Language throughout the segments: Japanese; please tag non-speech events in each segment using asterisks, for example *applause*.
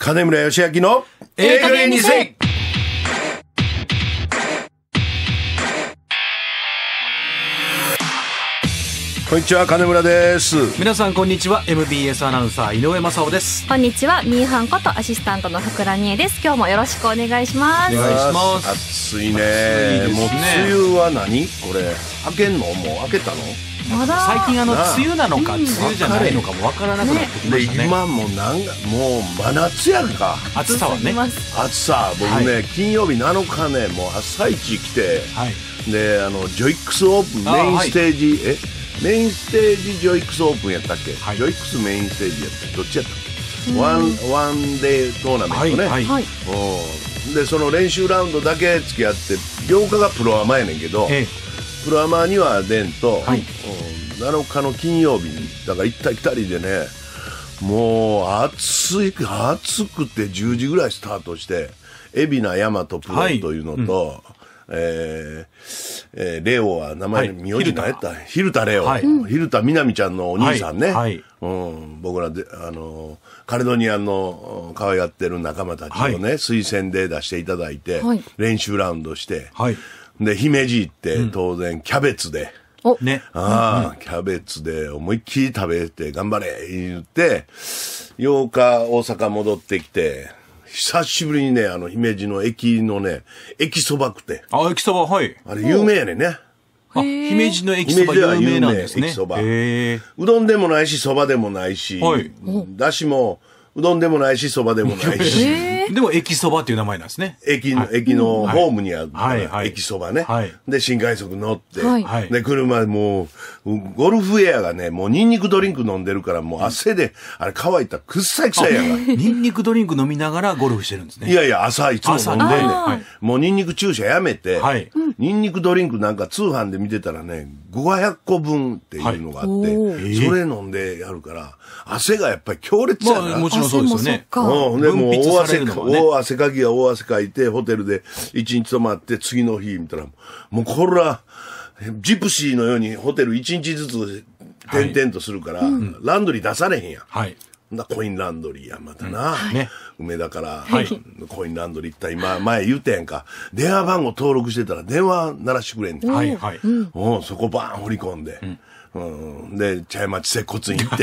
金村義明のええ加減にせいこんにちは金村です皆さんこんにちは MBS アナウンサー井上正雄ですこんにちはミーハンことアシスタントのふくにえです今日もよろしくお願いしますお願いします暑いね、ね、もう梅雨は何これ開けんのもう開けたの最近あの梅雨なのか梅雨じゃないのかも分からなくなってきましたね今もなんかもう真夏やんか暑さはね暑さ僕ね、はい、金曜日7日ねもう朝一来て、はい、であのジョイックスオープンメインステージ、はい、えメインステージジョイックスオープンやったっけ、はい、ジョイックスメインステージやったどっちやったっけワンワンデートーナメントね、はいはい、でその練習ラウンドだけ付き合って8日がプロアマやねんけど、ええプラマーには蓮と、はい、7日の金曜日だから行った来たりでねもう暑い暑くて10時ぐらいスタートして海老名大和プロというのと、はいうんえー、えー、レオは名前、はい、名字何やった蛭田レオ。蛭田みなみちゃんのお兄さんね。はい、うん、僕らで、あの、カレドニアの可愛がってる仲間たちをね、はい、推薦で出していただいて、練習ラウンドして、で、姫路って当然キャベツで、おね。ああ、キャベツで思いっきり食べて頑張れ言って、8日大阪戻ってきて、久しぶりにね、あの、姫路の駅のね、駅そばくて。あ、駅そば、はい。あれ、有名やねんね。あ、姫路の駅そば有名なんですね。姫路は有名駅そば。うどんでもないし、そばでもないし、はい、だしも、うどんでもないし、そばでもないし。*laughs* でも、駅そばっていう名前なんですね。駅の、駅のホームにある、駅そばね。で、新快速乗って、で、車もう、ゴルフウェアがね、もうニンニクドリンク飲んでるから、もう汗で、あれ乾いたらくっさいくさいやんか。*laughs* ニンニクドリンク飲みながらゴルフしてるんですね。いやいや、朝いつも飲んでんねん。もうニンニク注射やめて、はい、ニンニクドリンクなんか通販で見てたらね、500個分っていうのがあって、はい、それ飲んでやるから、汗がやっぱり強烈やな、まあ、もちろんそうですよね。うん。で、もう大汗、大汗かきが大汗かいて、ホテルで1日泊まって、次の日見たら、もうこれは、ジプシーのようにホテル1日ずつ転々とするから、はいうん、ランドリー出されへんやん。はいなコインランドリーやまたな、うん梅田から、はい、コインランドリー行った今前言うてんか電話番号登録してたら電話鳴らしてくれんねん、はいはい、そこバーン掘り込んで、うん、うん、で茶屋町接骨院行っ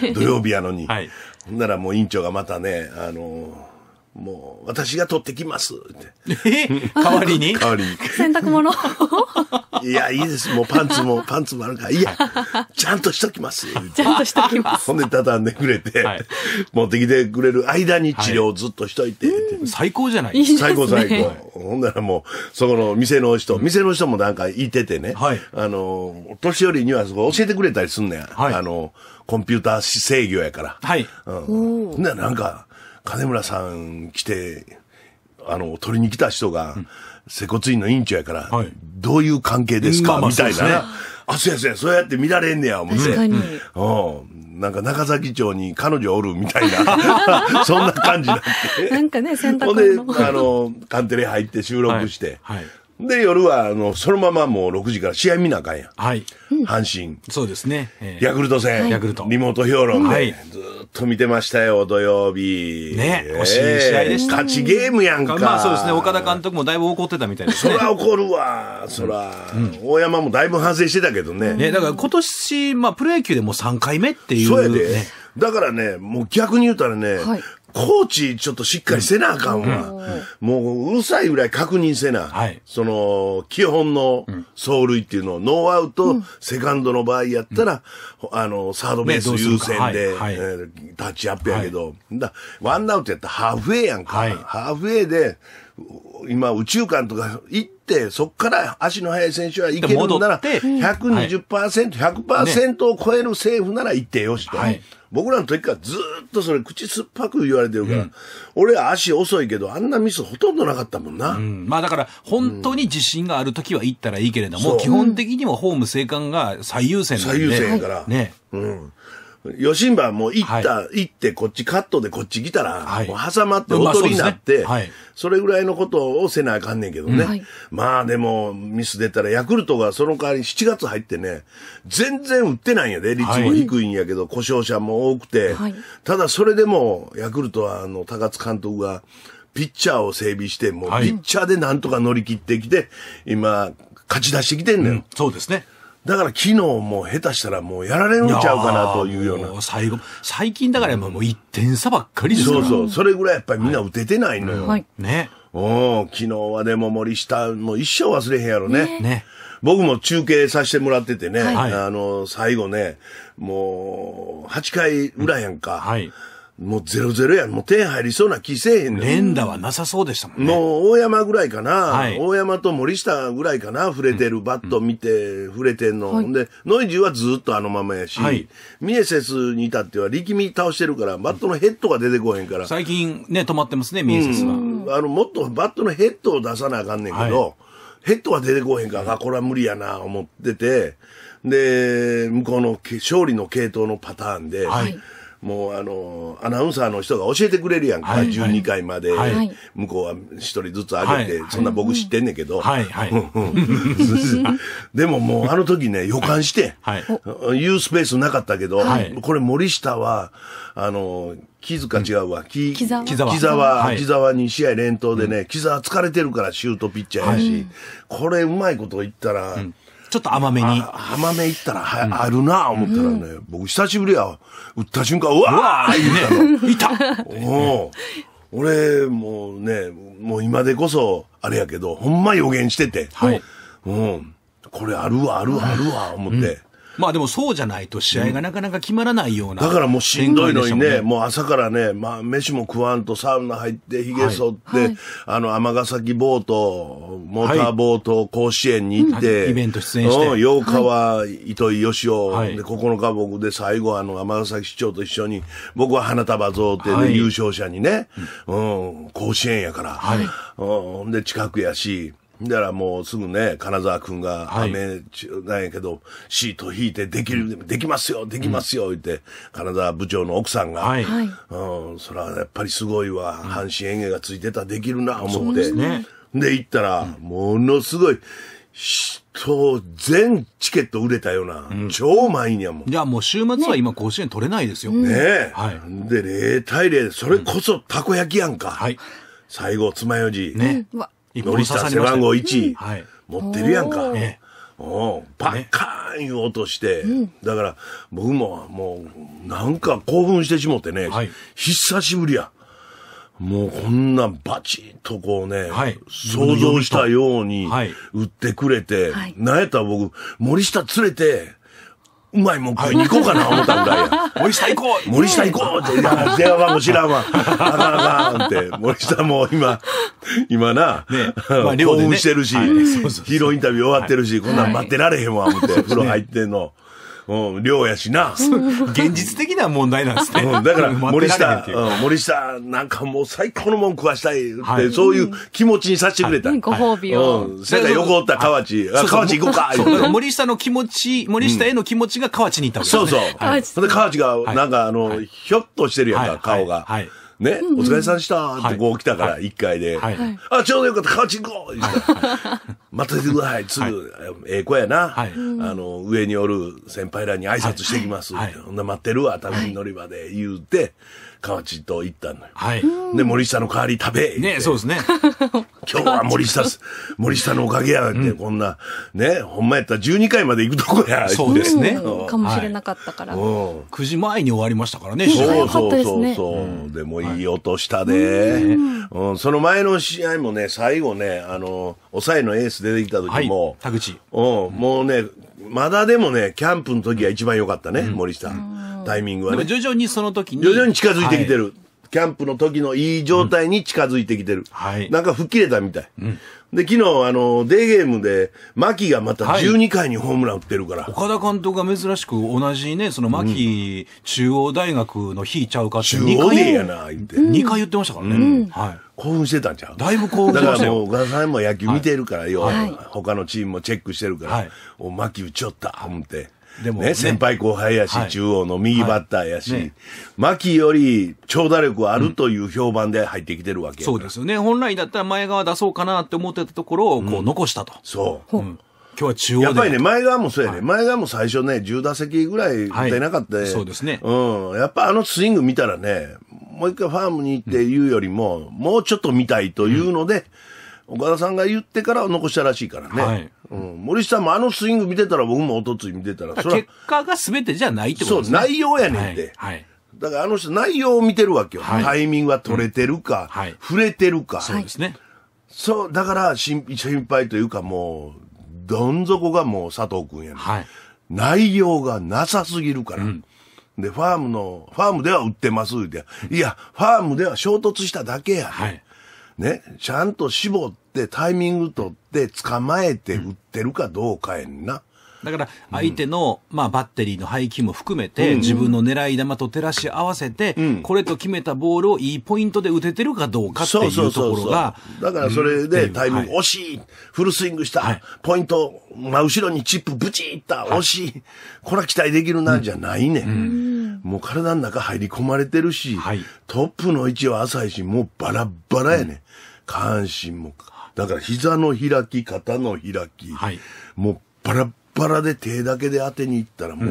て土曜日やのに、はい、ほんならもう院長がまたねあのーもう、私が取ってきますって。え代わりに *laughs* 代わりに。洗濯物 *laughs* いや、いいです。もうパンツも、パンツもあるから、いや、ちゃんとしときます。ちゃんとしときます。ほんで畳んでくれて、持ってきてくれる間に治療をずっとしといてはい。最高じゃない最高最高。ほんならもう、そこの店の人、うん、店の人もなんかいててね、はい、あの、年寄りにはそこ教えてくれたりすんねん。あの、コンピューター制御やから。はい。うん。な、なんか、金村さん来て、あの、取りに来た人が、接骨院の院長やから、はい、どういう関係ですか、まあ、みたいな、ね。あ、そうやそうや、そうやって見られんねや、思って。うん。なんか中崎町に彼女おるみたいな、*laughs* そんな感じなんて。なんかね、選択の。ほんで、あの、カンテレ入って収録して、はいはいで、夜は、あの、そのままもう6時から試合見なあかんやん。はい。阪神。そうですね。えーヤクルト戦。ヤクルトリモート評論はい。ずーっと見てましたよ、土曜日。ね惜しい試合でした勝ちゲームやんか。まあそうですね。岡田監督もだいぶ怒ってたみたいですそら怒るわ、そら。大山もだいぶ反省してたけどね。ね、だから今年、まあプロ野球でも3回目っていう。そうやでね。だからね、もう逆に言うたらね、はいコーチちょっとしっかりせなあかんわ。もううるさいぐらい確認せな。はい、その、基本の走塁っていうのを、ノーアウト、セカンドの場合やったら、あの、サードベース優先で、はいタッチアップやけど、だワンアウトやったらハーフウェイやんか。ハーフウェイで、今、宇宙間とか行って、そこから足の速い選手は行けるなら、120%、100%を超えるセーフなら行ってよしと。はい僕らの時からずっとそれ口酸っぱく言われてるから、うん、俺足遅いけど、あんなミスほとんどなかったもんな。うん、まあだから、本当に自信がある時は行ったらいいけれども、基本的にもホーム生還が最優先なんで。最優先やから。ね。うん。ヨシンバも行った、はい、行ってこっちカットでこっち来たら、はい、もう挟まってとりになって、まあそねはい、それぐらいのことをせなあかんねんけどね。うん、まあでも、ミス出たら、ヤクルトがその代わり7月入ってね、全然売ってないんやで、率も低いんやけど、故障者も多くて、ただそれでも、ヤクルトはあの、高津監督が、ピッチャーを整備して、もうピッチャーでなんとか乗り切ってきて、今、勝ち出してきてんねうん、そうですね。だから機能も下手したらもうやられるんちゃうかなというような。最後、最近だからもう一点差ばっかりですからそうそう、それぐらいやっぱりみんな打ててないのよ。はい、ね。お昨日はでも森下もう一生忘れへんやろね。ね。ね僕も中継させてもらっててね、はい、あの、最後ね、もう、8回裏やんか。うん、はい。もうゼロゼロやん。もう点入りそうな気せえへんね連打はなさそうでしたもんね。もう大山ぐらいかな、はい、大山と森下ぐらいかな触れてる、バット見て、触れてんの。はで、ノイジーはずっとあのままやし、はい、ミエセスに至っては力み倒してるから、バットのヘッドが出てこへんから。最近ね、止まってますね、ミエセスは。うん、あの、もっとバットのヘッドを出さなあかんねんけど、ヘッドは出てこへんから、これは無理やな、思ってて、で、向こうの勝利の系統のパターンで、はいもうあの、アナウンサーの人が教えてくれるやんか、はい、12回まで、はい、向こうは一人ずつ上げて、はい、そんな僕知ってんねんけど、はいはい、*laughs* でももうあの時ね、予感して、はい、言うスペースなかったけど、これ森下は、あの、木塚違うわ。木、木沢。木沢、木沢に試合連投でね、木沢疲れてるからシュートピッチャーやし、これうまいこと言ったら、うんちょっと甘めに。甘めいったら、は、あるな思ったらね、僕久しぶりや、打った瞬間、うわー言うたの。いたお俺、もうね、もう今でこそ、あれやけど、ほんま予言してて。はい。うん。これあるわ、あるわ、あるわ、思って。まあでもそうじゃないと試合がなかなか決まらないような、だからもうしんどいのにね、もう朝からね、まあ飯も食わんとサウナ入って、髭剃って、はい、あの、尼崎ボート、モーターボート甲子園に行って、はい、イベント出演して。8日は糸井義雄、はい、で、9日僕で最後あの、尼崎市長と一緒に、僕は花束贈呈で、はい、優勝者にね、うん、甲子園やから、はい、うん、で近くやし、だからもうすぐね、金沢君が雨なんやけど、はい、シート引いてできる、できますよ、できますよ、言って、金沢部長の奥さんが、はい、うん、それはやっぱりすごいわ、阪神園芸がついてた、できるな、思って。で、ね、行ったら、ものすごい、人、全チケット売れたような、うん、超満員やもん。いや、もう週末は今甲子園取れないですよ。ねえ。はい。で、0対0、それこそたこ焼きやんか。はい。最後、つまようじ。ね。うわ森下背番号1、はい、持ってるやんか。ねおバッカーン言おうとして、だから僕ももうなんか興奮してしもってね、はい、久しぶりやもうこんなバチッとこうね、はい、想像したように打ってくれて、はい、なんやったら僕森下連れてうまいもん食いに行こうかな思ったんだよ。森下行こう森下行こうって、いや電話番号知らんわ。あかんあかんって。森下も今、今な、ね *laughs* 興奮してるし、ヒーローインタビュー終わってるし、こんなん待ってられへんわ、思って、風呂入ってんの。うん、量やしな。現実的な問題なんですね。うん、だから森下、森下なんかもう最高のもん食わしたいって、そういう気持ちにさせてくれた。ご褒美を。うん。せやから横おった河内、河内行こうか、森下の気持ち、森下への気持ちが河内に行ったわけですそうそう。河内。河内が、なんかあの、ひょっとしてるやんか、顔が。はい。ね、お疲れさんでしたってこう来たから、一回で。あ、ちょうどよかった、カーチングを待っててください。すぐ、ええ子やな。あの、上におる先輩らに挨拶してきます。ほんな待ってるわ、旅乗り場で言うて、川地と行ったのよ。はい。で、森下の代わり食べ。ね、そうですね。*laughs* 今日は森下す、森下のおかげやって、こんな、ね、ほんまやったら12回まで行くとこや。そうですね。かもしれなかったから。9時前に終わりましたからね、そうそうそうそう。でもいい音したで。その前の試合もね、最後ね、あの、抑えのエース出てきた時も。田口。田口。もうね、まだでもね、キャンプの時は一番良かったね、森下。タイミングはでもね。徐々にその時に。徐々に近づいてきてる。キャンプの時のいい状態に近づいてきてる。はいなんか吹っ切れたみたい。で、昨日、あの、デーゲームで、牧がまた12回にホームラン打ってるから。岡田監督が珍しく同じね、その牧中央大学の日ちゃうかって中央で回やな、言って。二回言ってましたからね。はい。興奮してたんちゃうだいぶ興奮してだからもう、小田さんも野球見てるからよ、はい、他のチームもチェックしてるから、はい、おマキ打ちよった、思って。でもね、ね、先輩後輩やし、はい、中央の右バッターやし、はいね、牧より長打力あるという評判で入ってきてるわけ、うん、そうですよね。本来だったら前側出そうかなって思ってたところを、こう残したと。うん、そう。うん今日は中央で。やっぱりね、前側もそうやね。前側も最初ね、10打席ぐらい打てなかった、そうですね。うん。やっぱあのスイング見たらね、もう一回ファームに行って言うよりも、もうちょっと見たいというので、岡田さんが言ってから残したらしいからね。はい。うん。森下もあのスイング見てたら、僕もおとつい見てたら、ら結果が全てじゃないってことですね。そう、内容やねんって。はい。だからあの人内容を見てるわけよ。タイミングは取れてるか、触れてるか。そうですね。そう、だから心配というかもう、どん底がもう佐藤君やね、はい、内容がなさすぎるから。うんで、ファームの、ファームでは売ってますいや、ファームでは衝突しただけや、はい。ね、ちゃんと絞ってタイミング取って捕まえて売ってるかどうかやんな。だから相手の、まあ、バッテリーの排気も含めて、自分の狙い球と照らし合わせて、これと決めたボールをいいポイントで打ててるかどうかっていうところが。だからそれでタイミング、惜しい、フルスイングした、ポイント、真後ろにチップブチいった、惜しい、これは期待できるな、じゃないね。もう体の中入り込まれてるし、トップの位置は浅いし、もうバラバラやね。下半身も。だから膝の開き、肩の開き、もうバラ腹で手だけで当てに行ったらもう、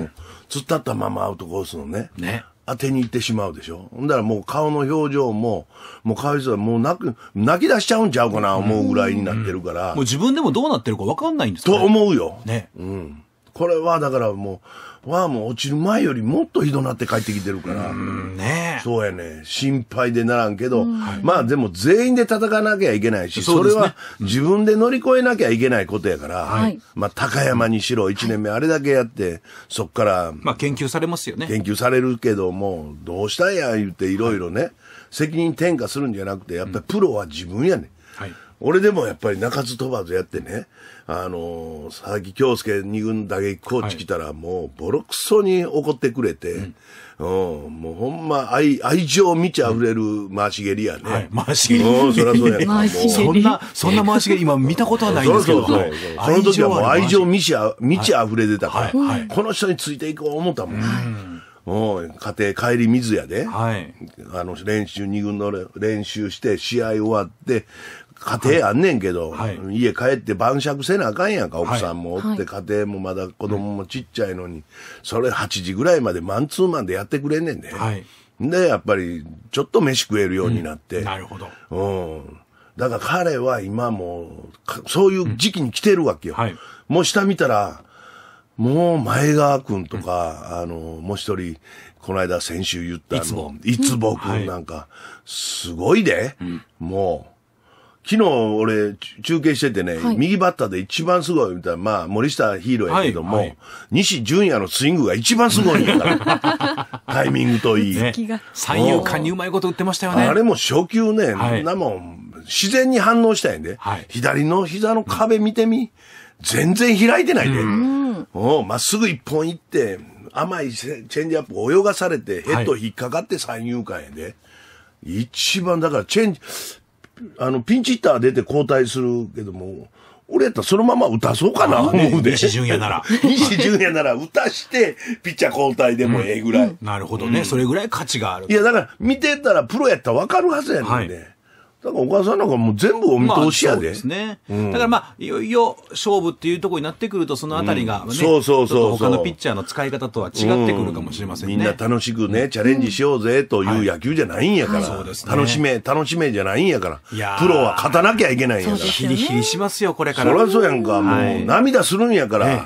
突っ立ったままアウトコースのね。ね。当てに行ってしまうでしょ。ほんだらもう顔の表情も、もうかわいそうもう泣く、泣き出しちゃうんちゃうかな思うぐらいになってるから。もう自分でもどうなってるかわかんないんですか、ね、と思うよ。ね。うん。これはだからもう、ワーム落ちる前よりもっとひどなって帰ってきてるから。うんねそうやね。心配でならんけど、まあでも全員で戦わなきゃいけないし、そ,、れは自分で乗り越えなきゃいけないことやから、はい、まあ高山にしろ1年目あれだけやって、そっから。まあ研究されますよね。研究されるけども、どうしたんや言っていろいろね、責任転嫁するんじゃなくて、やっぱりプロは自分やね。はい俺でもやっぱり中津飛ばずやってね、あのー、佐々木京介二軍打撃コーチ来たら、もうボロクソに怒ってくれて、うん、もうほんま愛、愛情満ち溢れる回し蹴りやね。はい、回し蹴り。うん、そりゃそうやね。*laughs* もうそんな、そんな回し蹴り今見たことはないですけど。そうそうそう。その時はもう愛情満ちあ、満ち溢れてたから、はいはいはい、この人についていこう思ったもん。うんもう家庭帰り水やで、はい、あの練習、二軍の練習して、試合終わって、家庭あんねんけど、はい、家帰って晩酌せなあかんやんか、奥さんもおって、家庭もまだ子供もちっちゃいのに、それ8時ぐらいまでマンツーマンでやってくれんねんで。はい、で、やっぱり、ちょっと飯食えるようになって。うん、なるほど。うん。だから彼は今もう、そういう時期に来てるわけよ。うんはい、もう下見たら、もう前川くんとか、うん、あの、もう一人、この間先週言ったの、いつぼくんなんか、すごいで、うん、もう、昨日俺中継しててね、はい、右バッターで一番すごいみたいな、まあ森下ヒーローやけども、はいはい、西純也のスイングが一番すごいんやから。*laughs* タイミングといい。ね、三遊間にうまいこと打ってましたよね。あれも初球ね、はい、なもん、自然に反応したんやで、はい、左の膝の壁見てみ。全然開いてないで。うん、おまっすぐ一本行って、甘いチェンジアップ泳がされて、ヘッド引っかかって三遊間やで。一番、だからチェンジ、あの、ピンチヒッター出て交代するけども、俺やったらそのまま打たそうかな、思うで。西純也なら。*laughs* 西純也なら打たして、ピッチャー交代でもええぐらい。なるほどね、それぐらい価値がある。いや、だから、見てたらプロやったらわかるはずやねんね。だからお母さんなんかもう全部お見通しやで。まあ、ですね、うん、だからまあ、いよいよ勝負っていうところになってくると、そのあたりがね、うん、そうそうそう他のピッチャーの使い方とは違ってくるかもしれませんね。うん、みんな楽しくね、チャレンジしようぜという野球じゃないんやから。はい楽しめ、楽しめじゃないんやから。プロは勝たなきゃいけないんやから。ヒリヒリしますよ、これから。そりゃそうやんか、もう、涙するんやから。い、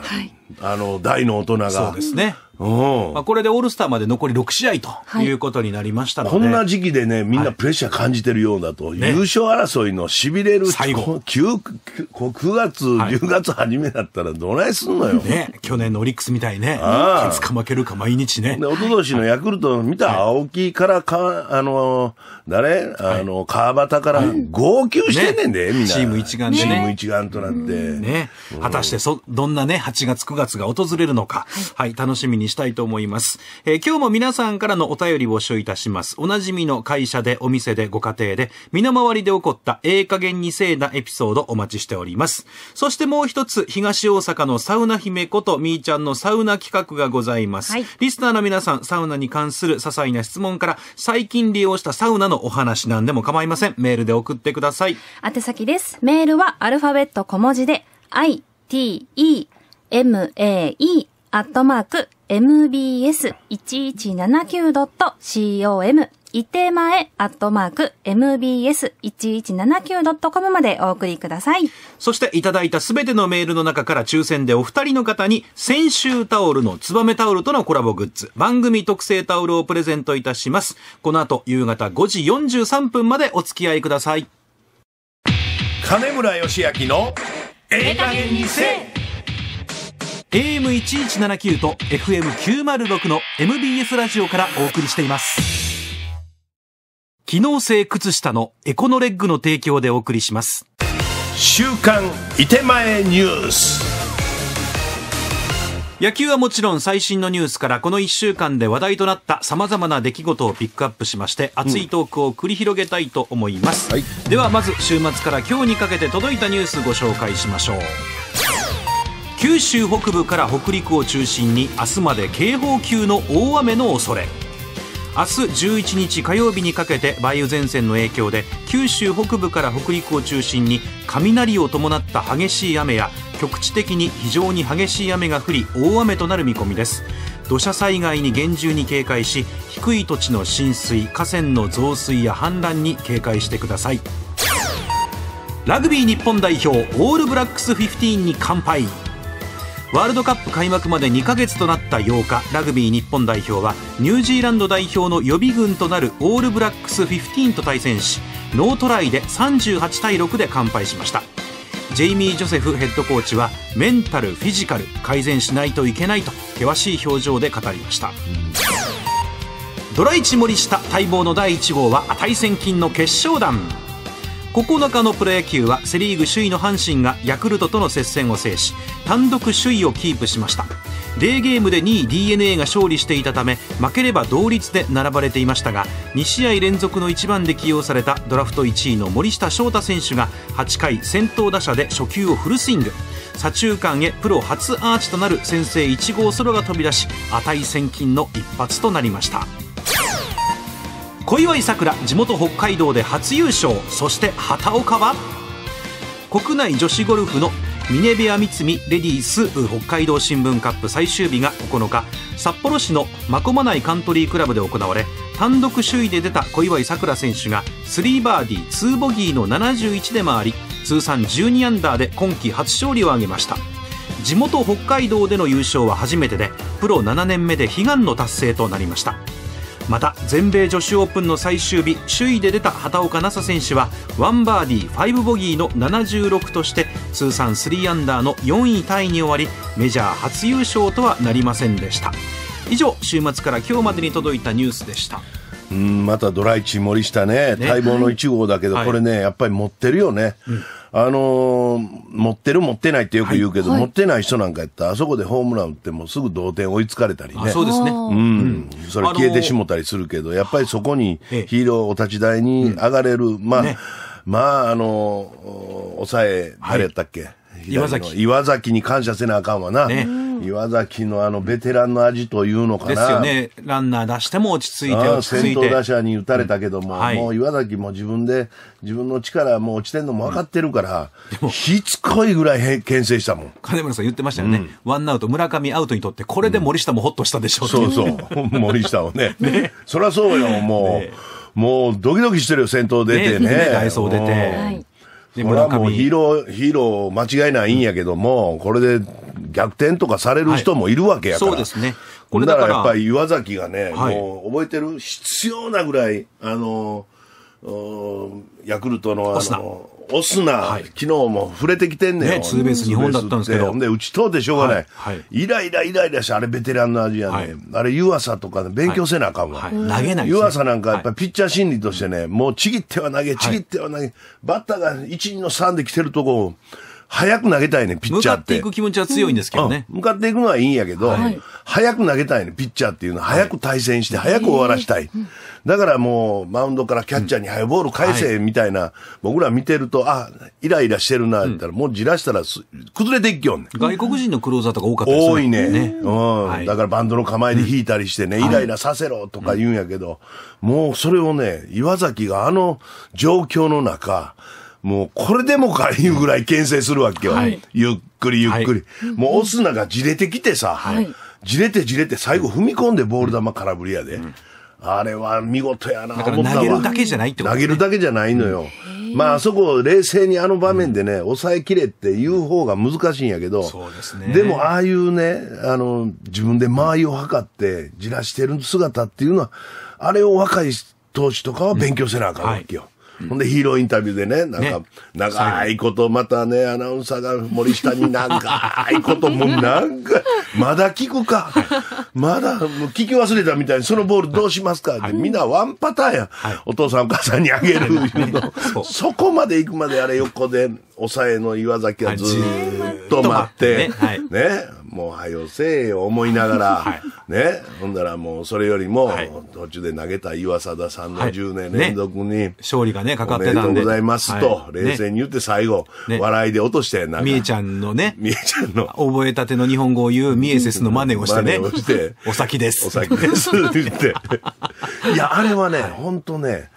あの、大の大人が。そうですね。まあ、これでオールスターまで残り6試合ということになりましたので、はい、こんな時期でね、みんなプレッシャー感じてるようだと、はい優勝争いのしびれる最後 9, 9月、はい、10月初めだったら、どないすんのよ、ね、去年のオリックスみたいね、勝つか負けるか、毎日ね。おととしのヤクルト、見た、青木からか、あの誰、あの川端から、号泣してんねんで、ね、みんな。チーム一丸ね。チーム一丸となって。ね、果たしてそ、どんなね、8月、9月が訪れるのか、はい、楽しみにしたいと思います。えー、今日も皆さんからのお便り募集いたします。おなじみの会社で、お店で、ご家庭で、身の回りで起こったええ加減にせいなエピソードお待ちしております。そしてもう一つ、東大阪のサウナ姫ことみーちゃんのサウナ企画がございます。はい、リスナーの皆さん、サウナに関する些細な質問から、最近利用したサウナのお話なんでも構いません。メールで送ってください。宛先です。メールはアルファベット小文字で、i, t, e, m, a, e, アットマーク、mbs1179.com 一定前アットマーク mbs1179.com までお送りください。そしていただいたすべてのメールの中から抽選でお二人の方に先週タオルのツバメタオルとのコラボグッズ番組特製タオルをプレゼントいたします。この後夕方5時43分までお付き合いください。金村義明のええ加減にせ AM1179 と FM906 の MBS ラジオからお送りしています。機能性靴下のエコノレッグの提供でお送りします。週刊いて前ニュース。野球はもちろん最新のニュースからこの1週間で話題となったさまざまな出来事をピックアップしまして熱いトークを繰り広げたいと思います、うんはい、ではまず週末から今日にかけて届いたニュースご紹介しましょう九州北部から北陸を中心に明日まで警報級の大雨の恐れ明日11日火曜日にかけて梅雨前線の影響で九州北部から北陸を中心に雷を伴った激しい雨や局地的に非常に激しい雨が降り大雨となる見込みです土砂災害に厳重に警戒し低い土地の浸水河川の増水や氾濫に警戒してくださいラグビー日本代表オールブラックスフフィィテーンに乾杯ワールドカップ開幕まで2か月となった8日ラグビー日本代表はニュージーランド代表の予備軍となるオールブラックス15と対戦しノートライで38対6で完敗しましたジェイミー・ジョセフヘッドコーチはメンタルフィジカル改善しないといけないと険しい表情で語りましたドライチ森下待望の第1号は値千金の決勝弾9日のプロ野球はセ・リーグ首位の阪神がヤクルトとの接戦を制し単独首位をキープしましたデーゲームで2位 d n a が勝利していたため負ければ同率で並ばれていましたが2試合連続の1番で起用されたドラフト1位の森下翔太選手が8回先頭打者で初球をフルスイング左中間へプロ初アーチとなる先制1号ソロが飛び出し値千金の一発となりました。小祝さくら地元北海道で初優勝そして畑岡は国内女子ゴルフのミネ屋、ア三つレディース北海道新聞カップ最終日が9日札幌市の真駒内カントリークラブで行われ単独首位で出た小祝さくら選手が3バーディー2ボギーの71で回り通算12アンダーで今季初勝利を挙げました地元北海道での優勝は初めてでプロ7年目で悲願の達成となりましたまた全米女子オープンの最終日首位で出た畑岡奈紗選手は1バーディー5ボギーの76として通算3アンダーの4位タイに終わりメジャー初優勝とはなりませんでした以上週末から今日までに届いたニュースでしたうんまたドライチ森下ね、ね、待望の1号だけど、はい、これねやっぱり持ってるよね、うんあのー、持ってる持ってないってよく言うけど、はいはい、持ってない人なんかやったら、あそこでホームラン打ってもすぐ同点追いつかれたりね。そうですね。うん。それ消えてしもたりするけど、やっぱりそこにヒーローお立ち台に上がれる、ええ、まあ、ねまあ、あのー、抑え、誰やったっけ、はい、岩崎。岩崎に感謝せなあかんわな。ね、岩崎のあのベテランの味というのかな。ですよね。ランナー出しても落ち着いて落ち着いて。先頭打者に打たれたけども、うんはい、もう岩崎も自分で、自分の力もう落ちてんのも分かってるから、うん、しつこいぐらい牽制したもん。金村さん言ってましたよね。うん、ワンアウト、村上アウトにとって、これで森下もホッとしたでしょう、そうそう。*laughs* 森下をね。ねそりゃそうよ、もう。ね、もうドキドキしてるよ、先頭出てね。ねダイソー出て。はいで村上もヒーロー、ヒーロー間違いないんやけども、うん、これで逆転とかされる人もいるわけやから。はい、そうですね。これだからやっぱり岩崎がね、はい、もう覚えてる必要なぐらい、あの、ヤクルトのあの、オスナ、はい、昨日も触れてきてんねん、ね、ツーベース日本だったんですけど。で、打ちとうでしょうがない。はい、イライライライラして、あれベテランの味やね、はい、あれ湯浅とか、ね、勉強せなあかんわ。はいはい、投げない、湯浅なんかやっぱピッチャー心理としてね、もうちぎっては投げ、ちぎっては投げ、バッターが1、2の3で来てるとこを、早く投げたいね、ピッチャーって。向かっていく気持ちは強いんですけどね。うん、向かっていくのはいいんやけど、はい、早く投げたいね、ピッチャーっていうのは、早く対戦して、早く終わらしたい。はい、だからもう、マウンドからキャッチャーに、早いボール返せ、みたいな、僕ら見てると、あ、イライラしてるな、ったら、もうじらしたら、崩れていきよんね。外国人のクローザーとか多かったですね。多いね。ねうん。だからバンドの構えで引いたりしてね、イライラさせろとか言うんやけど、もうそれをね、岩崎があの状況の中、もうこれでもかいうぐらい牽制するわけよ。はい、ゆっくりゆっくり。はい、もうオスナがじれてきてさ、はい、じれてじれて最後踏み込んでボール球空振りやで。うんあれは見事やなと思ったわ。投げるだけじゃないってこと、ね、投げるだけじゃないのよ。まあ、あそこ冷静にあの場面でね、抑えきれっていう方が難しいんやけど、そうですね。でも、ああいうね、あの、自分で間合いを測って、じらしてる姿っていうのは、あれを若い投手とかは勉強せなあかんわけよ。うんはいほんでヒーローインタビューでね、なんか、長いことまたね、アナウンサーが森下に長いこと、もなんか、*laughs* まだ聞くか。まだ、もう聞き忘れたみたいに、そのボールどうしますかって、みんなワンパターンや。お父さんお母さんにあげるそこまで行くまであれ横で、抑えの岩崎はずっと待って、ね、もうはよせえよ思いながら、ね、ほんだらもうそれよりも、途中で投げた岩貞さんの10年連続に、勝利がね、かかってたんで。おめでとうございますと、冷静に言って最後、笑いで落としてな。みえちゃんのね、みえちゃんの。覚えたての日本語を言うみえセスの真似をしてね。真似をして。*laughs* お先です。お先です。って言って。*laughs* いや、あれはね、ほんとね、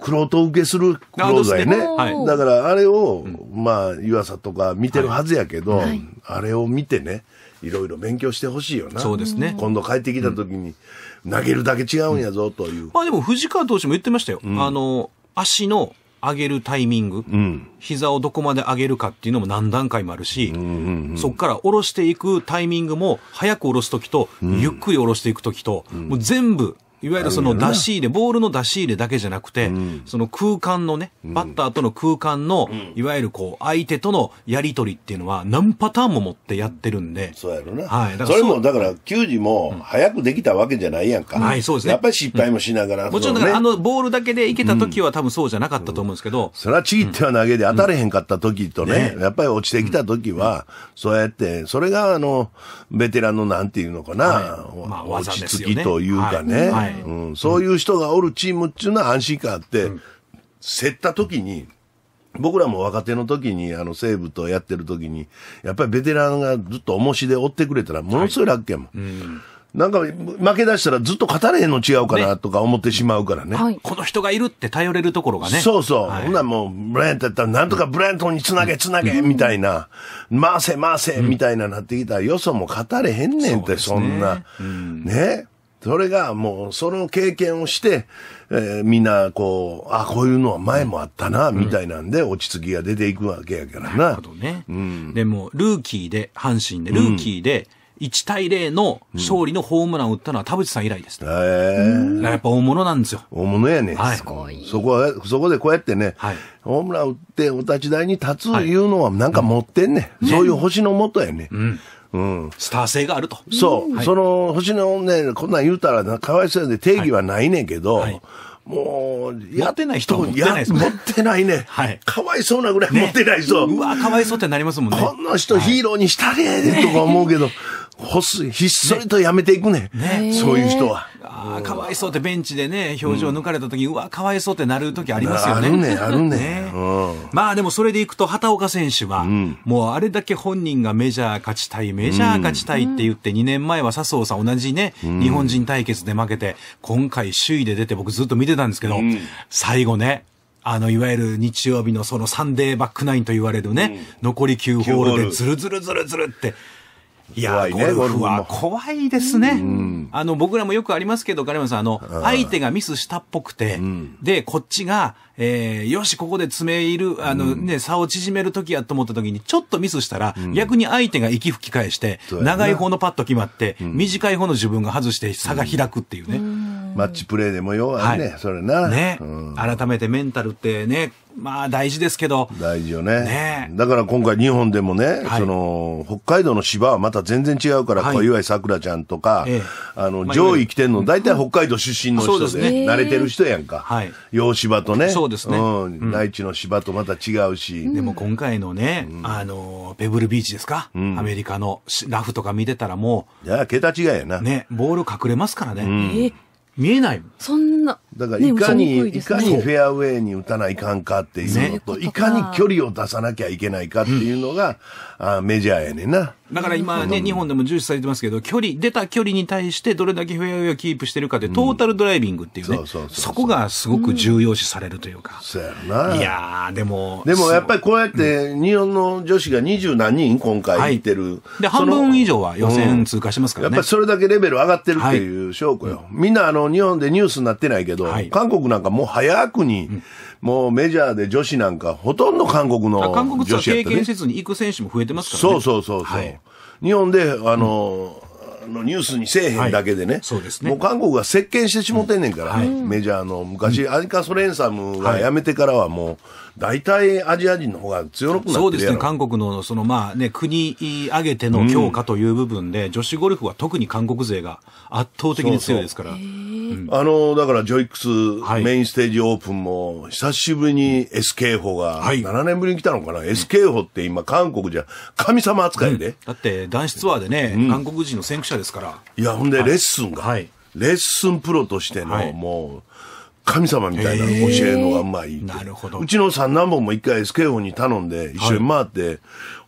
クと受けするクロね、はい、だからあれを、まあ湯浅とか見てるはずやけど、あれを見てねいろいろ勉強してほしいよなそうですね今度帰ってきた時に、投げるだけ違うんやぞという、まあでも藤川投手も言ってましたよ、あの足の上げるタイミング、膝をどこまで上げるかっていうのも何段階もあるし、そこから下ろしていくタイミングも、早く下ろすときと、ゆっくり下ろしていくときと、もう全部いわゆるその出し入れ、ボールの出し入れだけじゃなくて、うん、その空間のね、バッターとの空間の、うん、いわゆるこう、相手とのやりとりっていうのは、何パターンも持ってやってるんで。そうやろな。はい。そそれも、だから、球児も、早くできたわけじゃないやんか。はい、そうですね。やっぱり失敗もしながら。もちろん、あの、ボールだけでいけた時は多分そうじゃなかったと思うんですけど。それはちぎっては投げで当たれへんかった時とね、ねやっぱり落ちてきた時は、そうやって、それが、あの、ベテランのなんていうのかな、はい、まあ、技ですよね。落ち着きというかね。はいはいいうん、そういう人がおるチームっていうのは安心感あって、うん、競った時に、僕らも若手の時に、あの、西武とやってる時に、やっぱりベテランがずっと重しで追ってくれたら、ものすごい楽やもん。はいうんなんか負け出したらずっと勝たれへんの違うかなとか思ってしまうからね。ねはい、この人がいるって頼れるところがね。そうそう。はい、ほんならもう、ブラントやったらなんとかブラントにつなげつなげみたいな、うん、回せ回せみたいななってきたら、よそも勝たれへんねんって、そ、ね,、んな。うん、ね。それがもう、その経験をして、えー、みんな、こう、あ、こういうのは前もあったな、みたいなんで、落ち着きが出ていくわけやからな。なるほどね。うん、でも、ルーキーで、阪神で、ルーキーで、1対0の勝利のホームランを打ったのは田淵さん以来です、へ、うん、やっぱ大物なんですよ。大物やね。はい。すごい。そこは、そこでこうやってね、はい、ホームラン打ってお立ち台に立ついうのはなんか持ってんね、はい、そういう星のもとやね。うんうん、スター性があると。そう、はい、その星女、ね、こんなん言うたらかわいそうやで、定義はないねんけど、はいはいもう、やってない人は持ってないね。持ってないね。はい。かわいそうなぐらい持ってない人。ね、うわ、かわいそうってなりますもんね。この人ヒーローにしたれとか思うけど、は *laughs* いほす、ひっそりとやめていくね。ねそういう人は。ああ、かわいそうってベンチでね、表情抜かれた時に、うん、うわ、かわいそうってなる時ありますよね。あるね、あるね。ねまあでもそれでいくと、畑岡選手は、うん、もうあれだけ本人がメジャー勝ちたい、メジャー勝ちたいって言って、2年前は笹生さん同じね、日本人対決で負けて、今回首位で出て僕ずっと見てたんですけど、うん、最後ね、あの、いわゆる日曜日のそのサンデーバックナインと言われるね、うん、残り9ホールでズルズルズルズルって、いや、ね、ゴルフは怖いですね、うん。あの、僕らもよくありますけど、金山さん、あの、相手がミスしたっぽくて、うん、で、こっちが、えー、よし、ここで詰め入る、あのね、うん、差を縮める時やと思った時に、ちょっとミスしたら、逆に相手が息吹き返して、長い方のパッと決まって、短い方の自分が外して、差が開くっていうね。マッチプレーでもようね、はい、それな。ね、改めてメンタルってね、まあ大事ですけど。大事よね。ねだから今回日本でもね、はい、その、北海道の芝はまた全然違うから、はい、小岩井桜ちゃんとか、ええ、あの、上位来てんの、大体北海道出身の人で、慣れてる人やんか。はい。洋芝とね。そうですね。うん。内地の芝とまた違うし。でも今回のね、うん、あの、ペブルビーチですか、うん、アメリカのラフとか見てたらもう。いや、桁違いやな。ね、ボール隠れますからね。うん、見えないもん。そんな。だからいかに、ね、いいかにフェアウェイに打たないかんかっていうのと、ね、いかに距離を出さなきゃいけないかっていうのが、うん、あメジャーやねんな。だから今ね、うん、日本でも重視されてますけど、距離、出た距離に対してどれだけフェアウェイをキープしてるかで、トータルドライビングっていうね、うん、そこがすごく重要視されるというか。そうやな。いやでも。でもやっぱりこうやって、日本の女子が二十何人今回行ってる、はい、で、半分以上は予選通過しますからね。やっぱりそれだけレベル上がってるっていう証拠よ。はい、みんなあの、日本でニュースになってないけど、ど、はい、韓国なんかもう早くに、うん、もうメジャーで女子なんか、ほとんど韓国の女子や、ね、韓国ツアー経験せずに行く選手も増えてますからね。そうそうそうそう、はい、日本で、あの、のニュースにせえへんだけでね、はい、そうですねもう韓国が席巻してしもてんねんから、うん、メジャーの昔、アニカ・ソレンサムが辞めてからはもう、大体アジア人の方が強くなってそうですね、韓国のその、まあね、国挙げての強化という部分で、うん、女子ゴルフは特に韓国勢が圧倒的に強いですから。そうそうあの、だからジョイックス、はい、メインステージオープンも、久しぶりに SK ーが、7年ぶりに来たのかな、はい、SK ーって今、韓国じゃ神様扱いで、うん、だって男子ツアーでね、うん、韓国人の先駆者ですから。いや、ほんでレッスンが、はい、レッスンプロとしての、もう、神様みたいな教えのがうまい。なるほど。うちの三男坊も一回 SKO に頼んで一緒に回って、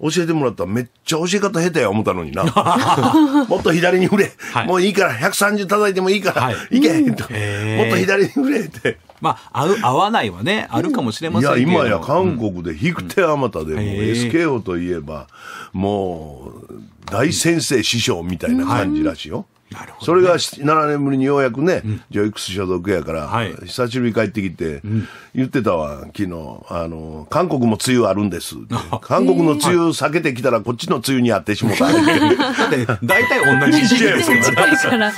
教えてもらったらめっちゃ教え方下手や思ったのにな。*laughs* もっと左に振れ、はい。もういいから、130叩いてもいいから、はい、いけ、と、もっと左に振れって。まあ、合う、合わないはね、あるかもしれませんけど。いや、今や韓国で引く手あまたで、うん、も SKO といえば、もう、大先生師匠みたいな感じらしいよ。ね、それが7年ぶりにようやくね、うん、ジョイクス所属やから、はい、久しぶり帰ってきて、言ってたわ、昨日、あの、韓国も梅雨あるんです *laughs* 韓国の梅雨避けてきたら、こっちの梅雨にやってしもた。*laughs* 大体同じ時期です *laughs* から。はい。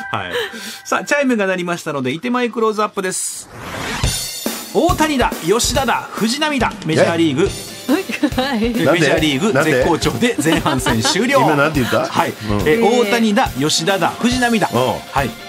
さあ、チャイムが鳴りましたので、いてまいクローズアップです。大谷だ、吉田だ、藤浪だ、メジャーリーグ。メジャーリーグ絶好調で前半戦終了。今なんて言った？はい。え大谷だ、吉田だ、藤浪だ。はい。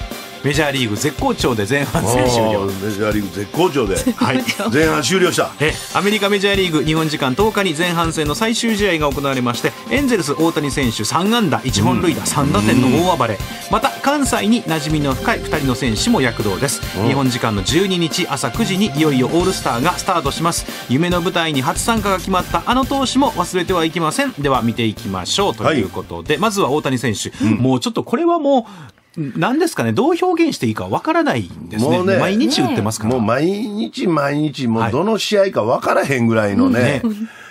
メジャーリーグ絶好調で前半戦終了メジャーリーグ絶好調で、はい、前半終了したえアメリカメジャーリーグ日本時間10日に前半戦の最終試合が行われましてエンゼルス大谷選手3安打1本塁打3打点の大暴れ、また関西に馴染みの深い2人の選手も躍動です、日本時間の12日朝9時にいよいよオールスターがスタートします夢の舞台に初参加が決まったあの投手も忘れてはいけませんでは見ていきましょうということで、はい、まずは大谷選手、うん、もうちょっとこれはもう何ですかね、どう表現していいかわからないんですね。もうね毎日打ってますから。もう毎日毎日、もうどの試合かわからへんぐらいのね、はいね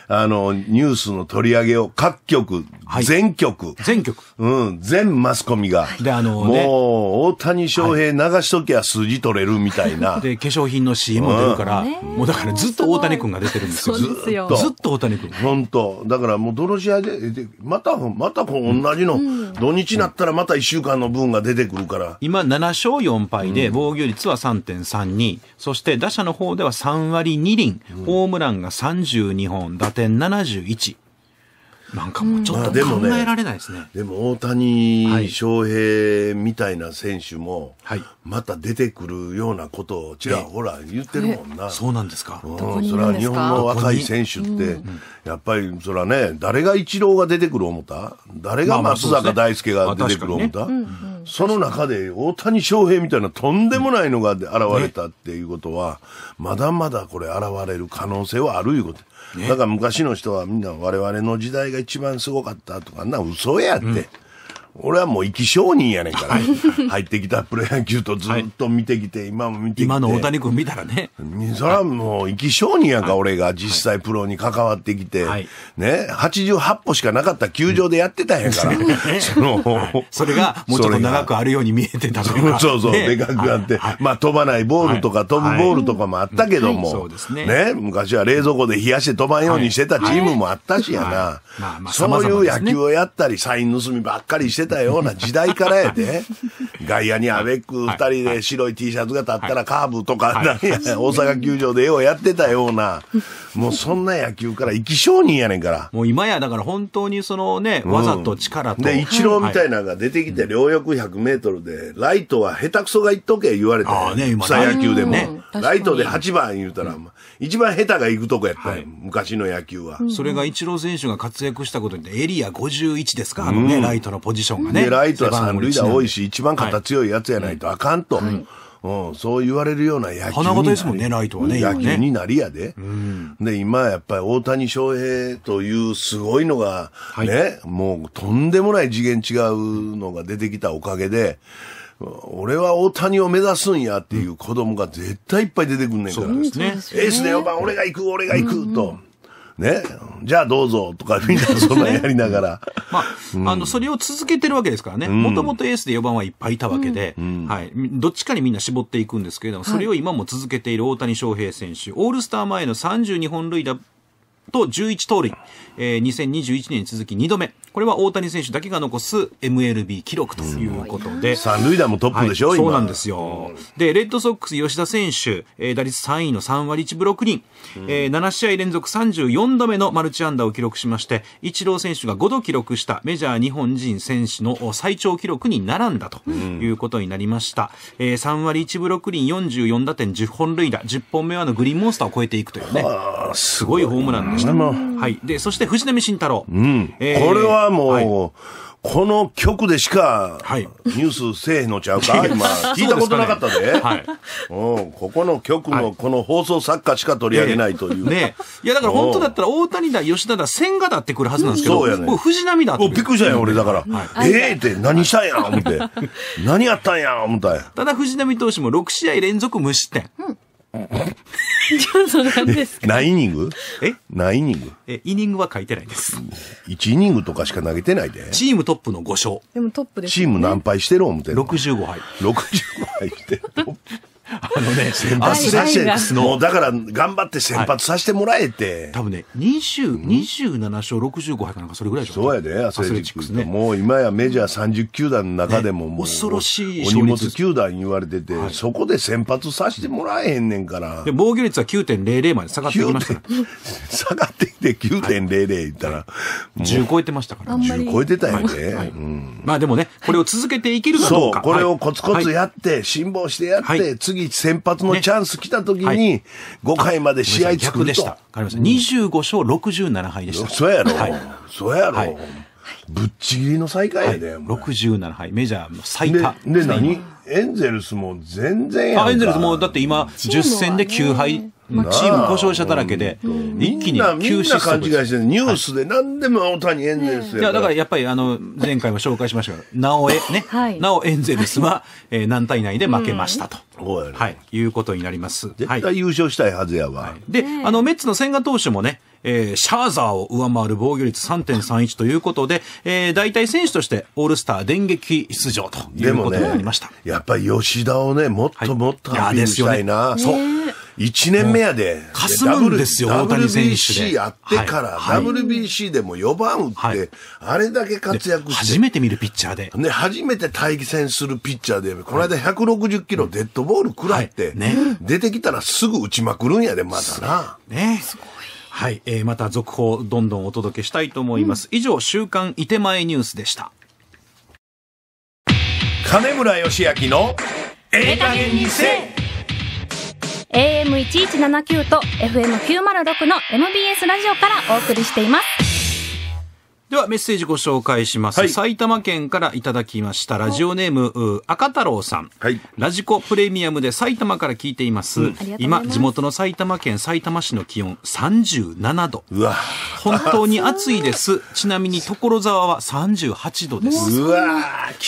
あの、ニュースの取り上げを各局、はい、全局。全局。うん、全マスコミが。で、あの、ね、もう、大谷翔平流しときゃ数字取れるみたいな。*laughs* で、化粧品の CM 出るから、うん、もうだからずっと大谷君が出てるんですよ。ずっと。ずっと大谷君。本当だからもう、どの試合で、でまた、またこう同じの、うん、土日になったらまた1週間の分が出てくるから。今、7勝4敗で、防御率は3.32、そして打者の方では3割2厘、ホームランが32本、打7.71。なんかもうちょっと考えられないですね。でもねでも大谷翔平みたいな選手も、また出てくるようなことをちらほら言ってるもんな。そうなんですか。うん、それは日本の若い選手って、やっぱりそれはね、誰がイチローが出てくる思った誰が松坂大輔が出てくる思った、その中で大谷翔平みたいなとんでもないのが現れたっていうことは、まだまだこれ現れる可能性はあるいうこと。だから昔の人はみんな我々の時代が一番すごかったとかな嘘やって、うん俺はもう生き証人やねんから、入ってきたプロ野球とずっと見てきて、今も見てきて。今の大谷君見たらね。そらもう生き証人やんか、俺が実際プロに関わってきて、ね、88歩しかなかった球場でやってたんやから、*laughs* その、それがもうちょっと長くあるように見えてたとうそうそう、でかくなって、まあ飛ばないボールとか飛ぶボールとかもあったけども、ね、昔は冷蔵庫で冷やして飛ばんようにしてたチームもあったしやな、そういう野球をやったり、サイン盗みばっかりしてしてたような時代からやで、*laughs* 外野にアベック2人で白い T シャツが立ったらカーブとか、*laughs* 大阪球場でようやってたような、もうそんな野球から生き証人やねんから。もう今や、だから本当にそのね、わざと力と。で、イチローみたいなのが出てきて、両翼100メートルで、ライトは下手くそがいっとけ言われて、ね、草野球でも、ライトで8番言うたら、一番下手が行くとこやったよ、はい、昔の野球は。それが一郎選手が活躍したことにエリア51ですか、あのね、ライトのポジションがね。で、ライトは三塁打多いし、一番肩強いやつやないとあかんと。うん、そう言われるような野球に。花形ですもんね、ライトはね。野球になりやで。うん、で、今やっぱり大谷翔平というすごいのが、はい、ね、もうとんでもない次元違うのが出てきたおかげで、俺は大谷を目指すんやっていう子供が絶対いっぱい出てくんねんから。そうですね。エースで4番、俺が行く、俺が行く、と。ね。じゃあどうぞ、とか、みんなそんなやりながら。*laughs* まあ、あの、それを続けてるわけですからね。もともとエースで4番はいっぱいいたわけで、はい。どっちかにみんな絞っていくんですけれども、それを今も続けている大谷翔平選手。オールスター前の32本塁打と11盗塁、えー、2021年に続き2度目。これは大谷選手だけが残す MLB 記録ということで。三塁打もトップでしょ、はい、そうなんですよ。で、レッドソックス吉田選手、えー、打率3位の3割1分6厘、えー、7試合連続34度目のマルチ安打を記録しまして、イチロー選手が5度記録したメジャー日本人選手の最長記録に並んだということになりました。うん、えー、3割1分6厘44打点10本塁打、10本目はのグリーンモンスターを超えていくというね。すごいホームランでした。はい。で、そして藤波慎太郎。うん。えー、これはもう、はい、この曲でしか、ニュースせえへんのちゃうか、今、聞いたことなかったで。でね、はい、ここの曲の、この放送作家しか取り上げないという。ねいや、だから本当だったら、大谷だ、吉田だ、千賀だってくるはずなんですけど、そうやね、藤波だって。びっくりしたやん、俺、だから。はい、ええー、って、何したんやん、思って。何やったんやん、思ったんや。ただ、藤波投手も6試合連続無失点。うん *laughs* ちょっと何ですか何イニングえ何イニングえ、イニングは書いてないです。1イニングとかしか投げてないで。チームトップの5勝。でもトップです、ね、チーム何敗してる思ってる ?65 敗。65敗してトッあのね、アスレチックスの、だから頑張って先発させてもらえて。多分ね、20、27勝65敗かなんかそれぐらいでしょ。そうやで、アスレチックスね。もう今やメジャー30球団の中でももう、恐ろしいお荷物球団言われてて、そこで先発させてもらえへんねんから。で、防御率は9.00まで下がってきました下がってきて9.00言ったら、10超えてましたから。10超えてたんよね。まあでもね、これを続けていけるかどうか。そう、これをコツコツやって、辛抱してやって、次先発のチャンス来た時に、5回まで試合作ると。でした。25勝67敗でした。そうやろ。はい、そうやろ。はいぶっちぎりの最下位やで、67敗、メジャーの最多。で、で何エンゼルスも全然やんか。エンゼルスもだって今、10戦で9敗チーム故障者だらけで、一気に急失速みんな勘違いしてニュースで何でも大谷エンゼルスいや、だからやっぱりあの、前回も紹介しましたが、なおえ、ね、なおエンゼルスは、え何対何で負けましたと。はい、いうことになります。絶対優勝したいはずやわ。で、あの、メッツの千賀投手もね、えー、シャーザーを上回る防御率3.31ということで、えー、大体選手としてオールスター電撃出場ということになりました。ね、やっぱり吉田をね、もっともっとアピールしたいな。いですよね、そう。1年目やで。かすむんですよ、大谷選手 WBC やってから、はい、WBC でも4番打って、はい、あれだけ活躍して。初めて見るピッチャーで。ね、初めて対戦するピッチャーで、この間160キロデッドボール食らって、はいね、出てきたらすぐ打ちまくるんやで、まだな。ね。すごい。はい、えー、また続報どんどんお届けしたいと思います。うん、以上、週刊伊手前ニュースでした。金村義明のええ加減にせ AM1179 と FM906 の MBS ラジオからお送りしています。ではメッセージご紹介します、はい、埼玉県からいただきましたラジオネーム赤太郎さん、はい、ラジコプレミアムで埼玉から聞いていますうん、今地元の埼玉県埼玉市の気温37度本当に暑いですちなみに所沢は38度です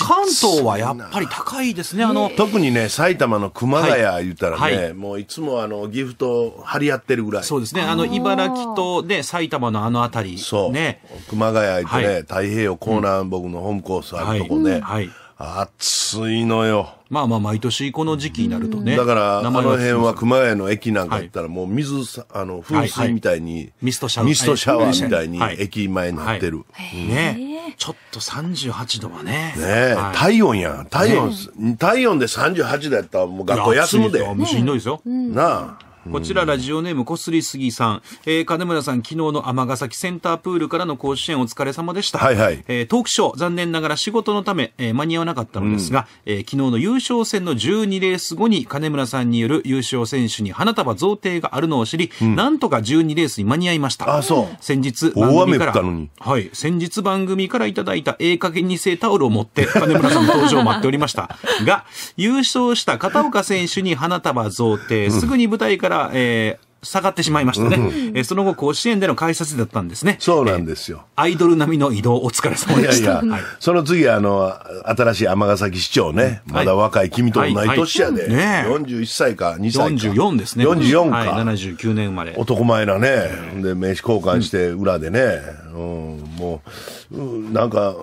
関東はやっぱり高いですねあの特にね埼玉の熊谷言ったらね、はいはい、もういつもあの岐阜と張り合ってるぐらいそうですねあの茨城とね、埼玉のあの辺りそうね熊谷あね、はい、太平洋コーナー、うん、僕のホームコースあるとこね、はい、暑いのよ。まあまあ、毎年この時期になるとね。だから、あの辺は熊谷の駅なんか行ったら、もう水、あの、噴水みたいに、ミストシャワー。ミストシャワーみたいに、駅前になってる。ね。ちょっと38度はね。ね体温やん。体温、体温で38度やったら、もう学校休むで。うしんどいですよ。なあ。こちらラジオネームこすりすぎさん、えー、金村さん昨日の尼崎センタープールからの甲子園お疲れ様でした、はいはい、えー、トークショー残念ながら仕事のため、えー、間に合わなかったのですが、うん、え昨日の優勝戦の12レース後に金村さんによる優勝選手に花束贈呈があるのを知り、うん、なんとか12レースに間に合いましたあそう先日大雨からはい、先日番組からいただいたええ加減にせタオルを持って金村さんの登場を待っておりましたが優勝した片岡選手に花束贈呈すぐに舞台からが、えー、下がってしまいましたね、うん、えその後甲子園での改札だったんですねそうなんですよ、アイドル並みの移動お疲れ様でしたいやいや、はい、その次あの新しい尼崎市長ね、まだ若い君と同い年やで、はいはい41歳か2歳か44ですね44か、はい、79年生まれ男前なねで名刺交換して裏でね、うん、うん、もう、うん、なんか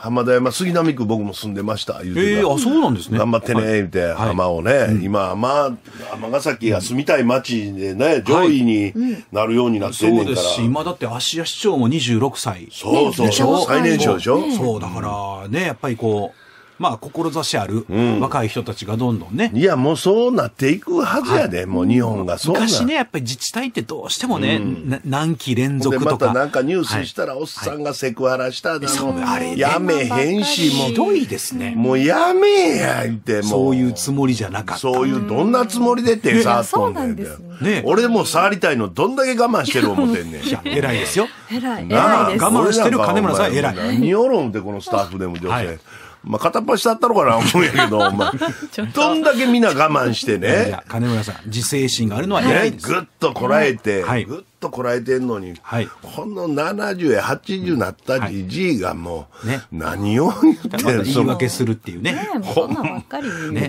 浜田山、杉並区僕も住んでました、言うて。ええー、あ、そうなんですね。頑張ってね、言うて、はい、浜をね、はい、今、まあ、尼崎が住みたい街でね、上位になるようになってんねんから。そうですし、今だって芦屋市長も26歳。そうそう、最年少でしょ、ね、そう、だからね、やっぱりこう、まあ、志ある若い人たちがどんどんね、うん、いや、もうそうなっていくはずやで、はい、もう日本がそう昔ね、やっぱり自治体ってどうしてもね、うん、何期連続とか。またなんかニュースしたら、おっさんがセクハラしたな、はい、やめへんし、もう。ひどいですね。もうやめやんって、もう。そういうつもりじゃなかった。そういう、どんなつもりでって *laughs* さ、そうなんでよ。ね、俺も触りたいのどんだけ我慢してる思てんねん。いや、偉いですよ。偉い。偉い我慢してる金村さん偉い。何おろんって、このスタッフでも女性。はいまあ、片っ端だったのかな思うんやけど、まあ、*laughs* どんだけみんな我慢してね。金村さん、自制心があるのは偉いです。ぐっとこらえて、ぐっとこらえてんのに、この70や80なったじじいがもう、何を言ってんの言い訳するっていうね。ほんま、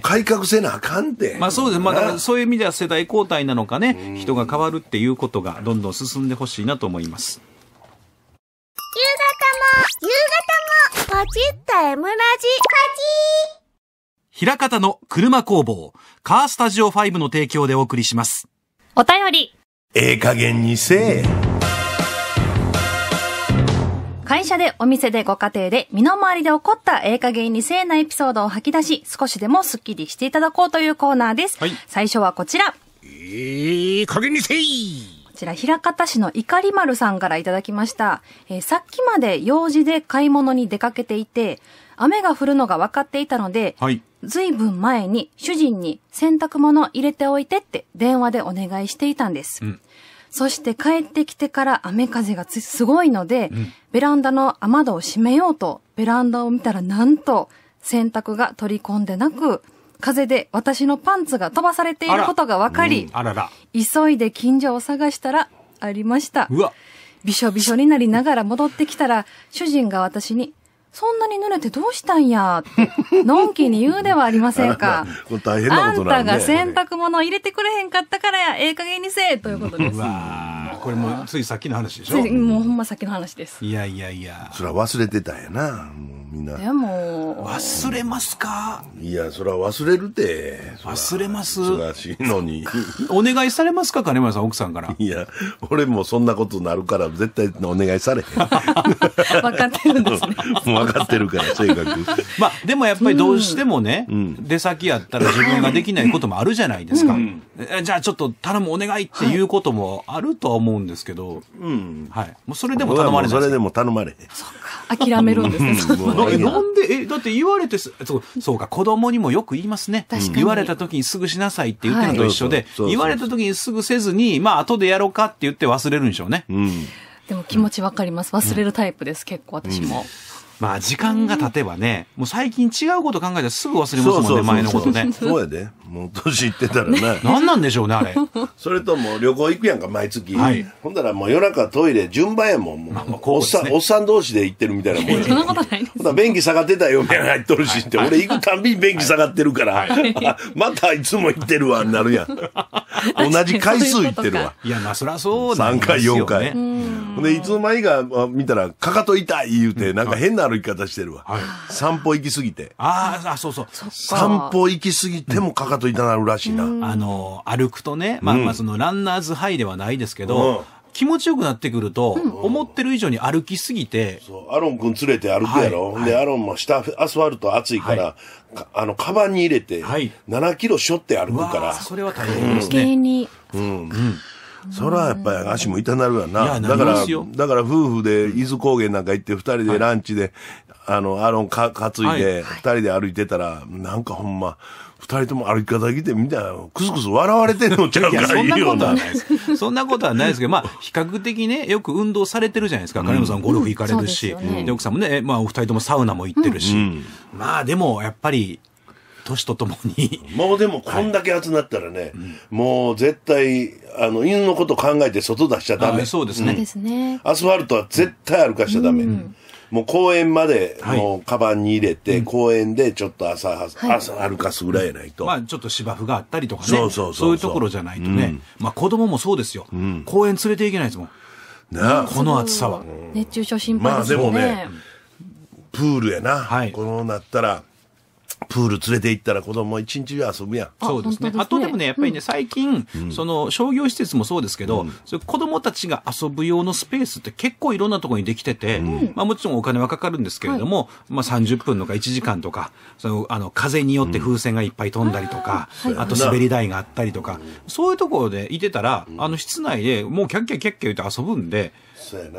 改革せなあかんて。まあそうです。まあそういう意味では世代交代なのかね、人が変わるっていうことがどんどん進んでほしいなと思います。夕方も、夕方もポチッと M ラジ。パチ平方の車工房、カースタジオ5の提供でお送りします。お便り。ええ加減にせえ。会社で、お店で、ご家庭で、身の回りで起こったええ加減にせえなエピソードを吐き出し、少しでもスッキリしていただこうというコーナーです。はい、最初はこちら。ええー、加減にせいちら、平方市のいかり丸さんからいただきました。えー、さっきまで用事で買い物に出かけていて、雨が降るのが分かっていたので、はい、ずいぶん前に主人に洗濯物入れておいてって電話でお願いしていたんです。うんそして帰ってきてから雨風がすごいので、うん、ベランダの雨戸を閉めようと、ベランダを見たらなんと、洗濯が取り込んでなく、風で私のパンツが飛ばされていることが分かり、うん、あらら急いで近所を探したらありました。うわびしょびしょになりながら戻ってきたら、主人が私に、そんなに濡れてどうしたんや、のんきに言うではありませんか。*laughs* これ大変なことなん、ね、あんたが洗濯物を入れてくれへんかったからや、ええ加減にせえということです。これもついさっきの話でしょもうほんまさっきの話ですいやいやいやそれは忘れてたんやなもうみんなでも忘れますかいやそれは忘れるて忘れます忙しいのにお願いされますか金村さん奥さんからいや俺もそんなことになるから絶対お願いされへん *laughs* わかってるんですね *laughs* もう分かってるから、性 *laughs* 格。まあ、でもやっぱりどうしてもね、うん、出先やったら自分ができないこともあるじゃないですか。うん、じゃあちょっと頼むお願いっていうこともあるとは思うんですけど、はい。もうそれでも頼まれない。それでも頼まれ。そっか。諦めるんですね。なんで、え、だって言われてそう、そうか、子供にもよく言いますね。言われた時にすぐしなさいって言ってるのと一緒で、言われた時にすぐせずに、まあ、後でやろうかって言って忘れるんでしょうね。うん。でも気持ちわかります。忘れるタイプです、結構私も。うんまあ時間が経てばね、もう最近違うこと考えたらすぐ忘れますもんね、前のことね。そうやで。もう年いってたらね。*laughs* 何なんでしょうね、あれ。それとも旅行行くやんか、毎月。はいほんだらもう夜中トイレ順番やもん。もうまあまあこおうっさん、おっさん同士で行ってるみたいなもんや *laughs* そんなことないですほんだら便器下がってたよ、みたいな入っとるしって。俺行くたんびに便器下がってるから、*laughs* またいつも行ってるわ、なるやん。同じ回数行ってるわ。いや、まあ、そりゃそうなん3で回、すよ、ね。4回。ほんで、いつの間にか見たら、かかと痛い言うて、なんか変な歩き方してるわ。はい散歩行きすぎて。ああ、そうそう。散歩行きすぎてもかかと痛なるらしいな。あの、歩くとね、まあ、まあそのランナーズハイではないですけど、気持ちよくなってくると、思ってる以上に歩きすぎて。そう、アロン君連れて歩くやろ。で、アロンも下、アスファルト暑いから、あの、カバンに入れて、7キロしょって歩くから。それは大変ですね。余計に。うん。それはやっぱり足も痛なるわな。だから、だから夫婦で伊豆高原なんか行って二人でランチで、あの、アロンか担いで、二人で歩いてたら、なんかほんま、二人とも歩き方来てみたいなクスクス笑われてんのちゃうからいんようなそんなことはないですけど、まあ、比較的ね、よく運動されてるじゃないですか。金本さんゴルフ行かれるし、で奥さんもね、まあ、お二人ともサウナも行ってるし。まあ、でも、やっぱり、年とともに。もうでも、こんだけ集まったらね、もう絶対、あの、犬のこと考えて外出しちゃダメ。そうですね。アスファルトは絶対歩かしちゃダメ。うんもう公園まで、もう、カバンに入れて、公園でちょっと朝、朝歩かすぐらいやないと。まあ、ちょっと芝生があったりとかね。そうそうそう。そういうところじゃないとね。まあ、子供もそうですよ。公園連れていけないですもん。なこの暑さは。熱中症心配ですね。まあ、でもね、プールやな。このなったら、プール連れて行ったら子供一日遊ぶやん。そうですね。あとでもね、やっぱりね、最近、その商業施設もそうですけど、子供たちが遊ぶ用のスペースって結構いろんなところにできてて、まあもちろんお金はかかるんですけれども、まあ30分とか1時間とか、その、あの、風によって風船がいっぱい飛んだりとか、あと滑り台があったりとか、そういうところでいてたら、あの、室内でもうキャッキャキャッキャ言って遊ぶんで、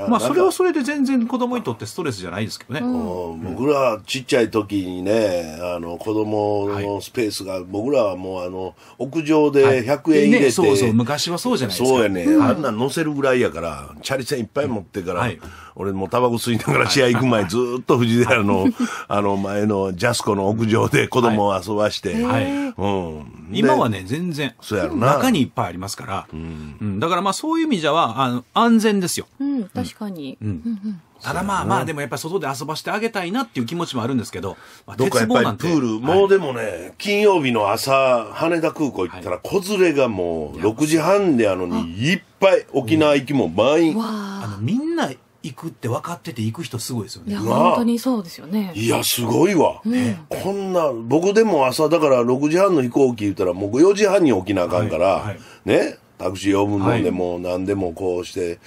まあそれはそれで全然子供にとってストレスじゃないですけどね、うん、僕らちっちゃい時にねあの子供のスペースが、はい、僕らはもうあの屋上で100円入れて、はいね、そうそう昔はそうじゃないですかそうやね、うん、あんなん乗せるぐらいやからチャリ線いっぱい持ってから、うんはい、俺もタバコ吸いながら試合行く前、ずっと藤寺のあの *laughs* 前のジャスコの屋上で子供を遊ばして、はいうん、今はね全然そうやろな中にいっぱいありますから、うんだからまあそういう意味じゃはあの安全ですよ、うんうん、確かに。うんただまあまあ、でもやっぱり外で遊ばしてあげたいなっていう気持ちもあるんですけど、まあ、どっかやっぱりプール、もうでもね、金曜日の朝、羽田空港行ったら、子連れがもう6時半であのに、いっぱい沖縄行きも満員。うん、あのみんな行くって分かってて行く人すごいですよね。いや、本当にそうですよね。いや、すごいわ。うん、こんな、僕でも朝だから6時半の飛行機言ったら、もう4時半に起きなあかんから、はいはい、ね。タクシー呼ぶもんでも何でもこうして、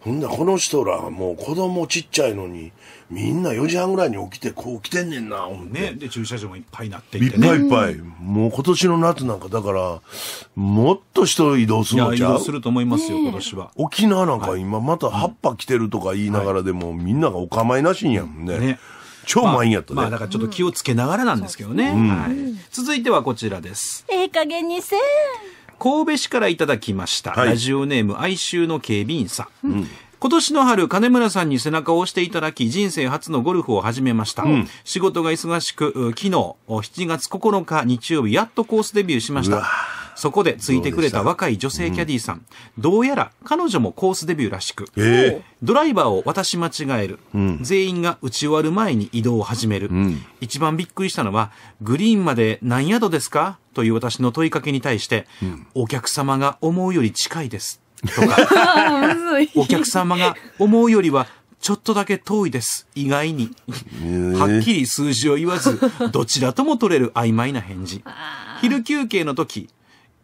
ほんなこの人らもう子供ちっちゃいのに、みんな4時半ぐらいに起きて、こう来てんねんな、ね。で、駐車場もいっぱいなっていってね。いっぱいいっぱい。もう今年の夏なんか、だから、もっと人移動するのちゃう移動すると思いますよ、今年は。沖縄なんか今また葉っぱ来てるとか言いながらでも、みんながお構いなしんやもんね。ね超満員やったね、まあ、まあ、だからちょっと気をつけながらなんですけどね。うん、はい、続いてはこちらです。ええ加減にせえ。神戸市からいただきました、はい、ラジオネーム哀愁の警備員さん、うん今年の春、金村さんに背中を押していただき、人生初のゴルフを始めました。うん、仕事が忙しく、昨日、7月9日日曜日、やっとコースデビューしました。そこでついてくれた若い女性キャディーさん、どうやら彼女もコースデビューらしく、えドライバーを渡し間違える、全員が打ち終わる前に移動を始める、一番びっくりしたのは、グリーンまで何ヤードですかという私の問いかけに対して、お客様が思うより近いです。とか、*laughs* お客様が思うよりはちょっとだけ遠いです。意外に。はっきり数字を言わず、どちらとも取れる曖昧な返事。昼休憩の時、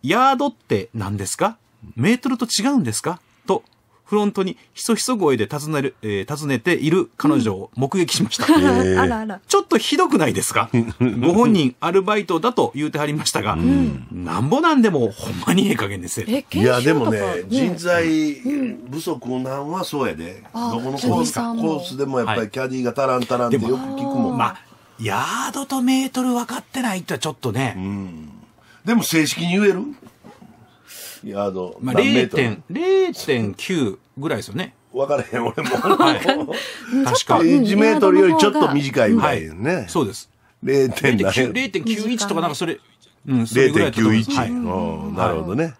ヤードって何ですかメートルと違うんですかと、フロントにひそひそ声で尋ねる、えー、尋ねている彼女を目撃しました。うん、ちょっとひどくないですか *laughs* ご本人アルバイトだと言うてはりましたが、うん、なんぼなんでもほんまにええ加減ですよ。いや、でもね、人材不足なんはそうやで。うん、どこのコースか。コースでもやっぱりキャディーが足らん足らんってよく聞くもん。もまあ、ヤードとメートル分かってないってちょっとね。うんでも正式に言えるヤード、まあ、0.9ぐらいですよね。分かれへん、俺も。はい、*laughs* 確か。1メートルよりちょっと短いぐらいね。はい、そうです。0.91 0 9とかなんかそれ、うん、それぐらいだと思います。0.91、はい。なるほどね。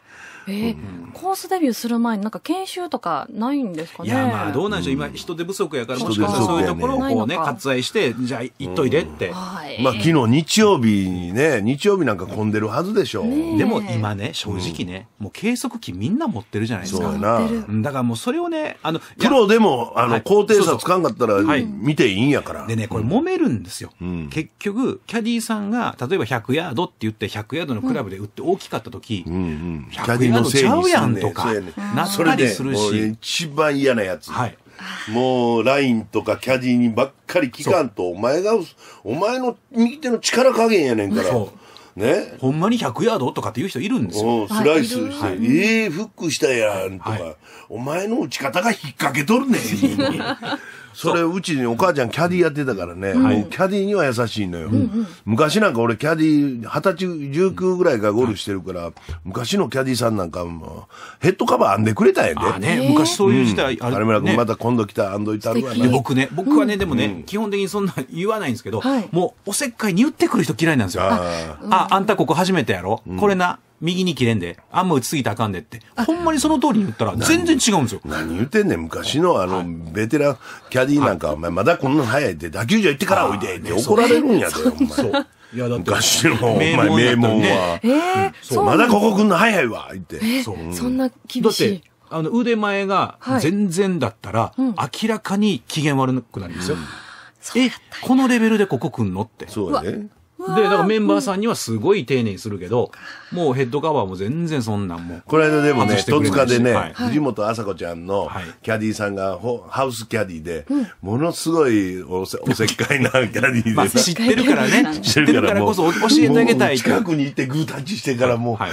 えー、うん、コースデビューする前になんか研修とかないんですかねいや、まあどうなんでしょう。今人手不足やから、もしかしたらそういうところをこうね、割愛して、じゃあ行っといでって。うんはい、まあ昨日日曜日にね、日曜日なんか混んでるはずでしょう。でも今ね、正直ね、もう計測器みんな持ってるじゃないですか。そうな。だからもうそれをね、あの、プロでも、あの、高低差つかんかったら、見ていいんやから。でね、これ揉めるんですよ。結局、キャディーさんが、例えば100ヤードって言って、100ヤードのクラブで打って大きかった時、100ヤードのせいにすねん。とか、なったりするし。一番嫌なやつ。はい。もう、ラインとかキャディにばっかり聞かんと、お前が、お前の右手の力加減やねんから。ね。ほんまに100ヤードとかって言う人いるんですよ。スライスして、ええフックしたやんとか、はい、お前の打ち方が引っ掛けとるねん。*laughs* それうちにお母ちゃんキャディーやってたからね、もうキャディーには優しいのよ、うんうん、昔なんか俺キャディー二十歳19ぐらいからゴルフしてるから、昔のキャディーさんなんかもヘッドカバー編んでくれたんやで、ね、昔そういう時代、うん、あ村君また今度来た編んどいたるわな僕ね僕はね、でもね、基本的にそんな言わないんですけど、はい、もうおせっかいに言ってくる人嫌いなんですよあああんたここ初めてやろ、これな右に切れんで、あんま打ちすぎたあかんでって、ほんまにその通りに言ったら全然違うんですよ。何言ってんねん、昔のあの、ベテラン、キャディーなんか、お前まだこんな早いって、打球場行ってからおいでって怒られるんやで、お前。いやだって昔のお前名門は、えそうまだここ来んの早いわ言って、そんな厳しいあの腕前が全然だったら、明らかに機嫌悪くなりますよ、えこのレベルでここ来んのってそうねで、だからメンバーさんにはすごい丁寧にするけど、うん、もうヘッドカバーも全然そんなんもこの間でもね、戸塚でね、はい、藤本麻子ちゃんのキャディーさんが、はい、ハウスキャディーで、うん、ものすごいおせ *laughs* おせっかいなキャディーでまあ。知ってるからね。知ってるからこそ教えてあげたい。近くに行ってグータッチしてからもう、はい、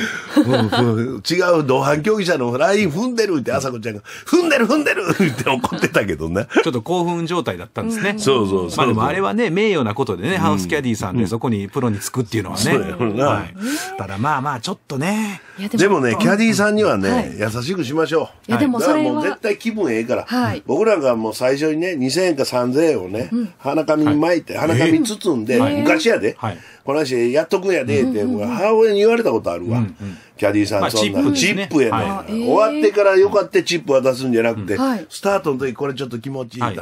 違う同伴競技者のライン踏んでるって麻子ちゃんが、踏んでる踏んでるって怒ってたけどね。ちょっと興奮状態だったんですね。そうそうそう。まあでもあれはね、名誉なことでね、ハウスキャディーさんでそこににプロにつくっていうのはね。そうな。はい、ただまあまあ、ちょっとね。でもね、キャディーさんにはね、はい、優しくしましょう。いや、でもそれは。もう絶対気分ええから、はい、僕なんかもう最初にね、2000円か3000円をね、うん、鼻紙に巻いて、鼻紙包んで、昔やで、この話やっとくんやでって、母親に言われたことあるわ。うんうんキャディーさん、そんな、チップやね、終わってからよかったチップ渡すんじゃなくて、スタートの時これちょっと気持ちいいから、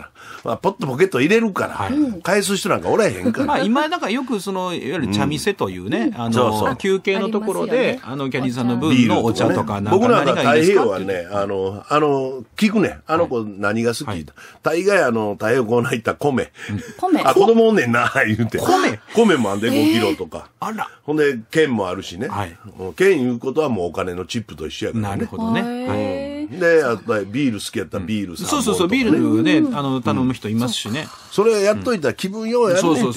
まあ、ポッとポケット入れるから、返す人なんかおらへんから。まあ、今、なんかよくその、いわゆる茶店というね、あの休憩のところで、あ、の、キャディーさんの分のお茶とか、僕なんか太平洋はね、あの、あの、聞くね、あの子何が好き、大概あの、太平洋コーナー行った米。米、あ、子供おんねんな、言うて。米米もあんで5キロとか。あら。ほんで、剣もあるしね。はい。ことはもうお金のチップと一緒やから、ね、なるほどね。はいね。で、あとビール好きやったらビールさ、ね、そうそうそう、ビールね、あの、頼む人いますしね。それやっといたら気分ようやるねんう。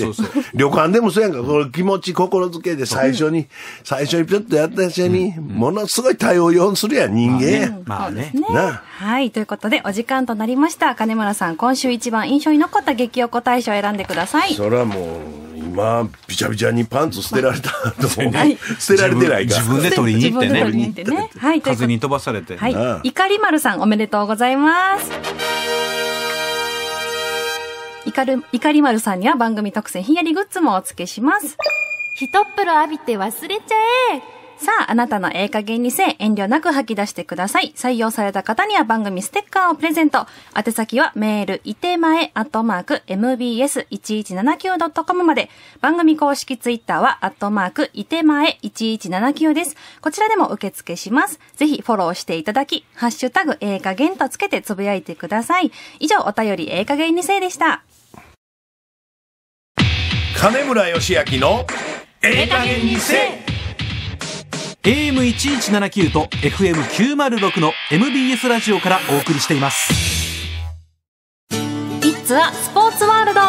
旅館でもそうやんか、この気持ち、心づけで最初に、最初にぴょっとやった人に、ものすごい対応用するやん、人間や。まあね。なはい、ということで、お時間となりました。金村さん、今週一番印象に残った激おこ大賞を選んでください。それはもう、まあ、びちゃびちゃにパンツ捨てられたと思う、ま捨てられてないか自分で取りに行ってね。はい、風に飛ばされて。はい。光丸さん、おめでとうございます。いかる、いかり丸さんには番組特選ひんやりグッズもお付けします。ひとっ風呂浴びて忘れちゃえさあ、あなたのええ加減にせ遠慮なく吐き出してください。採用された方には番組ステッカーをプレゼント。宛先はメール、いてまえ、アットマーク、mbs1179.com まで。番組公式ツイッターは、アットマーク、いてまえ1179です。こちらでも受付します。ぜひフォローしていただき、ハッシュタグ、ええ加減とつけてつぶやいてください。以上、お便りええ加減にせでした。金村義明のええ加減にせ AM1179 と FM906 の MBS ラジオからお送りしています。イッツはスポーツワールド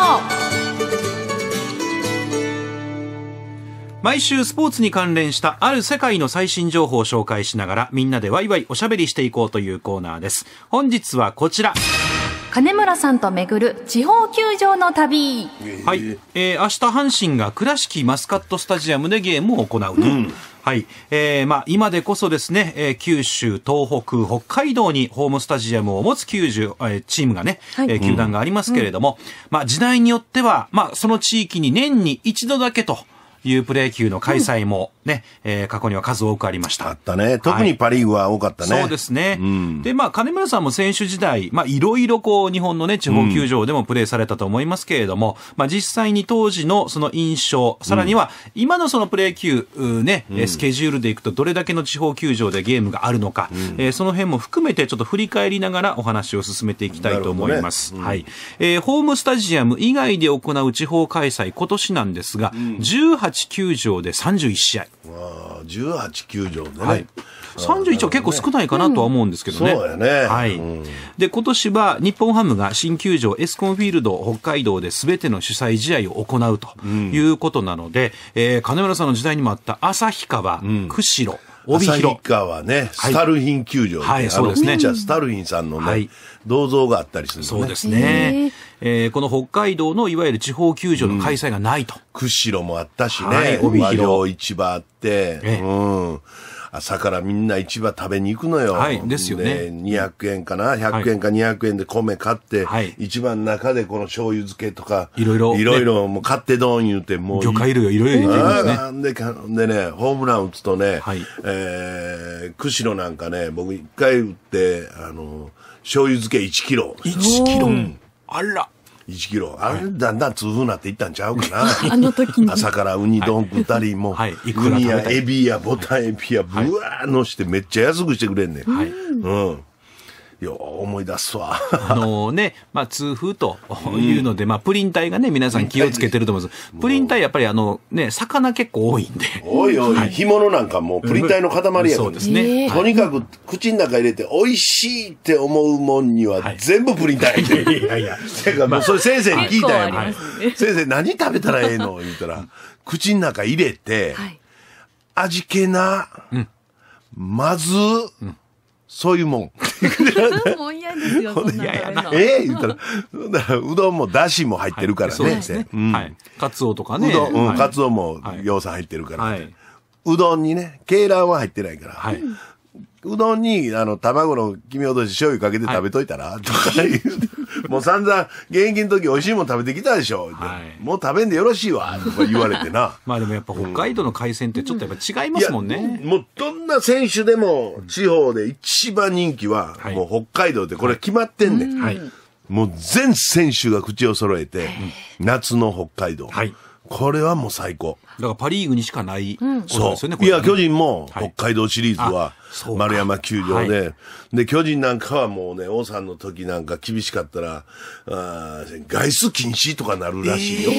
毎週スポーツに関連したある世界の最新情報を紹介しながらみんなでワイワイおしゃべりしていこうというコーナーです。本日はこちら。金村さんと巡る地方球場の旅、はいえー、明日阪神が倉敷マスカットスタジアムでゲームを行うと、うん、はいえーまあ、今でこそですね、えー、九州、東北、北海道にホームスタジアムを持つ九州、えー、チームがね、はい、えー、球団がありますけれども、うん、まあ、時代によっては、まあ、その地域に年に一度だけというプレー級の開催もね、うん、えー、過去には数多くありました。あったね。特にパリーグは多かったね。はい、そうですね、うん、で、まあ、金村さんも選手時代、まあ、いろいろこう、日本のね、地方球場でもプレーされたと思いますけれども、うん、まあ、実際に当時のその印象、さらには、今のそのプレー級、ね、スケジュールでいくとどれだけの地方球場でゲームがあるのか、えー、その辺も含めてちょっと振り返りながらお話を進めていきたいと思います。ね、はい。えー、ホームスタジアム以外で行う地方開催、今年なんですが、18 18球場で31試合。わ18球場ね。はい。31は結構少ないかなとは思うんですけどね。うん、ね。はい。うん、で、今年は日本ハムが新球場エスコンフィールド北海道で全ての主催試合を行うということなので、うん、えー、金村さんの時代にもあった旭川、釧路、帯広。川ね、スタルヒン球場、はい、はい、そうですね。じゃスタルヒンさんのね、はい、銅像があったりする、ね、そうですね。えー、この北海道のいわゆる地方球場の開催がないと。釧路もあったしね、はい、帯広市場あって、うん。朝からみんな市場食べに行くのよ。はい、ですよね。200円かな ?100 円か200円で米買って、はい、市場の中でこの醤油漬けとか、いろいろ、いろいろ、もう買ってどん言うて、もう。魚介類がいろいろ出てるんでね。でね、ホームラン打つとね、はい、えー、釧路なんかね、僕一回打って、あの、醤油漬け1キロ。1キロ、うんあら。1キロ。あれ、だんだん痛風になっていったんちゃうかな。*laughs* あの時に。朝からウニ丼食ったり、もう、ウニやエビやボタンエビや、ぶわーのしてめっちゃ安くしてくれんねん。うん。よ思い出すわ。あのね、*laughs* まあ、痛風というので、うん、まあ、プリン体がね、皆さん気をつけてると思いますプリン体やっぱりあの、ね、魚結構多いんで。多い多い、はい、干物なんかもうプリン体の塊やから、うん、そうですね、えー。とにかく口の中入れて、美味しいって思うもんには、全部プリン体、は *laughs* い、いやいや。てか、もうそれ先生に聞いたやん、先生、何食べたらええの言ったら、*laughs* 口の中入れて、はい、味気な、うん、まず、うんそういうもん。もう嫌ですよ、*laughs* んやな。ええ言ったら、だからうどんもだしも入ってるからね。はうねん、カツオとかね。うどん、うん、カツオも要素入ってるから、うどんにね、鶏卵は入ってないから。はい。うどんに、あの、卵の黄身落とし醤油かけて食べといたら、とか言うて、もう散々、現役の時美味しいもん食べてきたでしょ。はいもう食べんでよろしいわ、とか言われてな。*laughs* まあでもやっぱ北海道の海鮮ってちょっとやっぱ違いますもんね。もうどんな選手でも、地方で一番人気は、もう北海道でこれ決まってんねん。はい。もう全選手が口を揃えて、夏の北海道。はいこれはもう最高。だからパ・リーグにしかないそうですよね、ういや、巨人も北海道シリーズは丸山球場で、はい、で、巨人なんかはもうね、王さんの時なんか厳しかったら、あ外出禁止とかなるらしいよ。え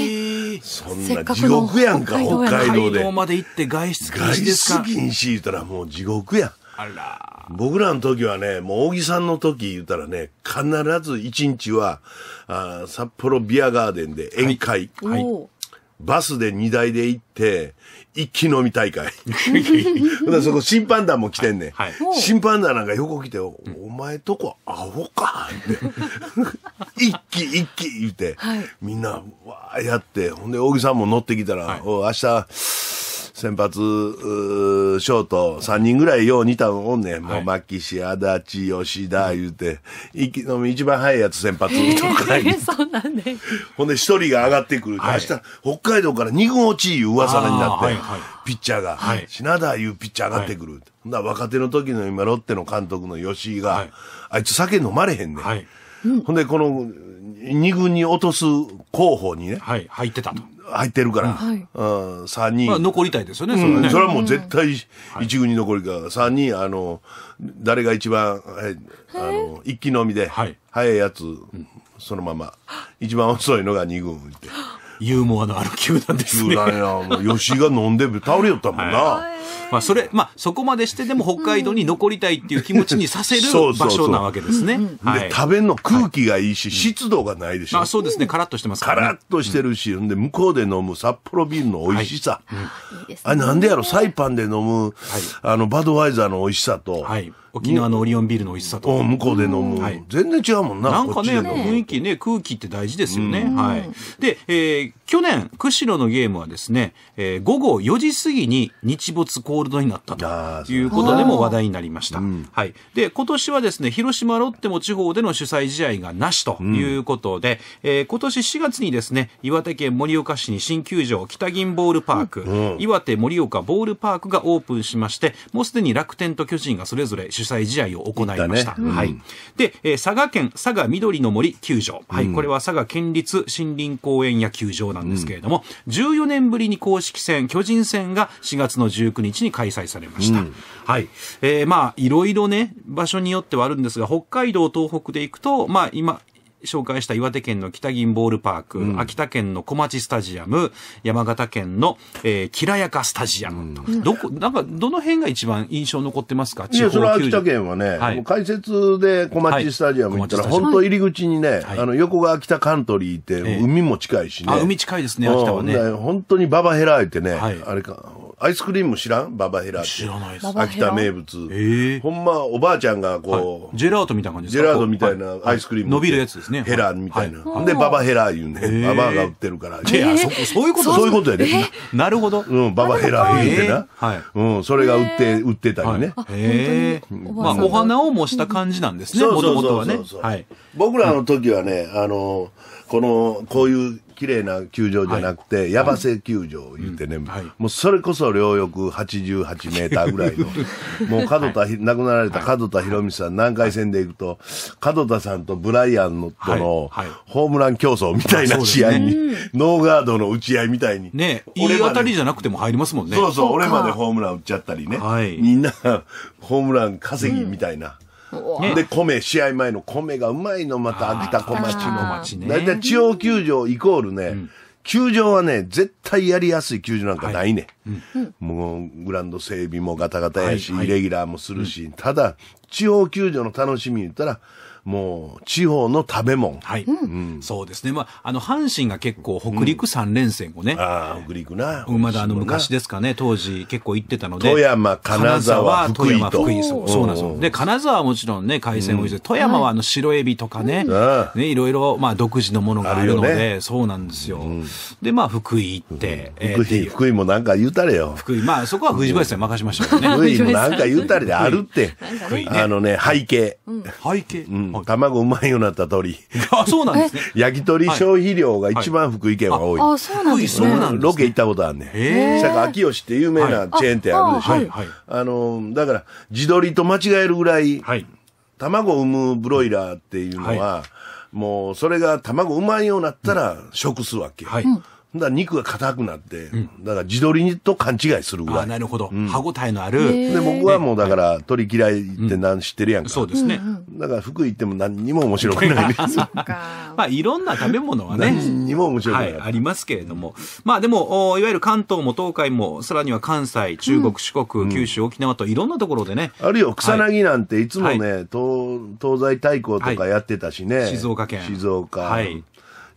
ー、そんな地獄やんか、北海道で。まで行って外出禁止ですか外出禁止言ったらもう地獄やん。あら。僕らの時はね、もう大木さんの時言ったらね、必ず一日は、あ札幌ビアガーデンで宴会。はいはいバスで荷台で行って、一気飲み大会。だ *laughs* そこ審判団も来てんねん。はい、審判団なんか横来て、お前とこアホかって。*laughs* 一気一気言って、はい、みんな、わーやって、ほんで、大木さんも乗ってきたら、はい、お明日、先発、ショート、三人ぐらいよう似たのおんねん。もう、牧師、足立、吉田、言うて、一番早いやつ先発とか、え *laughs* そうなんで。ほんで、一人が上がってくる。明日、北海道から二軍落ちいう噂になって、ピッチャーが、はい、品田いうピッチャー上がってくる。ほんだ若手の時の今、ロッテの監督の吉井が、あいつ酒飲まれへんねん。はい、ほんで、この、二軍に落とす候補にね、はい、入ってたと。入ってるから、はい、うん、3人。まあ、残りたいですよね、それは、ねうん、れはもう絶対一軍に残りか、ら、い、3人、あの、誰が一番、い、あの、一気飲みで、早いやつ、そのまま、一番遅いのが2軍って。ユーモアのある球団ですね。球団や。う吉井が飲んで倒れよったもんな。*laughs* はい、まあ、それ、まあ、そこまでしてでも北海道に残りたいっていう気持ちにさせる場所なわけですね。で、食べんの空気がいいし、はい、湿度がないでしょ。まあ、そうですね。カラッとしてますから、ね。カラッとしてるし、うん、で、向こうで飲む札幌ビールの美味しさ。はいうん、あ、なんでやろ、サイパンで飲む、あの、バドワイザーの美味しさと、はい沖縄のオリオンビールの美味しさと向こうで飲む。はい、全然違うもんな。なんかね、雰囲気ね、空気って大事ですよね。はい。で、えー、去年、釧路のゲームはですね、えー、午後4時過ぎに日没コールドになったということでも話題になりました。はい。で、今年はですね、広島ロッテも地方での主催試合がなしということで、うん、えー、今年4月にですね、岩手県盛岡市に新球場、北銀ボールパーク、うん、岩手盛岡ボールパークがオープンしまして、もうすでに楽天と巨人がそれぞれ主主催試合を行いました。ねうん、はい。で、えー、佐賀県佐賀緑の森球場。はい、うん、これは佐賀県立森林公園野球場なんですけれども、うん、14年ぶりに公式戦、巨人戦が4月の19日に開催されました。うん、はい。えー、まあ、いろいろね、場所によってはあるんですが、北海道、東北で行くと、まあ、今、紹介した岩手県の北銀ボールパーク、うん、秋田県の小町スタジアム、山形県の、えー、きらやかスタジアムと、うん、どこ、なんか、どの辺が一番印象残ってますかいや、それは秋田県はね、はい、解説で小町スタジアム行ったら、はい、本当入り口にね、はい、あの、横が秋田カントリーって、海も近いしね。えー、海近いですね、秋田はね。本当にババヘラいてね、あれか、アイスクリーム知らんババヘラ知らないです。秋田名物。ええほんま、おばあちゃんがこう、ジェラートみたいな感じですジェラートみたいなアイスクリーム。伸びるやつですねヘラみたいな。で、ババヘラ言うね。ババアが売ってるから。いや、そ、そういうことそういうことやね。なるほど。うん、ババヘラ言うてな。えーうん、それが売って、売ってたりね。へえまあ、お花を模した感じなんですね、もともとはね。そうそうそうそう。はい。僕らの時はね、あの、この、こういう綺麗な球場じゃなくて、矢、は、橋、い、球場言ってね、もうそれこそ両翼88メーターぐらいの、*laughs* もう門田、はい、亡くなられた門田博美さん、南海戦で行くと、門田さんとブライアンのとの、ホームラン競争みたいな試合に、ノーガードの打ち合いみたいに。ねいい当たりじゃなくても入りますもんね。そうそう、俺までホームラン打っちゃったりね。みんな、ホームラン稼ぎみたいな。うんで、米、試合前の米がうまいの、また秋田小町の。大体地方球場イコールね、うん、球場はね、絶対やりやすい球場なんかないね。はいうん、もう、グランド整備もガタガタやし、はいはい、イレギュラーもするし、ただ、地方球場の楽しみ言ったら、もう地方の食べ物。はい。そうですね。まあ、あの、阪神が結構北陸3連戦をね。ああ、北陸な。まだあの、昔ですかね、当時結構行ってたので。富山、金沢、富山、福井。そうなんですよ。で、金沢はもちろんね、海鮮味しい。富山はあの、白エビとかね、ね、いろいろ、まあ、独自のものがあるので、そうなんですよ。で、まあ、福井行って。福井、福井もなんか言うたれよ。福井、まあ、そこは藤林さん任しましたね。福井もなんか言うたれであるって。*laughs* あのね、背景。背景。うん。うん、卵うまいようになった鳥。あ、そうなんですね。*laughs* 焼き鳥消費量が一番福井県は多い。あ、そうなんですね。ロケ行ったことあんねん。えき秋吉って有名なチェーン店あるでしょ。はい、あの、だから、地鶏と間違えるぐらい、はい、卵を産むブロイラーっていうのは、はい、もう、それが卵うまいようになったら食すわけ。はい、うんだ肉が硬くなって、うん、だから地鶏と勘違いするぐらい。あなるほど、うん、歯応えのある。で、僕はもうだから、鶏嫌いって何知ってるやんか、うん。そうですね。だから服行っても何にも面白くないです。*laughs* まあ、いろんな食べ物はね。何にも面白くない。はい、ありますけれども。まあでも、いわゆる関東も東海も、さらには関西、中国、四国、九州、沖縄といろんなところでね。あるよ、草薙なんていつもね、はい、東東西対抗とかやってたしね。はい、静岡県。静岡。はい。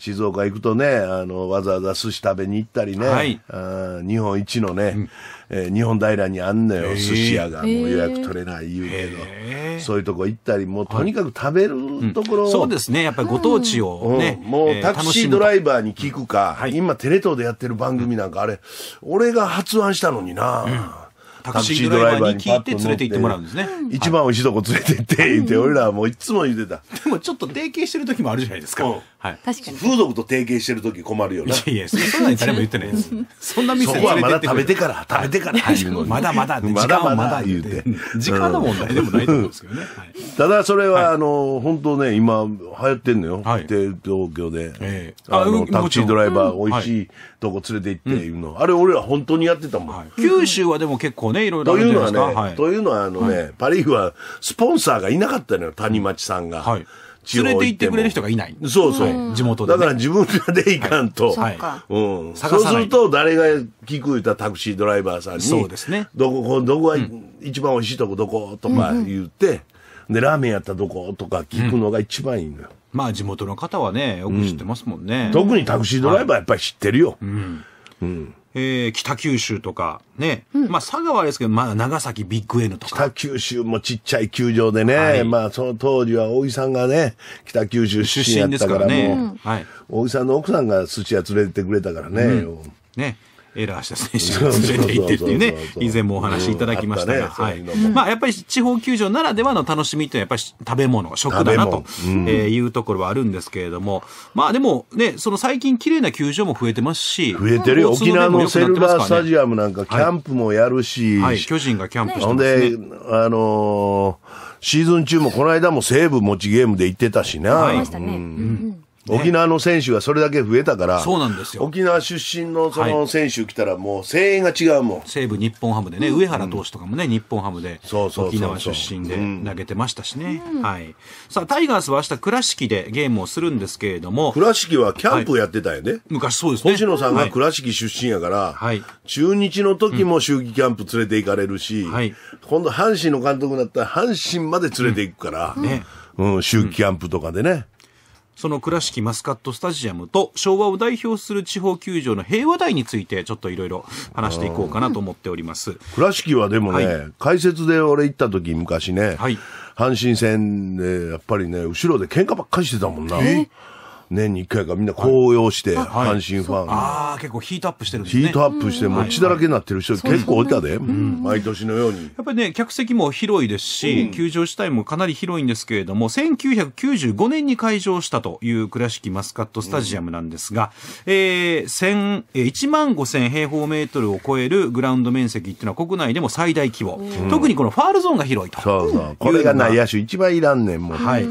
静岡行くとね、あの、わざわざ寿司食べに行ったりね、はい、あ日本一のね、うん、えー、日本平にあんのよ、寿司屋が、もう予約取れない言うけど、そういうとこ行ったり、もうとにかく食べるところ、はいうん、そうですね、やっぱりご当地をね、うん、もうタクシードライバーに聞くか、はい、今テレ東でやってる番組なんか、あれ、俺が発案したのにな、タクシードライバーに聞いて連れて行ってもらうんですね。一番美味しいとこ連れて行って、言って、俺らはもういつも言ってた。でもちょっと提携してる時もあるじゃないですか。はい、確かに風俗と提携してる時困るよね。いやいや、そんなに誰も言ってないです。そんな店そこはまだ食べてから、食べてから入るのまだまだ、時間はまだ言うて。時間の問題でもないと思うんですけどね。ただそれは、あの、本当ね、今流行ってんのよ。はい、東京で。あの、タクシードライバー、美味しいとこ連れて行っていうの。あれ俺は本当にやってたもん。九州はでも結構ね、いろいろあるんですかというのはね、というのはあのね、パリーグはスポンサーがいなかったのよ、谷町さんが。はい連れて行ってくれる人がいない。そうそう。地元で、だから自分らで行かんと。はい。うん。そうすると、誰が聞く言ったタクシードライバーさんに。そうですね。どこ、どこが一番美味しいとこどことか言って、で、ラーメンやったどことか聞くのが一番いいのよ。まあ地元の方はね、よく知ってますもんね。特にタクシードライバーやっぱり知ってるよ。うん。うんえー、北九州とか、ね、うん、まあ佐賀はあれですけど、まあ長崎ビッグ N とか。北九州もちっちゃい球場でね、はい、まあその当時は大井さんがね、北九州出身やったからね、はい、大井さんの奥さんが寿司屋連れてくれたからね。うん、ね。エラーした選手が連れて行ってっていうね、以前もお話いただきましたが、はい。まあ、やっぱり地方球場ならではの楽しみというのは、やっぱり食べ物、食だなというところはあるんですけれども、まあでもね、その最近綺麗な球場も増えてますし、増えてるよ。沖縄のセルバースタジアムなんかキャンプもやるし、はい、巨人がキャンプしてますね。ほんで、あのシーズン中もこの間も西武持ちゲームで行ってたしな。はい。うん沖縄の選手がそれだけ増えたから、そうなんですよ沖縄出身のその選手来たら、もう声援が違うもん、西武日本ハムでね、上原投手とかもね、日本ハムで、そそうう沖縄出身で投げてましたしね、はいさあ、タイガースは明日倉敷でゲームをするんですけれども、倉敷はキャンプやってたよね、昔そうですね星野さんが倉敷出身やから、はい、中日の時も秋季キャンプ連れて行かれるし、はい、今度、阪神の監督になったら、阪神まで連れて行くから、ねうん、秋季キャンプとかでね。その倉敷マスカットスタジアムと昭和を代表する地方球場の平和台についてちょっといろいろ話していこうかなと思っております。倉敷はでもね、はい、解説で俺行った時昔ね、はい、阪神戦でやっぱりね、後ろで喧嘩ばっかりしてたもんな。えー年に1回かみんな高揚して、阪神ファン。ああ、結構ヒートアップしてるんですね。ヒートアップして、もう血だらけになってる人結構おいたで、毎年のように。やっぱりね、客席も広いですし、球場自体もかなり広いんですけれども、1995年に開場したという倉敷マスカットスタジアムなんですが、えー、1万5000平方メートルを超えるグラウンド面積っていうのは国内でも最大規模。特にこのファールゾーンが広いと。そうそう。これが内野手一番いらんねん、もう。はい。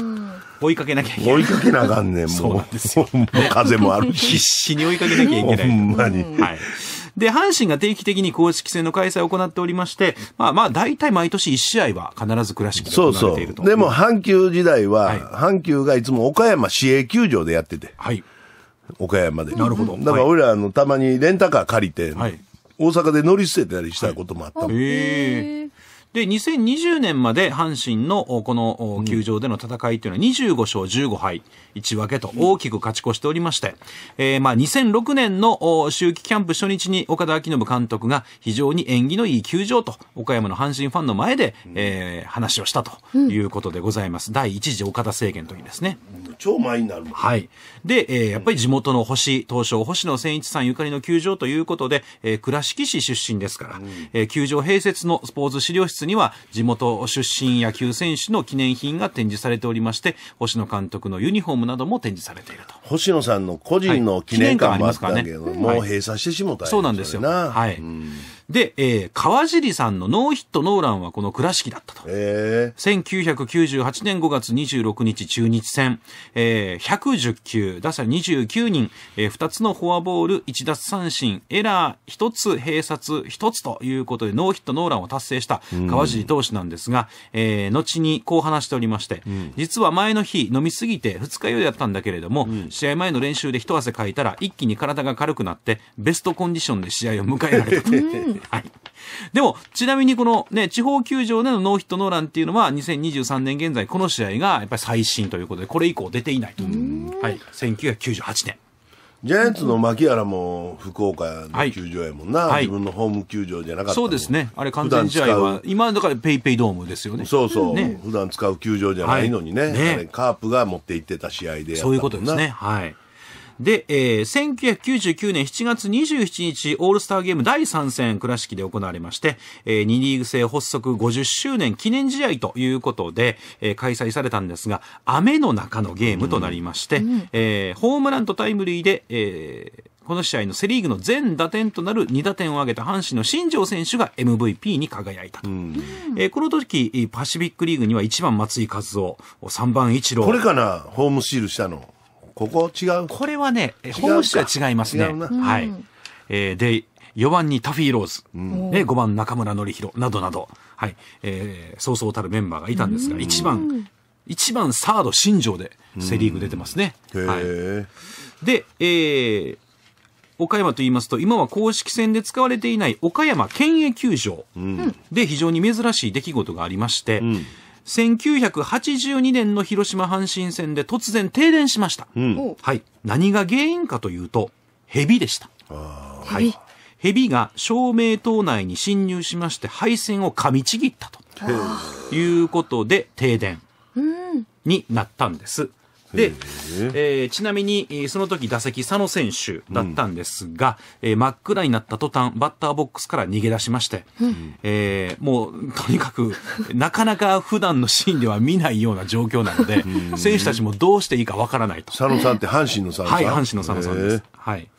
追いかけなきゃいけない。追いかけなあかんねん、もう。そうなんですよ。*laughs* 風もあるし。必死に追いかけなきゃいけない。ほんまに。はい。で、阪神が定期的に公式戦の開催を行っておりまして、まあまあ、大体毎年1試合は必ずックで行っていると。そうそう。でも、阪急時代は、阪急がいつも岡山市営球場でやってて。はい。岡山で。なるほど。だから俺ら、あの、たまにレンタカー借りて、はい、大阪で乗り捨てたりしたこともあったもん。へで、2020年まで阪神のこの球場での戦いというのは25勝15敗、1分けと大きく勝ち越しておりまして、えー、まあ2006年の秋季キャンプ初日に岡田昭信監督が非常に縁起のいい球場と岡山の阪神ファンの前で、えー、話をしたということでございます。第1次岡田政権というですね。超前になるはい。で、えー、やっぱり地元の星、東証星野千一さんゆかりの球場ということで、えー、倉敷市出身ですから、えー、球場併設のスポーツ資料室には地元出身野球選手の記念品が展示されておりまして、星野監督のユニフォームなども展示されていると。星野さんの個人の記念館もあったけど、もう閉鎖してしもた、ねそうなんですよ。はい。うんで、えー、川尻さんのノーヒットノーランはこの倉敷だったと。えー、1998年5月26日中日戦、えー、110球、打者29人、えー、2つのフォアボール、1奪三振、エラー1つ、併殺1つということで、ノーヒットノーランを達成した川尻投手なんですが、えー、後にこう話しておりまして、うん、実は前の日飲みすぎて2日酔いだったんだけれども、うん、試合前の練習で一汗かいたら一気に体が軽くなって、ベストコンディションで試合を迎えられたと。はい。でも、ちなみにこのね、地方球場でのノーヒットノーランっていうのは、2023年現在、この試合がやっぱり最新ということで、これ以降出ていないと。はい。1998年。ジャイアンツの牧原も福岡の球場やもんな、はい、自分のホーム球場じゃなかったそうですね、あれ完全試合は、今だからペイペイドームですよね。そうそう、ね、普段使う球場じゃないのにね、はい、ねカープが持って行ってた試合でそういうことですね。はいで、えー、1999年7月27日、オールスターゲーム第3戦、倉敷で行われまして、えー、2リーグ制発足50周年記念試合ということで、えー、開催されたんですが、雨の中のゲームとなりまして、うん、えー、ホームランとタイムリーで、えー、この試合のセ・リーグの全打点となる2打点を挙げた阪神の新庄選手が MVP に輝いたと、えー、この時パシフィックリーグには1番松井和夫、3番一郎これかなホームシールしたのここ違う。これはね、本種は違いますね。はい。えー、で、4番にタフィー・ローズ、うん、ね、5番中村紀弘などなど、はい、えー、そうそうたるメンバーがいたんですが、1番、1番サード新庄でセ・リーグ出てますね。はい、で、えー、岡山と言いますと、今は公式戦で使われていない岡山県営球場で非常に珍しい出来事がありまして、う1982年の広島阪神戦で突然停電しました、うん、はい、何が原因かというと蛇でした、はい、が照明塔内に侵入しまして配線を噛みちぎったということで停電になったんです。で、えー、ちなみに、その時打席佐野選手だったんですが、うん、えー、真っ暗になった途端、バッターボックスから逃げ出しまして、うん、えー、もう、とにかく、なかなか普段のシーンでは見ないような状況なので、選手たちもどうしていいかわからないと。佐野さんって阪神の佐野さんはい、阪神の佐野さんです。はい。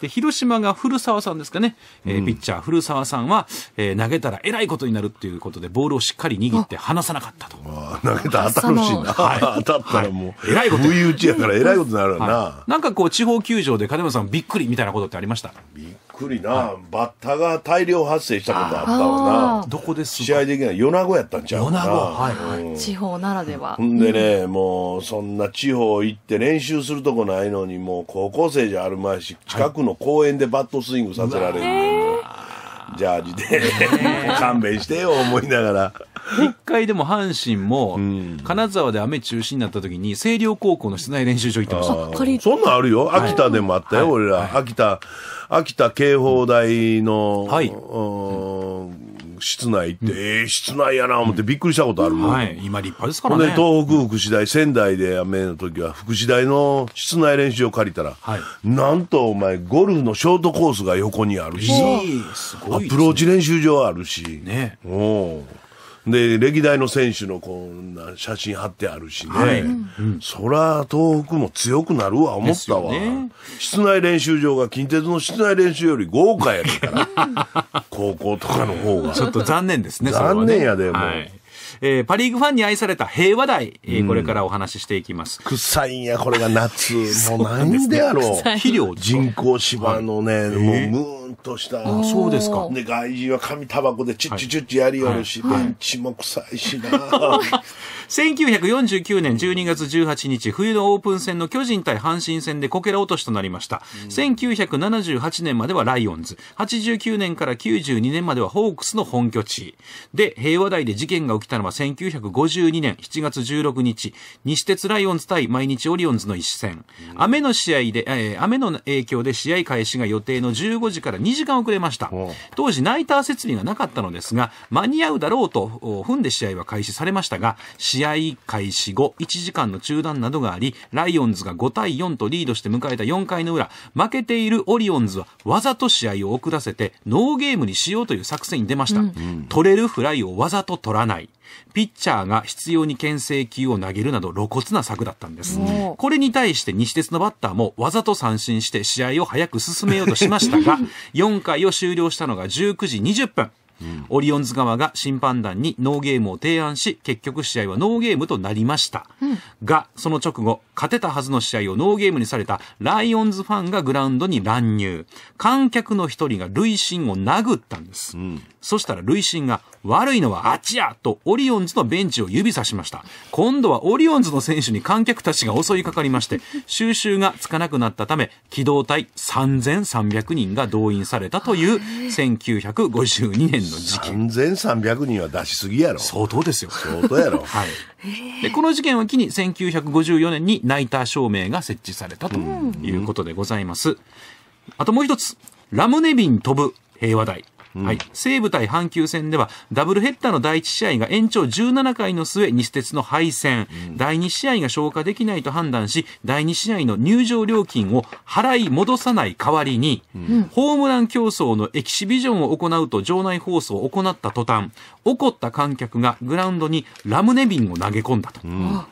で、広島が古澤さんですかね、えー、ピッチャー、古澤さんは、えー、投げたらえらいことになるっていうことで、ボールをしっかり握って離さなかったと。投げたら当たるしな。はい、当たったらもう、え、らいこと。不意打ちやからえらいことになるな、はい、なんかこう、地方球場で金村さんびっくりみたいなことってありましたびっくりな、バッタが大量発生したことあったわなどこです試合できない米子やったんちゃうかな米子、はいはい、地方ならではでね、うん、もうそんな地方行って練習するとこないのにもう高校生じゃあるまいし近くの公園でバットスイングさせられる、はい、ジャージで *laughs* 勘弁してよ思いながら。*laughs* 一回でも阪神も、金沢で雨中止になった時に、星稜高校の室内練習場行ってました。そんなんあるよ。秋田でもあったよ、俺ら、秋田、秋田警報台の、はい、室内って、ええ室内やな思ってびっくりしたことあるもん。はい、今立派ですからね。で、東北福祉大、仙台で雨の時は、福祉大の室内練習を借りたら、はい、なんとお前、ゴルフのショートコースが横にあるし、すごい、アプローチ練習場あるし、ね。おうで、歴代の選手のこんな写真貼ってあるしね。はい、うん、そ東北も強くなるわ、思ったわ。ね、室内練習場が近鉄の室内練習より豪華やから。*laughs* 高校とかの方が。ちょっと残念ですね、残念やで、ね、もう。はいえー、パ・リーグファンに愛された平和台、えー、これからお話ししていきます。臭いんや、これが夏。もうなんでろう。肥料人工芝のね、もうとした。あ、そうですか。で、外人は紙タバコでチッチチッチやりよるし、ベンチも臭いしな。*laughs* 1949年12月18日、冬のオープン戦の巨人対阪神戦でこけら落としとなりました。1978年まではライオンズ、89年から92年まではホークスの本拠地。で、平和台で事件が起きたのは1952年7月16日、西鉄ライオンズ対毎日オリオンズの一戦。雨の試合で、えー、雨の影響で試合開始が予定の15時から2時間遅れました。当時ナイター設備がなかったのですが、間に合うだろうと踏んで試合は開始されましたが、試試合開始後、1時間の中断などがあり、ライオンズが5対4とリードして迎えた4回の裏、負けているオリオンズはわざと試合を遅らせて、ノーゲームにしようという作戦に出ました。うん、取れるフライをわざと取らない。ピッチャーが必要に牽制球を投げるなど露骨な策だったんです。これに対して西鉄のバッターもわざと三振して試合を早く進めようとしましたが、4回を終了したのが19時20分。オリオンズ側が審判団にノーゲームを提案し結局試合はノーゲームとなりました、がその直後勝てたはずの試合をノーゲームにされたライオンズファンがグラウンドに乱入。観客の一人が塁審を殴ったんです。うん、そしたら塁審が、悪いのはあっちやとオリオンズのベンチを指さしました。今度はオリオンズの選手に観客たちが襲いかかりまして、収集がつかなくなったため、機動隊3300人が動員されたという1952年の事件。3300人は出しすぎやろ。相当ですよ。相当やろ。はい。で、この事件を機に1954年にナイター照明が設置されたということでございます。あともう一つ、ラムネ瓶飛ぶ平和台。うん、はい、西武対阪急戦ではダブルヘッダーの第1試合が延長17回の末西鉄の敗戦、うん、第2試合が消化できないと判断し第2試合の入場料金を払い戻さない代わりに、うん、ホームラン競争のエキシビジョンを行うと場内放送を行った途端怒った観客がグラウンドにラムネ瓶を投げ込んだと、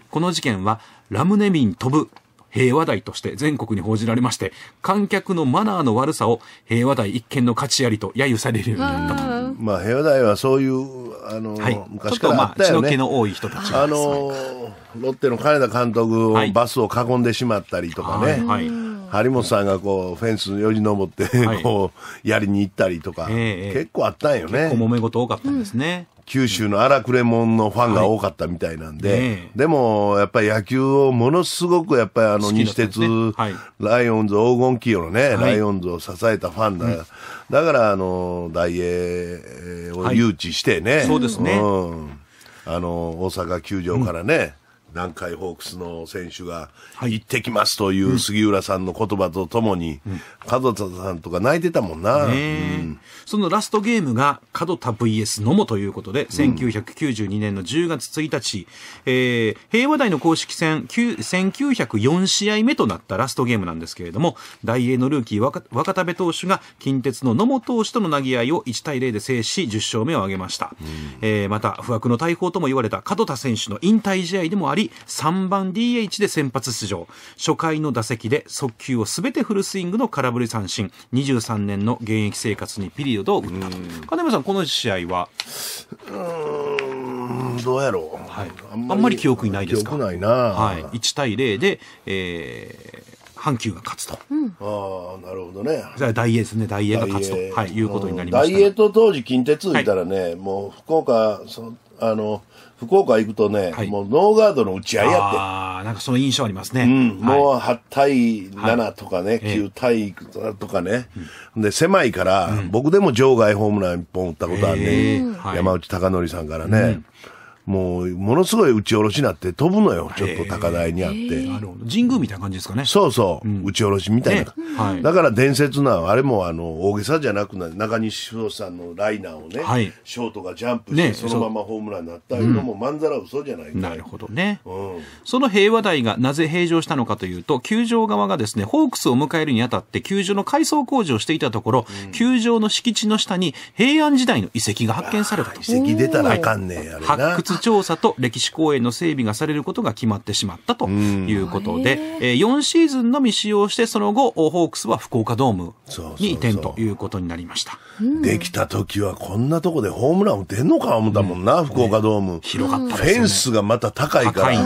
この事件はラムネ民飛ぶ平和台として全国に報じられまして、観客のマナーの悪さを平和台一見の価値ありと揶揄されるようになったと。まあ平和台はそういう、あの、はい、昔からあったよ、ね、ちょっとまあ、血の気の多い人たちあのー、ロッテの金田監督をバスを囲んでしまったりとかね。はい、張本さんがこうフェンスよじ登ってこうやりに行ったりとか、結構あったんよね。結構揉め事多かったんですね。九州の荒くれもんのファンが多かったみたいなんで、はいね、でもやっぱり野球をものすごくやっぱりあの西鉄、ねはい、ライオンズ黄金企業のね、ライオンズを支えたファンだ、うん、だからあの大英を誘致してね、そうですね、うん、あの大阪球場からね、南海ホークスの選手が、行ってきますという杉浦さんの言葉とともに、門田さんとか泣いてたもんな、うん、そのラストゲームが門田 VS 野茂ということで、うん、1992年の10月1日、えー、平和台の公式戦1904試合目となったラストゲームなんですけれども大英のルーキー若若田部投手が近鉄の野茂投手との投げ合いを1対0で制し10勝目を挙げました、うん、えー、また不惑の大砲とも言われた門田選手の引退試合でもありり、3番 DH で先発出場。初回の打席で速球をすべてフルスイングの空振り三振。23年の現役生活にピリオドを打った金村さん、この試合はうん、どうやろう。はい。あんまり記憶にないですか記憶ないな。はい。1対0で、えー、阪急が勝つと。うん、ああ、なるほどね。じゃあ大栄ですね、大栄が勝つと、はい、いうことになりました、大栄と当時近鉄いたらね、はい、もう福岡そあの福岡行くとね、はい、もうノーガードの打ち合いやって。ああ、なんかその印象ありますね。うん。もう8対7とかね、はい、9対とかね、えー。で、狭いから、うん、僕でも場外ホームラン1本打ったことあるね。えー、山内隆則さんからね。うんもう、ものすごい打ち下ろしになって飛ぶのよ。ちょっと高台にあって。神宮みたいな感じですかね。そうそう。うん、打ち下ろしみたいな。はい、だから伝説な、あれもあの、大げさじゃなくな、中西翔さんのライナーをね、はい、ショートがジャンプして、そのままホームランになったいうのも、まんざら嘘じゃない、うん、なるほどね、うん、その平和台がなぜ平常したのかというと、球場側がですね、ホークスを迎えるにあたって、球場の改装工事をしていたところ、球場の敷地の下に平安時代の遺跡が発見されたと。遺跡出たらあかんねん、あれな。発掘調査と歴史公園の整備がされることが決まってしまったということで、えー、4シーズンのみ使用して、その後、ホークスは福岡ドームに移転ということになりました。できた時はこんなとこでホームラン打てんのか思ったもんな、うん、福岡ドーム、ね。広かったね、フェンスがまた高いから。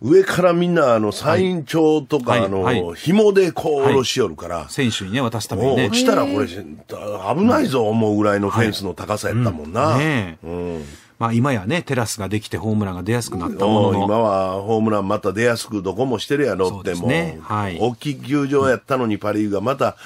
上からみんな、あの、サイン帳とか、あの、紐でこう、下ろしよるから、はい。選手にね、渡すためにね。落ちたらこれ、危ないぞ思うぐらいのフェンスの高さやったもんな。うん、ねうんまあ今やね、テラスができてホームランが出やすくなったものの今はホームランまた出やすくどこもしてるやろってもう、ねはい、大きい球場やったのにパリーグがまた、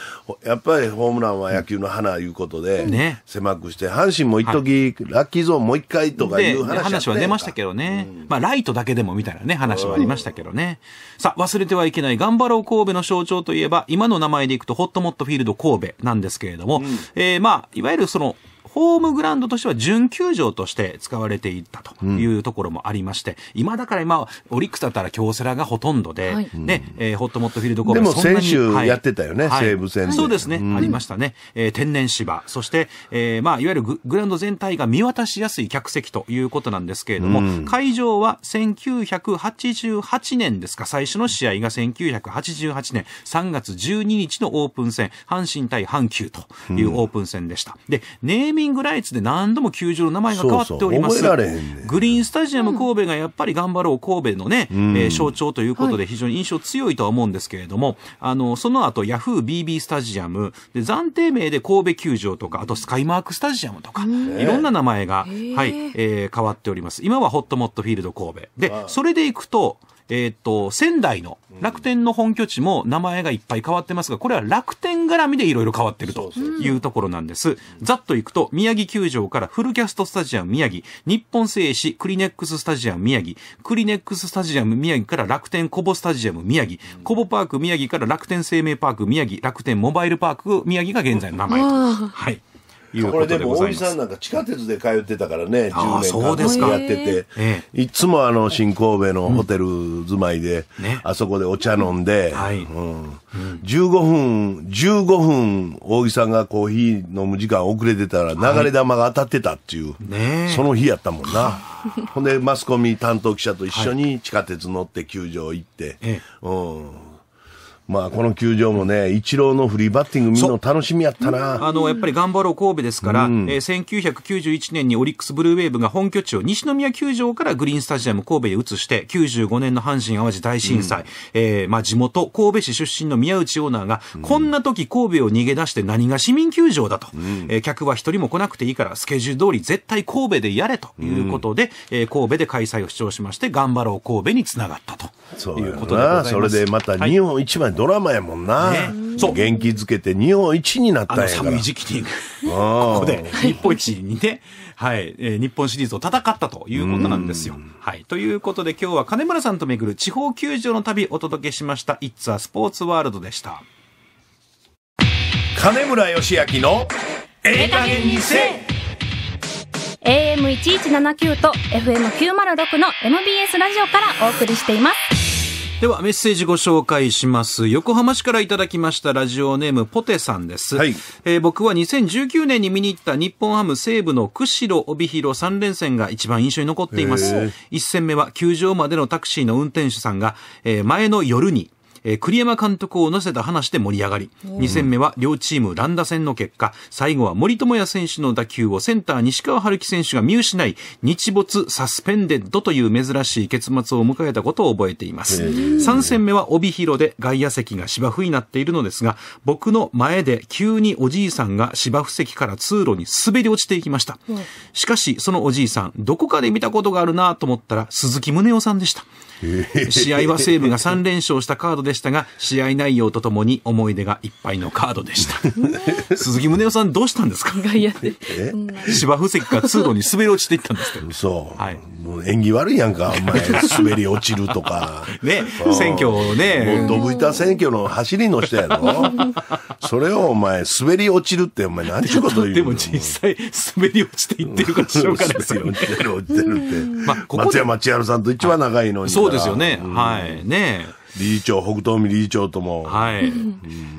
やっぱりホームランは野球の花いうことで、ね、狭くして、阪神も一時、はい、ラッキーゾーンもう一回とかいう話話は出ましたけどね、うん、まあライトだけでもみたいなね、話はありましたけどね。うん、さあ、忘れてはいけない頑張ろう神戸の象徴といえば、今の名前でいくとホットモットフィールド神戸なんですけれども、うん、えー、まあ、いわゆるその、ホームグラウンドとしては準球場として使われていたというところもありまして、うん、今だから今、オリックスだったら京セラがほとんどで、はい、ね、えー、ホットモットフィールドコールでも先週やってたよね、はい、西武戦で、そうですね、うん、ありましたね。えー、天然芝、そして、えー、まあ、いわゆるググラウンド全体が見渡しやすい客席ということなんですけれども、うん、会場は1988年ですか、最初の試合が1988年3月12日のオープン戦、阪神対阪急というオープン戦でした。で、ネーミングングライツで何度も球場の名前が変わっております。グリーンスタジアム神戸がやっぱり頑張ろう神戸のね、うん、えー、象徴ということで非常に印象強いとは思うんですけれども、はい、あの、その後ヤフー BB スタジアム、で暫定名で神戸球場とか、あとスカイマークスタジアムとか、いろんな名前が、はい、えー、変わっております。今はホットモットフィールド神戸。で、それで行くと、えっ、ー、と、仙台の楽天の本拠地も名前がいっぱい変わってますが、これは楽天絡みでいろいろ変わってるというところなんです。ざっといくと、宮城球場からフルキャストスタジアム宮城、日本製紙クリネックススタジアム宮城、クリネックススタジアム宮城から楽天コボスタジアム宮城、コボパーク宮城から楽天生命パーク宮城、楽天モバイルパーク宮城が現在の名前と。はい。いうこれでも大井さんなんか地下鉄で通ってたからね、10年間やってて、えいつもあの新神戸のホテル住まいで、うんね、あそこでお茶飲んで、はいうんうん、15分、15分大井さんがコーヒー飲む時間遅れてたら流れ玉が当たってたっていう、はいね、その日やったもんな。ほんでマスコミ担当記者と一緒に地下鉄乗って球場行って、え、うんまあ、この球場もね、イチローのフリーバッティング見るの楽しみやったな。あの、やっぱり頑張ろう神戸ですから、うん、えー、1991年にオリックスブルーウェーブが本拠地を西宮球場からグリーンスタジアム神戸へ移して、95年の阪神淡路大震災、うん、えー、まあ、地元、神戸市出身の宮内オーナーが、うん、こんな時神戸を逃げ出して何が市民球場だと、うん、えー、客は一人も来なくていいから、スケジュール通り絶対神戸でやれということで、うん、えー、神戸で開催を主張しまして、頑張ろう神戸につながったと。そういうことでございます。それでまた日本一番ドラマやもんな。はいね、そう。元気づけて日本一になったんや寒い時期に、ここで日本一にね、はい、えー、日本シリーズを戦ったということなんですよ。はい。ということで今日は金村さんと巡る地方球場の旅お届けしました、It's a Sports World でした。金村義明のええ加減にせ AM1179 と FM906 の MBS ラジオからお送りしています。ではメッセージご紹介します。横浜市からいただきましたラジオネームポテさんです。はい、えー、僕は2019年に見に行った日本ハム西部の釧路帯広3連戦が一番印象に残っています。1戦目は球場までのタクシーの運転手さんが、えー、前の夜にえー、栗山監督を乗せた話で盛り上がり、2戦目は両チーム乱打戦の結果、最後は森友哉選手の打球をセンター西川春樹選手が見失い、日没サスペンデッドという珍しい結末を迎えたことを覚えています。3戦目は帯広で外野席が芝生になっているのですが、僕の前で急におじいさんが芝生席から通路に滑り落ちていきました。しかし、そのおじいさん、どこかで見たことがあるなと思ったら、鈴木宗男さんでした。試合は西武が3連勝したカードでしたが、試合内容とともに思い出がいっぱいのカードでした。鈴木宗男さんどうしたんですか芝生席が通路に滑り落ちていったんですけど。そう。はい。もう縁起悪いやんか、お前、*laughs* 滑り落ちるとか。ね、選挙をね。もう、どぶ板選挙の走りの人やろ。それをお前、滑り落ちるって、お前、何ちゅうこと言うでも実際、滑り落ちていってるからしょうがないですよ、ね。*laughs* 滑り落ちてるって。まあ、ここ松山千春さんと一番長いのに。そうですよね。はい。ね理事長、北東美理事長とも。はい。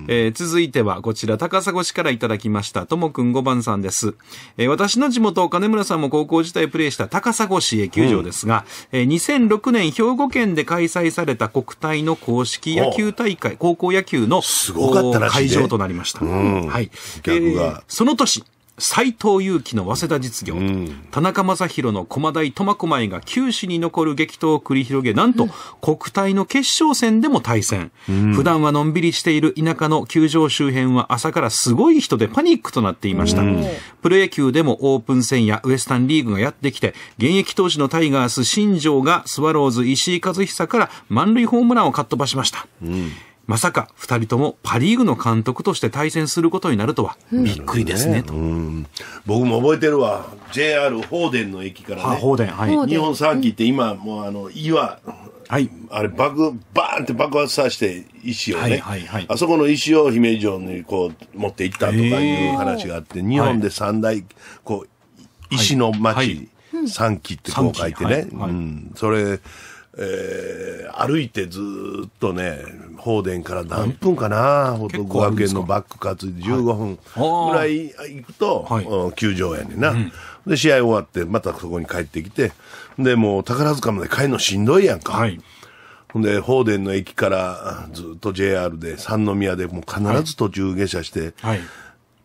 えー、続いては、こちら、高砂市からいただきました、ともくん5番さんです。えー、私の地元、金村さんも高校時代プレーした高砂市野球場ですが、うん、えー、2006年、兵庫県で開催された国体の公式野球大会、高校野球のすごかった会場となりました。うん、はい。えー、その年、斎藤佑樹の早稲田実業、うん、田中将大の駒大苫小牧が九死に残る激闘を繰り広げ、なんと、国体の決勝戦でも対戦、うん。普段はのんびりしている田舎の球場周辺は朝からすごい人でパニックとなっていました。プロ野球でもオープン戦やウエスタンリーグがやってきて、現役当時のタイガース新庄がスワローズ石井和久から満塁ホームランをかっ飛ばしました。まさか2人ともパ・リーグの監督として対戦することになるとは、びっくりですね、うん、と僕も覚えてるわ JR 放電の駅からね、あ、放電、はい、日本三期って今もうあの岩、はい、あれ爆バーンって爆発させて石をね、はいはいはい、あそこの石を姫路城にこう持って行ったとかいう話があって日本で三大こう石の町、三期ってこう書いてね、うん、それえー、歩いてずっとね、放電から何分かな、五百500円のバック担い15分ぐらい行くと、はい、球場やねんな、うん、で、試合終わって、またそこに帰ってきて、で、もう宝塚まで帰るのしんどいやんか。はい、で、放電の駅からずっと JR で三宮でもう必ず途中下車して、はい、はい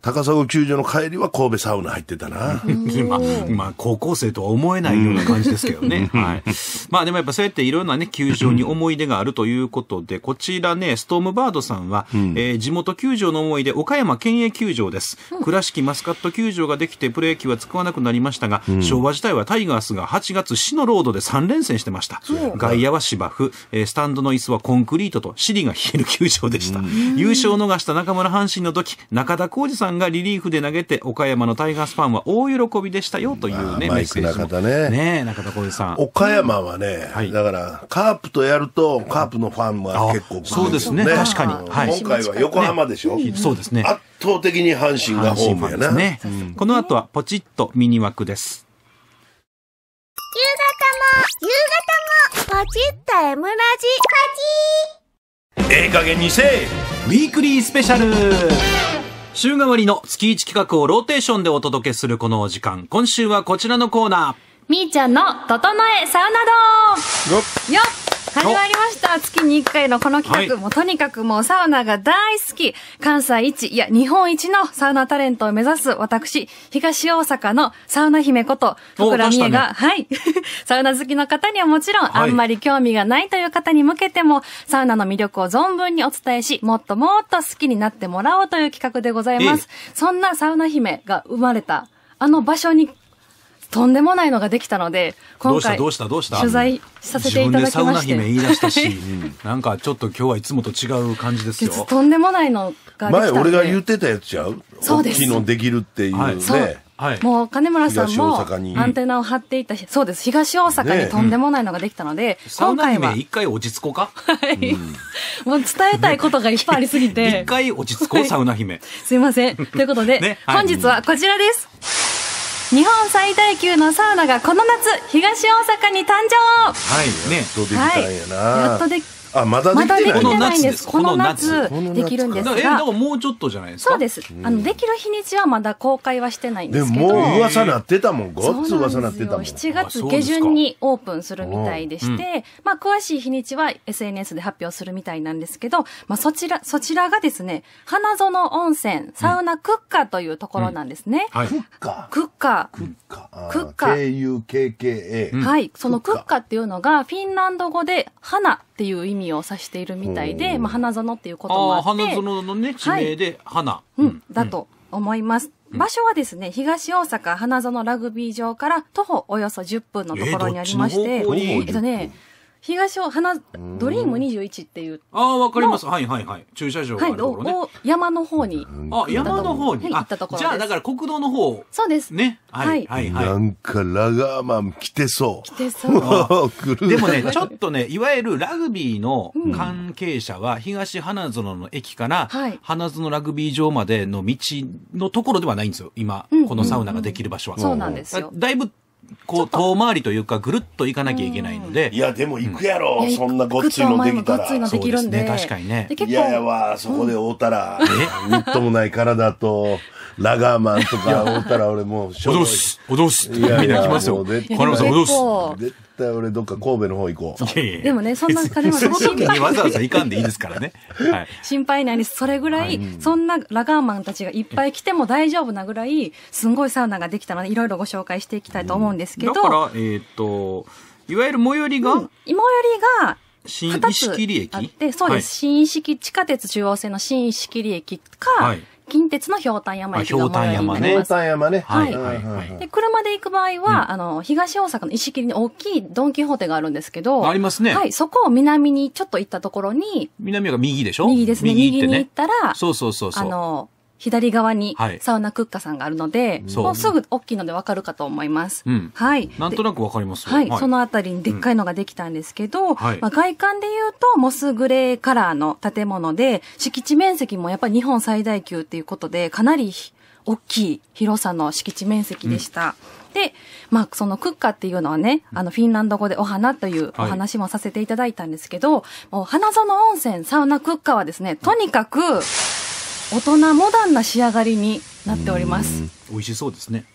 高砂球場の帰りは神戸サウナ入ってたな。まあ、まあ、高校生とは思えないような感じですけどね。はい。まあでもやっぱそうやっていろんなね、球場に思い出があるということで、こちらね、ストームバードさんは、うん、えー、地元球場の思い出、岡山県営球場です。倉敷マスカット球場ができてプロ野球は使わなくなりましたが、うん、昭和時代はタイガースが8月市のロードで3連戦してました。外野は芝生、えー、スタンドの椅子はコンクリートと、尻が冷える球場でした。優勝を逃した中村阪神の時、中田浩二さんんがリリーフで投げて、岡山のタイガースファンは大喜びでしたよというね、メッセージも。中田ね。ね中田浩二さん。岡山はね、はい、だから、カープとやると、カープのファンは結構、ね、そうですね、確かに。はい、今回は横浜でしょ、ね、そうですね。圧倒的に阪神がホームやな。ね、うん、この後は、ポチッとミニ枠です。夕方も、夕方も、ポチッと M ラジ、ポチーええ加減にせえウィークリースペシャル週替わりの月1企画をローテーションでお届けするこのお時間。今週はこちらのコーナー。みーちゃんの、整えサウナドーンよっ始まりました月に1回のこの企画、はい、もうとにかくもうサウナが大好き関西一、いや日本一のサウナタレントを目指す私、東大阪のサウナ姫こと福良美恵が、ね、はい、*laughs* サウナ好きの方にはもちろん、はい、あんまり興味がないという方に向けても、サウナの魅力を存分にお伝えし、もっともっと好きになってもらおうという企画でございます。そんなサウナ姫が生まれたあの場所にとんでもないのができたので、今回、取材させていただきまして。自分でサウナ姫言い出したし、なんかちょっと今日はいつもと違う感じですよ。*laughs* とんでもないのができたで。前俺が言ってたやつちゃうそうです。大きいのできるっていうね。はいはい、もう金村さんもアンテナを張っていた、そうです、東大阪にとんでもないのができたので、ね、今回は。一回落ち着こうか。はい、うん、*laughs* もう伝えたいことがいっぱいありすぎて。一回落ち着こう、サウナ姫。*laughs* すいません。ということで、ねはい、本日はこちらです。日本最大級のサウナがこの夏東大阪に誕生はいやっとできたんやな、はい、やっとできあまだできてない、ま、この夏ですこの夏できるんですがえだからもうちょっとじゃないですかそうですあのできる日にちはまだ公開はしてないんですけどでもう噂なってたもんごっつ噂なってたもん7月下旬にオープンするみたいでして、まあ詳しい日にちは SNS で発表するみたいなんですけど、まあそちらそちらがですね花園温泉サウナクッカーというところなんですね、はい、クッカークッカークッカークッカー KUKKA はいそのクッカーっていうのがフィンランド語で花っていう意味味を指しているみたいで、まあ、花園っていうこともあって。花園のね、地名で花、はい、うん、だと思います。場所はですね、東大阪花園ラグビー場から徒歩およそ10分のところにありまして、えっとね、東を花、ドリーム21っていう。ああ、わかります。はいはいはい。駐車場があるところね。はい、山の方に。あ、山の方に。行ったところじゃあ、だから国道の方。そうです。ね。はい。はい、はい。なんか、ラガーマン来てそう。来てそう。*laughs* でもね、ちょっとね、いわゆるラグビーの関係者は、東花園の駅から、花園ラグビー場までの道のところではないんですよ。今、このサウナができる場所は。そうなんですよ。だいぶこう遠回りというかぐるっと行かなきゃいけないので、いやでも行くやろ、そんなごっついのできたらそうですね確かにねいやいやわそこで会うたら、みっともない体とラガーマンとか会うたら俺もうおどすおどすみんな来ますよ金村さんおどす対俺どっか神戸の方行こう。いやいやでもね、そんな金はそんにわざわざ行かんでいいですからね。はい。心配ないです。それぐらい、そんなラガーマンたちがいっぱい来ても大丈夫なぐらい、すんごいサウナができたので、いろいろご紹介していきたいと思うんですけど、だから、えっ、と、いわゆる最寄りが、最寄りが、新式。石切駅あって、そうです。はい新石地下鉄中央線の新石切駅か、はい近鉄の氷ょ山駅の最寄りになります。ょう山ね。はい。はいはいで、車で行く場合は、あの、東大阪の石切りに大きいドンキホーテがあるんですけど、ありますね。はい。そこを南にちょっと行ったところに、南が右でしょ右ですね。右に行ったら、そうそうそうそう。あの、左側にサウナクッカさんがあるので、もうすぐ大きいのでわかるかと思います。はい。なんとなくわかりますはい。そのあたりにでっかいのができたんですけど、まあ、外観で言うとモスグレーカラーの建物で、敷地面積もやっぱり日本最大級っていうことで、かなり大きい広さの敷地面積でした。うん、で、まあ、そのクッカっていうのはね、あの、フィンランド語でお花というお話もさせていただいたんですけど、はい、もう、花園温泉サウナクッカはですね、とにかく、大人モダンな仕上がりになっております。美味しそうですね。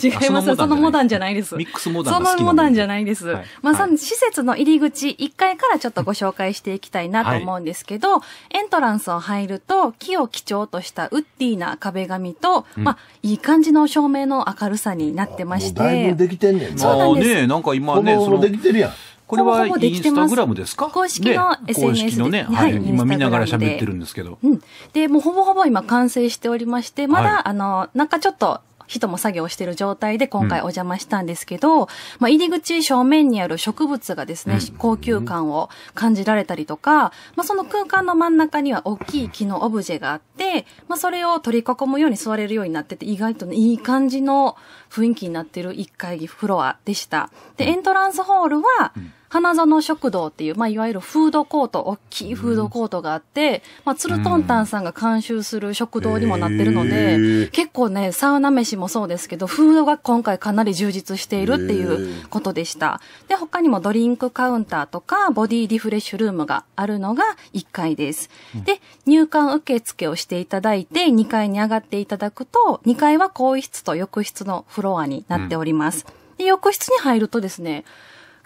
違います。そのモダンじゃないです。ミックスモダンそのモダンじゃないです。まあ、その施設の入り口1階からちょっとご紹介していきたいなと思うんですけど、エントランスを入ると、木を基調としたウッディな壁紙と、まあ、いい感じの照明の明るさになってまして。だいぶできてんねんそうなんです。ねなんか今ね、そのできてるやん。これはインスタグラムですか公式の SNS で、ね、はい、今見ながら喋ってるんですけど、うん、でもうほぼほぼ今完成しておりましてまだ、はい、あのなんかちょっと人も作業してる状態で今回お邪魔したんですけど、うん、まあ、入り口正面にある植物がですね、うん、高級感を感じられたりとか、まあ、その空間の真ん中には大きい木のオブジェがあって、まあ、それを取り囲むように座れるようになってて、意外と、ね、いい感じの雰囲気になってる1階フロアでした。で、エントランスホールは、うん花園食堂っていう、まあ、いわゆるフードコート、大きいフードコートがあって、まあ、ツルトンタンさんが監修する食堂にもなってるので、えー、結構ね、サウナ飯もそうですけど、フードが今回かなり充実しているっていうことでした。で、他にもドリンクカウンターとか、ボディリフレッシュルームがあるのが1階です。で、入館受付をしていただいて、2階に上がっていただくと、2階は更衣室と浴室のフロアになっております。で、浴室に入るとですね、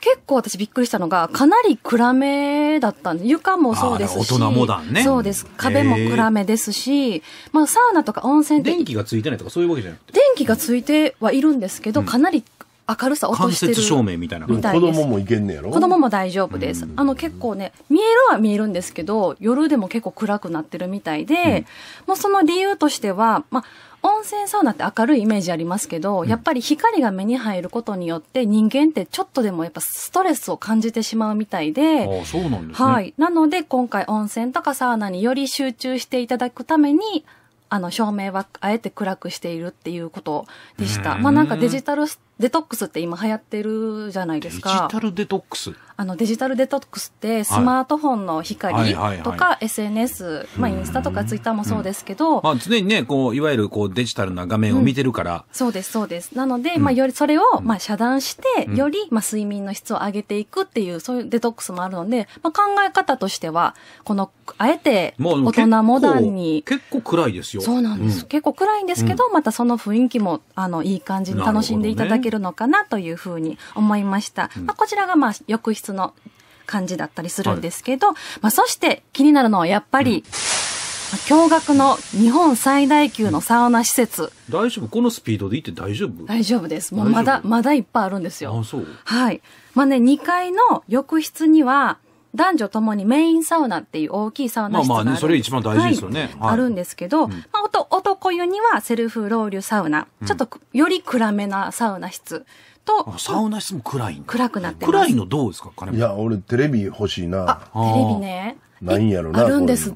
結構私びっくりしたのが、かなり暗めだったんです。床もそうですし。大人モダンね。そうです。壁も暗めですし、まあサウナとか温泉って。電気がついてないとかそういうわけじゃなくて。電気がついてはいるんですけど、うん、かなり明るさ落としてる。照明みたいな。感じ。で子供もいけんねやろ子供も大丈夫です。あの結構ね、見えるは見えるんですけど、夜でも結構暗くなってるみたいで、うん、もうその理由としては、まあ、温泉サウナって明るいイメージありますけど、やっぱり光が目に入ることによって人間ってちょっとでもやっぱストレスを感じてしまうみたいで、ああそうなんですね。はい。なので今回温泉とかサウナにより集中していただくために、あの、照明はあえて暗くしているっていうことでした。まあなんかデジタルデトックスって今流行ってるじゃないですか。デジタルデトックスあの、デジタルデトックスって、スマートフォンの光とか SNS、まあ、インスタとかツイッターもそうですけど、まあ、常にね、こう、いわゆるこう、デジタルな画面を見てるから。そうです、そうです。なので、まあ、より、それを、まあ、遮断して、より、まあ、睡眠の質を上げていくっていう、そういうデトックスもあるので、まあ、考え方としては、この、あえて、大人モダンに。結構暗いですよ。そうなんです。結構暗いんですけど、またその雰囲気も、あの、いい感じに楽しんでいただけけるのかなというふうに思いました。うん、まあ、こちらがまあ浴室の感じだったりするんですけど、はい、まあ、そして気になるのはやっぱり、驚愕の日本最大級のサウナ施設。大丈夫このスピードで行って大丈夫大丈夫です。もうまだ、まだいっぱいあるんですよ。あ、そうはい。まあね、2階の浴室には、男女ともにメインサウナっていう大きいサウナ室がまあまあね、それ一番大事ですよね。はい、あるんですけど、うん、まあ、男湯にはセルフロウリュサウナ、ちょっとより暗めなサウナ室。と、サウナ室も暗い暗くなって暗いのどうですか金いや、俺テレビ欲しいな。テレビね。ないんやろな。あるんです。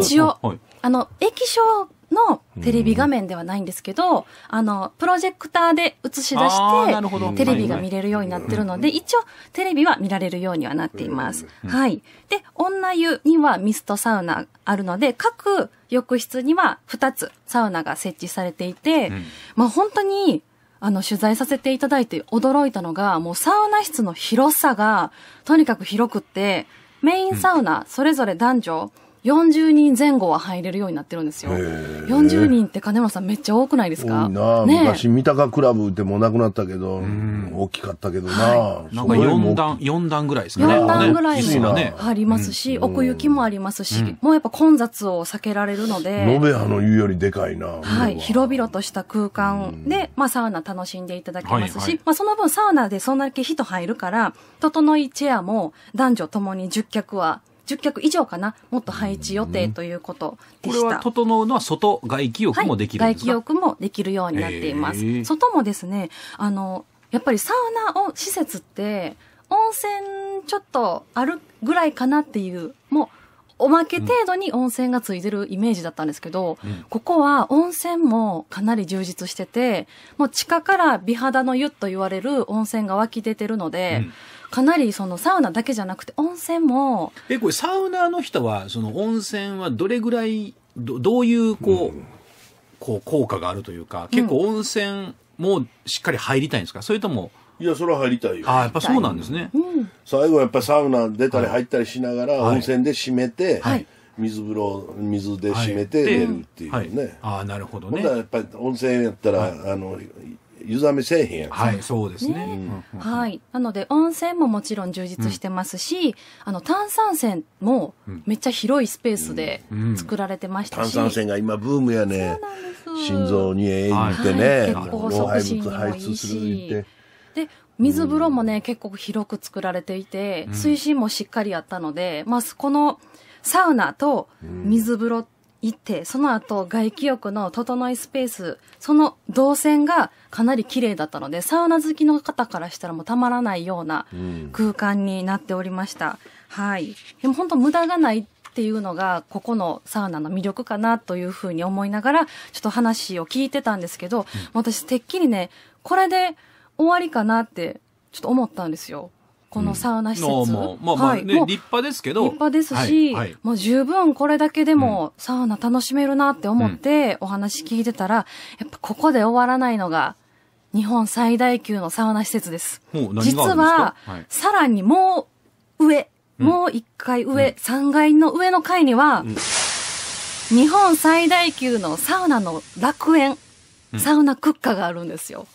一応、はい、あの、液晶のテレビ画面ではないんですけど、あの、プロジェクターで映し出して、テレビが見れるようになってるので、一応テレビは見られるようにはなっています。はい。で、女湯にはミストサウナあるので、各浴室には2つサウナが設置されていて、まあ本当に、あの、取材させていただいて驚いたのが、もうサウナ室の広さが、とにかく広くって、メインサウナ、それぞれ男女、40人前後は入れるようになってるんですよ。40人って金村さんめっちゃ多くないですかな、ね、昔三鷹クラブでもなくなったけど、大きかったけどな、はい、なんか4段、4段ぐらいですね。4段ぐらいもありますし、奥行きもありますし、うん、もうやっぱ混雑を避けられるので。延べ葉の言うよりでかいな。はい、広々とした空間で、まあサウナ楽しんでいただけますし、はいはい、まあその分サウナでそんだけ人入るから、整いチェアも男女ともに10脚は10脚以上かな、もっと配置予定ということでした。これは整うのは外、外気浴もできるんですか、はい、外気浴もできるようになっています。外もですね、あの、やっぱりサウナを施設って、温泉ちょっとあるぐらいかなっていう、もう、おまけ程度に温泉がついてるイメージだったんですけど、うん、ここは温泉もかなり充実してて、もう地下から美肌の湯と言われる温泉が湧き出てるので、うんかなりそのサウナだけじゃなくて温泉もえこれサウナの人はその温泉はどれぐらいどどういうこううん、こう効果があるというか結構温泉もしっかり入りたいんですか、それともいや、それは入りたいよ。ああ、やっぱそうなんですね。うん、最後やっぱサウナ出たり入ったりしながら、温泉で締めて、はい、水風呂、水で締めて寝るっていうね。はい、ああ、なるほどね。ほやっぱり温泉やったら、あの、湯冷めせえへんやはいそうですね、はいなので温泉ももちろん充実してますし、あの炭酸泉もめっちゃ広いスペースで作られてましたし、炭酸泉が今ブームやね心臓にええってね、結構細進にもいいで水風呂もね、結構広く作られていて、水深もしっかりあったので、まあ、このサウナと水風呂って行って、その後、外気浴の整いスペース、その動線がかなり綺麗だったので、サウナ好きの方からしたらもうたまらないような空間になっておりました。うん、はい。でも本当無駄がないっていうのが、ここのサウナの魅力かなというふうに思いながら、ちょっと話を聞いてたんですけど、うん、私、てっきりね、これで終わりかなって、ちょっと思ったんですよ。このサウナ施設。うん、もまあまあ、ね、はい、立派ですけど。立派ですし、はいはい、もう十分これだけでもサウナ楽しめるなって思ってお話聞いてたら、やっぱここで終わらないのが、日本最大級のサウナ施設です。です実は、さらにもう上、もう一階上、三、うん、階の上の階には、うん、日本最大級のサウナの楽園、サウナクッカがあるんですよ。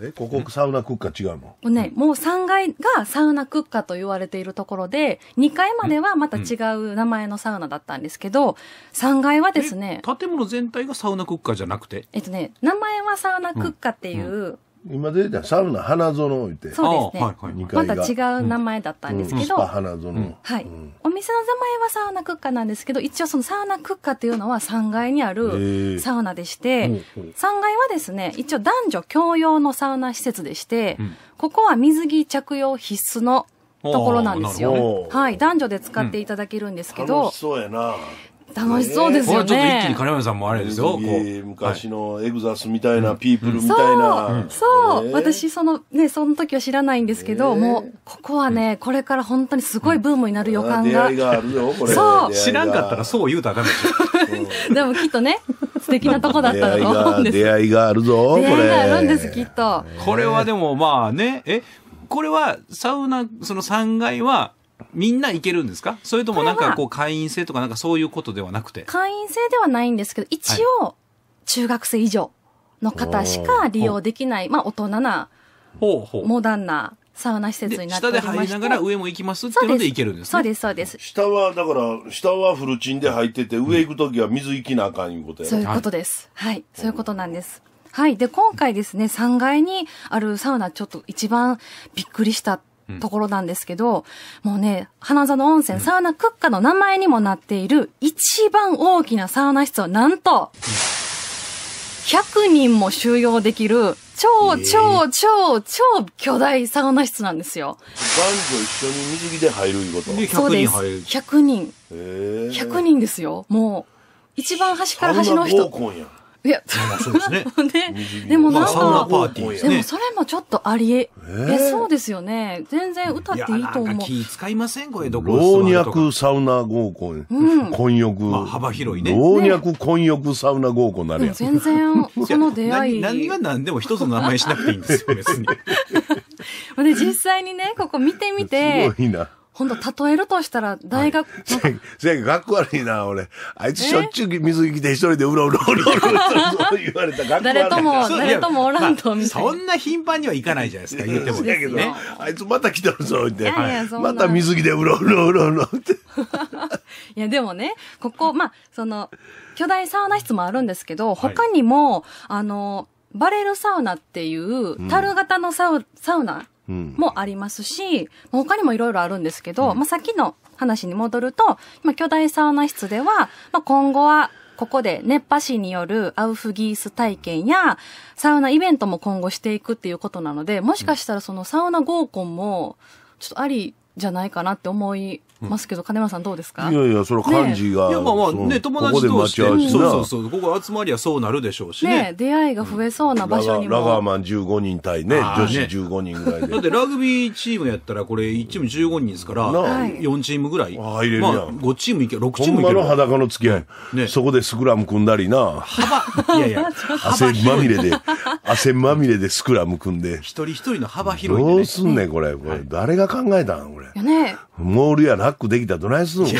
えここサウナクッカ違うの、ん、ね、もう3階がサウナクッカと言われているところで、2階まではまた違う名前のサウナだったんですけど、3階はですね。建物全体がサウナクッカじゃなくてえっとね、名前はサウナクッカっていう、今出てたサウナ花園置いてそうですね、また違う名前だったんですけど、花園、はいお店の名前はサウナクッカなんですけど一応そのサウナクッカというのは3階にあるサウナでして、3階はですね一応男女共用のサウナ施設でして、ここは水着着用必須のところなんですよ、はい、男女で使っていただけるんですけど、楽しそうやな楽しそうですよね。これちょっと一気に金山さんもあれですよ。昔のエグザスみたいな、ピープルみたいな。そう、私そのね、その時は知らないんですけど、もう、ここはね、これから本当にすごいブームになる予感が。出会いがあるよ、これ。そう。知らんかったらそう言うたあかんでしょ。でもきっとね、素敵なとこだったと思うんです。出会いがあるぞ、これ。出会いがあるんです、きっと。これはでもまあね、え、これはサウナ、その3階は、みんな行けるんですかそれともなんかこう会員制とかなんかそういうことではなくて会員制ではないんですけど、一応、中学生以上の方しか利用できない、まあ大人な、ほうほうモダンなサウナ施設になっております。下で入りながら上も行きますっていうので行けるんです、ね、そうですそうです下はだから下はフルチンで入ってて、上行く時は水行きなあかんいうことやそういうことですはい、はい、そういうことなんですはいで今回ですね3階にあるサウナちょっと一番びっくりしたところなんですけど、うん、もうね、花園温泉サウナクッカの名前にもなっている一番大きなサウナ室はなんと、100人も収容できる超超超超巨大サウナ室なんですよ。男女一緒に水着で入るいうことそうです。100人。100人ですよ。もう、一番端から端の人。いや、そうですね。*laughs* ね。でもなんか、まあ、パーティーでね、でもそれもちょっとありえ、えー、そうですよね。全然歌っていいと思う。気使いませんこれ、どこ老若サウナ合コン、混浴。まあ、幅広いね。老若混浴サウナ合コンなるやん。全然、*laughs* その出会い。何が何でも一つの名前しなくていいんですよ、別に。*laughs* で、実際にね、ここ見てみて。すごいな。本当例えるとしたら、大学、*laughs* せ、せや学校悪いな、俺。あいつしょっちゅう水着着て一人でうろうろうろうろ言われた。学校誰とも、誰ともおらんと、みたいな。そんな頻繁には行かないじゃないですか、言っても。やけど、あいつまた来てるぞ、って。また水着でうろうろうろうろって。*laughs* いや、でもね、ここ、まあ、その、巨大サウナ室もあるんですけど、他にも、あの、バレルサウナっていう、樽型のサウサウナもありますし、うん、他にもいろいろあるんですけど、うん、まあ、さっきの話に戻ると、今、巨大サウナ室では、まあ、今後は、ここで熱波師によるアウフギース体験や、サウナイベントも今後していくっていうことなので、もしかしたらそのサウナ合コンも、ちょっとありじゃないかなって思いますけど、金村さんどうですかいやいや、それは感じが、いや、まあまあね、友達同士で、そうそうそう、ここ集まりはそうなるでしょうしね。出会いが増えそうな場所にも。ラガーマン15人対ね、女子15人ぐらいで、だってラグビーチームやったら、これ1チーム15人ですから、4チームぐらい。あ入れるやん。5チームいけ、6チームいけほの裸の付き合い。そこでスクラム組んだりな。幅、いやいや、汗まみれで、汗まみれでスクラム組んで。一人一人の幅広い、ね。どうすんねん、これ。これ、誰が考えたんこれ。いやね。モールやな。バックできたらどないすんのこ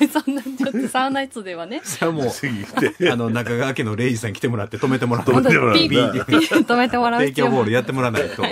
れ。*laughs* そんな、ちょっとサウナ室ではね。*laughs* それはもう、あの、中川家のレイジさん来てもらって止めてもらって。*laughs* 止めてもらって。止めてもらう。提供ボールやってもらわないと。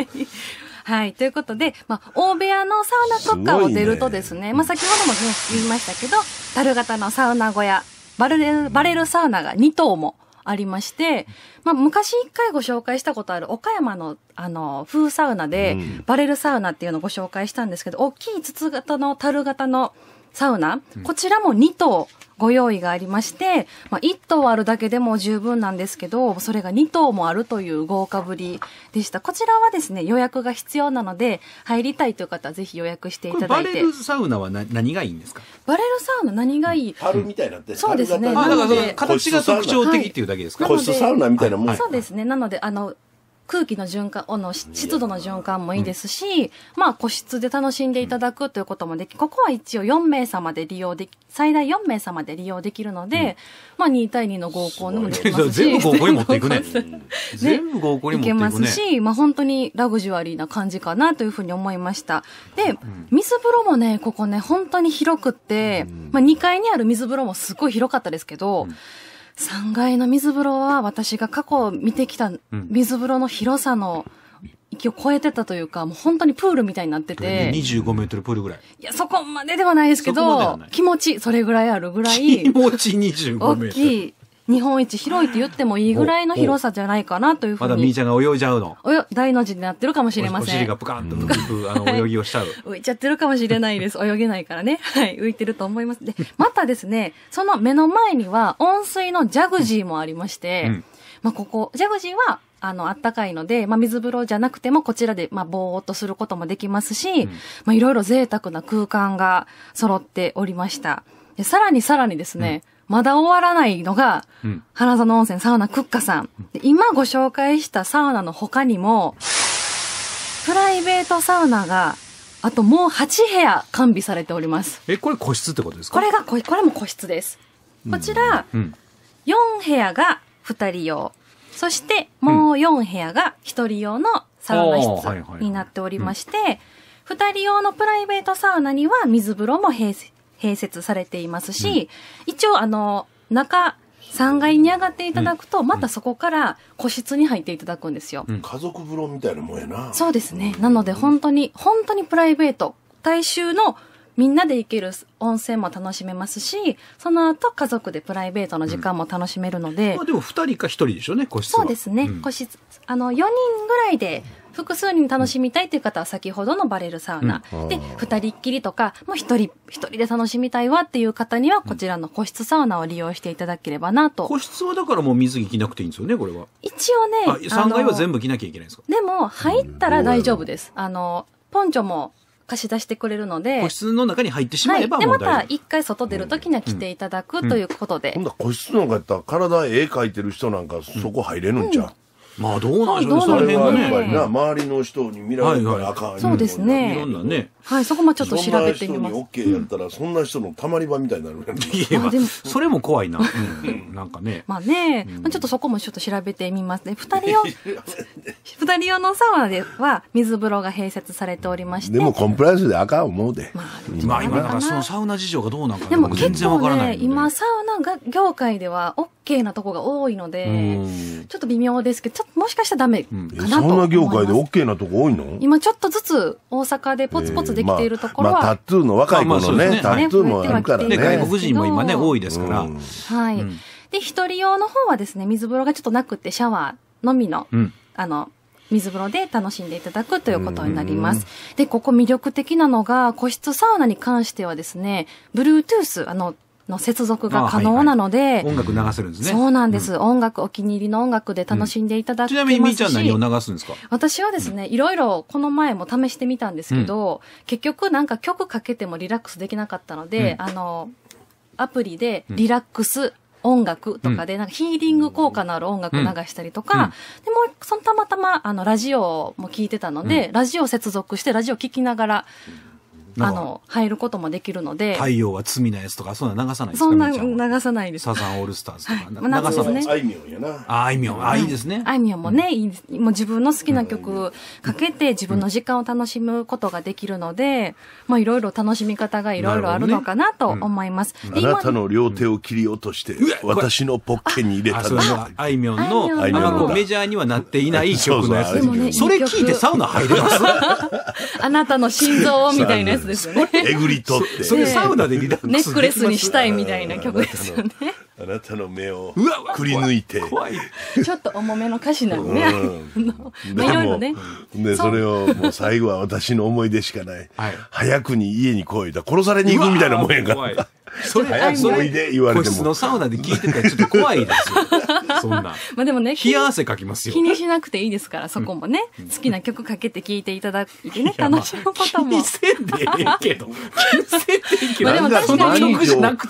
はいということで、まあ、大部屋のサウナとかを出るとですね、すねまあ、先ほども言いましたけど、樽型のサウナ小屋、バレル、バレルサウナが2棟もありまして、まあ、昔一回ご紹介したことある岡山のあの、風サウナで、バレルサウナっていうのをご紹介したんですけど、大きい筒型の、樽型のサウナ、こちらも2棟ご用意がありまして、まあ、1頭あるだけでも十分なんですけど、それが2頭もあるという豪華ぶりでした。こちらはですね、予約が必要なので、入りたいという方はぜひ予約していただいて。バレルサウナはな何がいいんですかバレルサウナ何がいい樽みたいなって。そうですね。あ、形が特徴的っていうだけですか、個室サウナみたいなもん、はい、そうですね。なので、あの、空気の循環、の湿度の循環もいいですし、うん、まあ個室で楽しんでいただくということもでき、ここは一応4名様で利用でき、最大4名様で利用できるので、うん、まあ2対2の合コンもできますし。全部合コンに持っていくね。*laughs* 全部合コンに持っていくね。いけますし、まあ本当にラグジュアリーな感じかなというふうに思いました。で、水風呂もね、ここね、本当に広くって、まあ2階にある水風呂もすごい広かったですけど、3階の水風呂は私が過去見てきた水風呂の広さの域を超えてたというか、もう本当にプールみたいになってて。25メートルプールぐらい。いや、そこまでではないですけど、気持ち、それぐらいあるぐらい。気持ち25メートル。大きい日本一広いって言ってもいいぐらいの広さじゃないかなというふうに。まだみーちゃんが泳いじゃうの。およ、大の字になってるかもしれません。お尻がぷかんとあの、泳ぎをしちゃう。浮いちゃってるかもしれないです。泳げないからね。はい、浮いてると思います。で、またですね、その目の前には温水のジャグジーもありまして、うん、まあ、ここ、ジャグジーは、あの、あったかいので、まあ、水風呂じゃなくても、こちらで、まあ、ぼーっとすることもできますし、うん、まあ、いろいろ贅沢な空間が揃っておりました。でさらにさらにですね、うんまだ終わらないのが、うん、花園温泉サウナクッカさん。今ご紹介したサウナの他にも、プライベートサウナが、あともう8部屋完備されております。え、これ個室ってことですかこれがこ、これも個室です。こちら、4部屋が2人用。そして、もう4部屋が1人用のサウナ室になっておりまして、2人用のプライベートサウナには水風呂も併設併設されていますし、うん、一応あの、中、3階に上がっていただくと、またそこから個室に入っていただくんですよ。家族風呂みたいなもんやな。そうですね。なので本当に、本当にプライベート。大衆のみんなで行ける温泉も楽しめますし、その後家族でプライベートの時間も楽しめるので。うん、まあでも2人か1人でしょうね、個室そうですね、うん、個室。あの、4人ぐらいで、複数人楽しみたいという方は先ほどのバレルサウナ。うん、で、二人っきりとか、もう一人、一人で楽しみたいわっていう方には、こちらの個室サウナを利用していただければなと。個室はだからもう水着着なくていいんですよね、これは。一応ね。3階は全部着なきゃいけないんですかでも、入ったら大丈夫です。あの、ポンチョも貸し出してくれるので。個室の中に入ってしまえば、はい、で、また一回外出るときには来ていただく、うん、ということで。うん、うん、個室の方、体絵描いてる人なんかそこ入れるんちゃう、まあどうなんでしょう、それやっぱりな、周りの人に見られたらあかん、そうですね。いろんなね。はい、そこもちょっと調べてみます。そんな人にやったら、そんな人のたまり場みたいになるいや、それも怖いな。なんかね。*laughs* まあね、ちょっとそこもちょっと調べてみますね。二人用、*laughs* 二人用のサウナでは水風呂が併設されておりまして。でもコンプライアンスであかん思うで。まあ今だからそのサウナ事情がどうなんかでも全然わからない。今サウナ業界では OK OK なとこが多いので、ちょっと微妙ですけど、ちょっともしかしたらダメかなと思います、うん、そんな業界で OK なとこ多いの今ちょっとずつ大阪でポツポツできているところは、えーまあ、まあ、タトゥーの若い子のね、ねタトゥーもあるからね。外国人も今ね、多いですから。うん、はい。で、一人用の方はですね、水風呂がちょっとなくて、シャワーのみの、うん、あの、水風呂で楽しんでいただくということになります。で、ここ魅力的なのが、個室サウナに関してはですね、Bluetooth、あの、の接続が可能なので、はいはい、音楽流せるんですね。そうなんです、うん、音楽、お気に入りの音楽で楽しんでいただく。うん、ちなみにみーちゃん何を流すんですか私はですね、いろいろこの前も試してみたんですけど、うん、結局なんか曲かけてもリラックスできなかったので、あの、アプリでリラックス、音楽とかで、なんかヒーリング効果のある音楽流したりとか、うん、でもそのたまたまあのラジオも聞いてたので、ラジオ接続してラジオ聴きながら、あの、入ることもできるので。太陽は罪なやつとか、そんな流さないですかそんな流さないです。サザンオールスターズとか。あ、流さないです。あいみょんやな。あいみょん、あいいですね。あいみょんもね、もう自分の好きな曲かけて自分の時間を楽しむことができるので、まあいろいろ楽しみ方がいろいろあるのかなと思います。あなたの両手を切り落として、私のポッケに入れたの。あいみょんの、あまメジャーにはなっていない曲のやつ。それ聞いてサウナ入れます *laughs* *laughs* あなたの心臓をみたいなやつ。ですよね。えぐりとって。それサウナでリラックスネックレスにしたいみたいな曲ですよね。あなたの目をくり抜いて *laughs* ちょっと重めの歌詞なのね、いろいろねでそれをもう最後は私の思い出しかない、早くに家に来いだ殺されに行くみたいなもんやからそれ早くおいで言われてものサウナで聞いてたらちょっと怖いですよ *laughs* そんなまあでもね冷や汗かきますよ気にしなくていいですからそこもね、好きな曲かけて聞いていただいてね、まあ、楽しむことも気にせんでええけど気にせんでええけどまあでも確か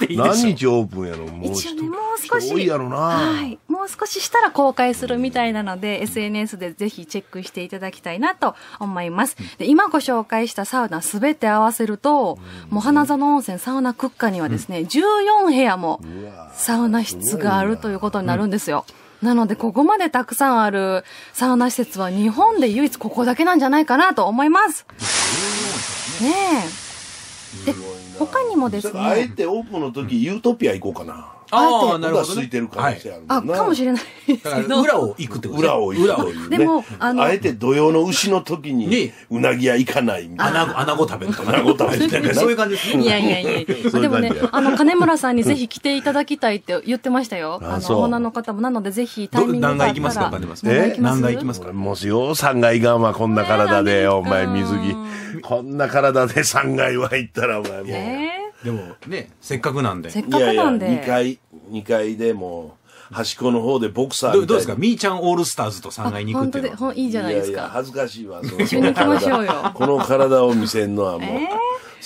に何日オープンやろもうね、もう少し、はい、もう少ししたら公開するみたいなので、SNS でぜひチェックしていただきたいなと思います。で今ご紹介したサウナすべて合わせると、もう花園温泉サウナクッカにはですね、14部屋もサウナ室があるということになるんですよ。なので、ここまでたくさんあるサウナ施設は日本で唯一ここだけなんじゃないかなと思います。ねえ。で、他にもですね。あえてオープンの時、ユートピア行こうかな。ああ、なるほど、ね。空いてる可能性あるあ、かもしれないですけど。*laughs* 裏を行くってことです、裏を行くというね。でも、あの。あえて土曜の牛の時に、うなぎ屋行かないみたいな。穴子食べるとか。穴子食べる *laughs* そういう感じですね。いやいやいやでもね、あの、金村さんにぜひ来ていただきたいって言ってましたよ。あの、女の方も。なので、ぜひ、タイミングがあったら。何階行きますかえ何階行きますかもしよ、3階がんはこんな体で、お前水着。こんな体で3階は行ったら、お前もう。でもねせっかくなんでせっかくなんでいやいや2階2階でも端っこの方でボクサーみたいどうですかみーちゃんオールスターズと3階に行くっていうのほんいいじゃないですかいやいや恥ずかしいわ一緒に行きましょうよこの体を見せるのはもう、えー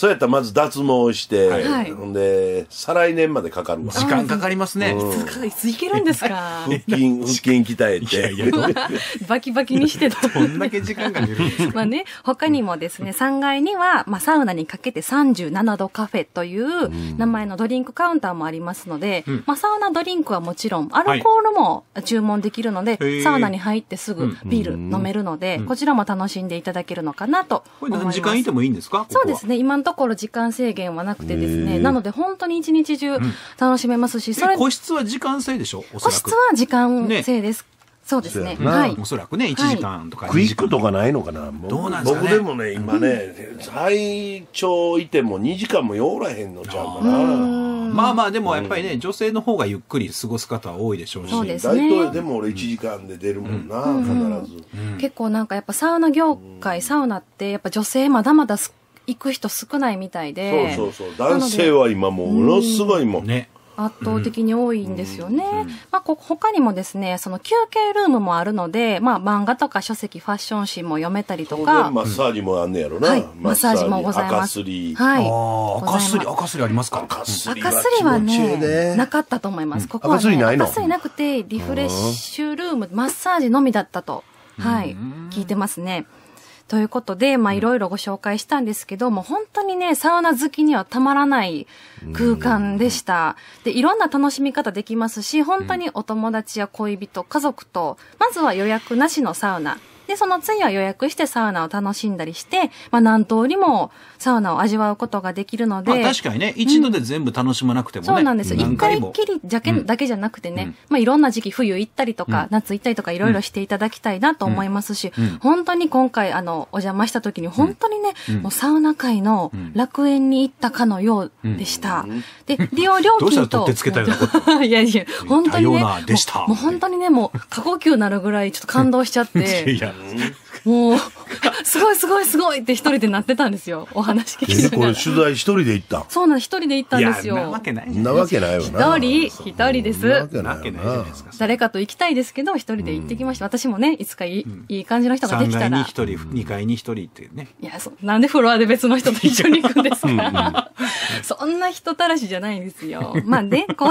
そうやったらまず脱毛して、はい、ほんで、再来年までかかるわ。時間かかりますね。うん、いついけるんですか腹筋、*laughs* 腹筋鍛えて。い *laughs* バキバキにしてた。どんだけ時間が出るんですかまあね、他にもですね、3階には、まあサウナにかけて37度カフェという名前のドリンクカウンターもありますので、うん、まあサウナドリンクはもちろん、アルコールも注文できるので、はい、サウナに入ってすぐビール飲めるので、うん、こちらも楽しんでいただけるのかなと思います。これ何時間いてもいいんですかそうですね、今のとところ時間制限はなくてですね、なので本当に一日中楽しめますし、それ個室は時間制でしょ個室は時間制です。そうですね。はい。おそらくね、一時間とかクイックとかないのかなどうなんですか僕でもね、今ね、最長いても二時間もよらへんのちゃうかな。まあまあでもやっぱりね、女性の方がゆっくり過ごす方は多いでしょうしそうです、ね、大体でも俺1時間で出るもんな、必ず、結構なんかやっぱサウナ業界、サウナってやっぱ女性まだまだ少行く人少ないみたいで。そうそうそう。男性は今ものすごいもん。ね。圧倒的に多いんですよね。まあ、他にもですね、その休憩ルームもあるので、まあ、漫画とか書籍、ファッション誌も読めたりとか。マッサージもあんねやろな。マッサージもございます。赤すり。はい。あ赤すり、赤すりありますか赤すりはね、なかったと思います。ここは、赤すりな赤すりなくて、リフレッシュルーム、マッサージのみだったと。はい、聞いてますね。ということで、まあ、いろいろご紹介したんですけども、本当にね、サウナ好きにはたまらない空間でした。で、いろんな楽しみ方できますし、本当にお友達や恋人、家族と、まずは予約なしのサウナで、その次は予約してサウナを楽しんだりして、まあ何通りもサウナを味わうことができるので。まあ、確かにね、一度で全部楽しまなくてもね。うん、そうなんですよ。一回きりだけ,、だけじゃなくてね、うん、まあいろんな時期、冬行ったりとか、うん、夏行ったりとかいろいろしていただきたいなと思いますし、本当に今回、あの、お邪魔した時に本当にね、もうサウナ界の楽園に行ったかのようでした。で、利用料金と。どうしたら取ってつけたよ *laughs* いやいや、本当にね。でしたもう本当にね、もう過呼吸なるぐらいちょっと感動しちゃって。*laughs* いや、もう、すごいすごいすごいって一人でなってたんですよ。お話聞きこれ取材一人で行ったそうなの、一人で行ったんですよ。なわけないなわけないよな。一人、一人です。なわけないじゃないですか。誰かと行きたいですけど、一人で行ってきました。私もね、いつかいい,、感じの人ができたら。3階に一人、二階に一人ってね。いや、そなんでフロアで別の人と一緒に行くんですか。そんな人たらしじゃないんですよ。まあね、こ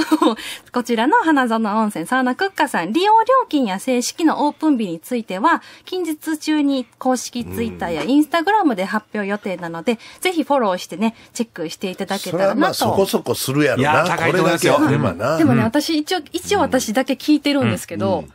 こちらの花園温泉サウナクッカさん、利用料金や正式のオープン日については、近日中中に公式ツイッターやインスタグラムで発表予定なので、ぜひフォローしてね、チェックしていただけたらなと。そまあそこそこするやろな。これだけ。とでもね、私一応、一応私だけ聞いてるんですけど、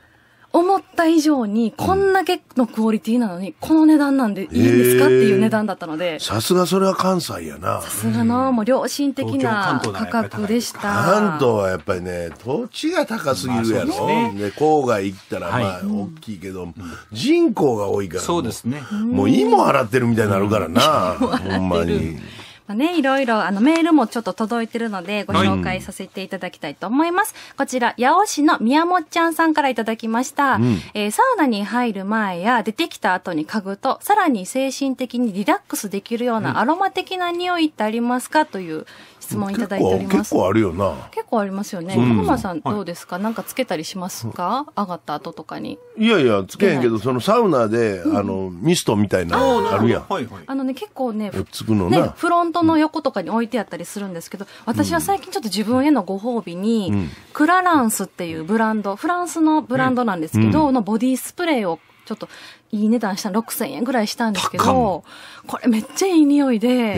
思った以上に、こんだけのクオリティなのに、この値段なんでいいんですかっていう値段だったので。さすがそれは関西やな。さすがの、もう良心的な価格でした。関東はやっぱりね、土地が高すぎるやろ。ね、郊外行ったら、まあ、大きいけど、人口が多いから。そうですね。もうい洗も払ってるみたいになるからな、ほんまに。まあ、ね、いろいろあのメールもちょっと届いてるのでご紹介させていただきたいと思います。こちら、八尾市の宮もっちゃんさんからいただきました。うん、えー、サウナに入る前や出てきた後に嗅ぐと、さらに精神的にリラックスできるようなアロマ的な匂いってありますかという質問いただいております結構あるよな結構ありますよね浜、さんどうですか、なんかつけたりしますか上がった後とかにいやいやつけへんけどそのサウナで、あのミストみたいなあるやんあのね結構ねつくのねフロントの横とかに置いてあったりするんですけど私は最近ちょっと自分へのご褒美に、クラランスっていうブランドフランスのブランドなんですけど、のボディスプレーをちょっといい値段した6000円ぐらいしたんですけど、これめっちゃいい匂いで、で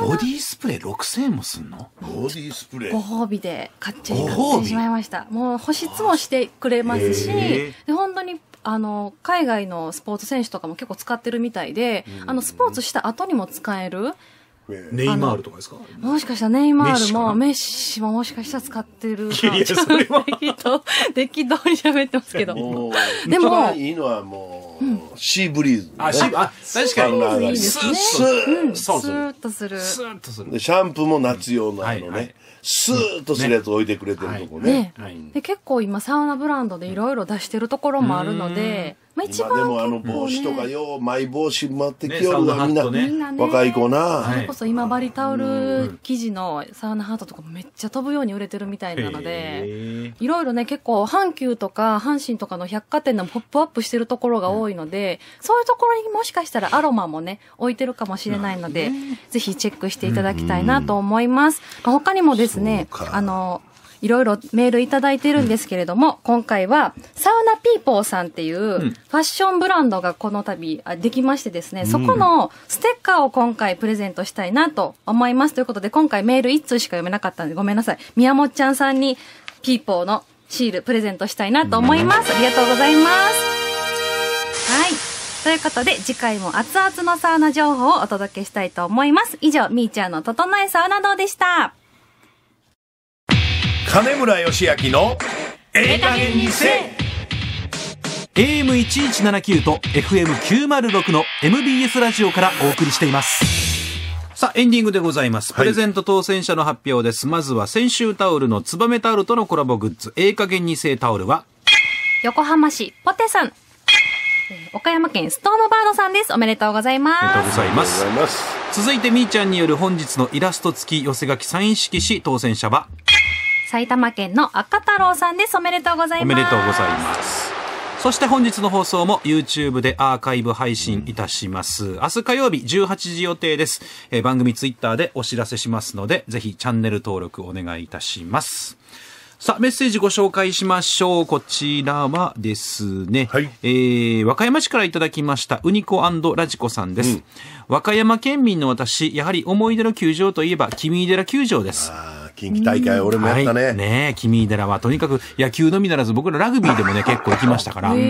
ボディスプレー6000円もすんのボディスプレーご褒美で買っちゃい買ってしまいました。もう保湿もしてくれますし、で本当にあの、海外のスポーツ選手とかも結構使ってるみたいで、あの、スポーツした後にも使える、ネイマールとかですかもしかしたらネイマールもメッシももしかしたら使ってるかいやそれは *laughs* 適当適当に喋ってますけどでもいいのはもう、シーブリーズ、あシーあ確かにいいですねスーッとするスーッとするシャンプーも夏用のあのね、スーッとするやつ置いてくれてるとこね。で結構今サウナブランドでいろいろ出してるところもあるので、まあ、一番でもあの帽子とかよう、マイ帽子回ってきよるわ、みんな、みんなね若い子なそれこそ今治タオル生地のサウナハートとかめっちゃ飛ぶように売れてるみたいなのでいろいろね結構阪急とか阪神とかの百貨店のポップアップしてるところが多いので、そういうところにもしかしたらアロマもね置いてるかもしれないので、ぜひチェックしていただきたいなと思います、まあ、他にもですねあのいろいろメールいただいてるんですけれども、今回は、サウナピーポーさんっていうファッションブランドがこの度できましてですね、そこのステッカーを今回プレゼントしたいなと思います。ということで、今回メール1通しか読めなかったんで、ごめんなさい。宮本ちゃんさんに、ピーポーのシールプレゼントしたいなと思います。ありがとうございます。はい。ということで、次回も熱々のサウナ情報をお届けしたいと思います。以上、みーちゃんの整えサウナ道でした。金村義明のええ加減にせ AM1179 と FM906 の MBS ラジオからお送りしています。さあ、エンディングでございます。プレゼント当選者の発表です。はい、まずは先週タオルのツバメタオルとのコラボグッズ、ええ加減にせタオルは横浜市ポテさん。岡山県ストームバードさんです。おめでとうございます。おめでとうございます。ます続いてみーちゃんによる本日のイラスト付き寄せ書きサイン色紙当選者は埼玉県の赤太郎さんです。おめでとうございます。おめでとうございます。そして本日の放送も YouTube でアーカイブ配信いたします。明日火曜日18時予定です。えー、番組 Twitter でお知らせしますので、ぜひチャンネル登録お願いいたします。さあ、メッセージご紹介しましょう。こちらはですね、はい、えー、和歌山市からいただきました、ウニコラジコさんです、うん、和歌山県民の私、やはり思い出の球場といえば、君井寺球場です。近畿大会、俺もやったね。はい、ね君寺は、とにかく野球のみならず、僕らラグビーでもね、*laughs* 結構行きましたから。はい。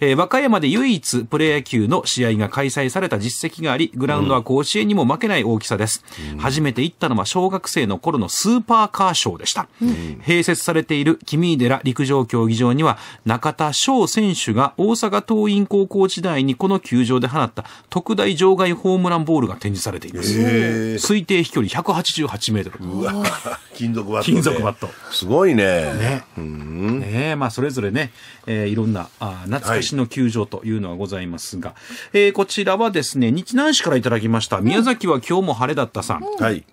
えー、和歌山で唯一プロ野球の試合が開催された実績があり、グラウンドは甲子園にも負けない大きさです。うん、初めて行ったのは小学生の頃のスーパーカーショーでした。うん、併設されている君寺陸上競技場には、中田翔選手が大阪桐蔭高校時代にこの球場で放った特大場外ホームランボールが展示されています。推定飛距離188メートル。うわ *laughs* 金属バット、金属バット。すごいね。ね。うん、ねまあ、それぞれね、えー、いろんなあ懐かしの球場というのはございますが、はい、えー、こちらはですね、日南市からいただきました、宮崎は今日も晴れだったさん。はい。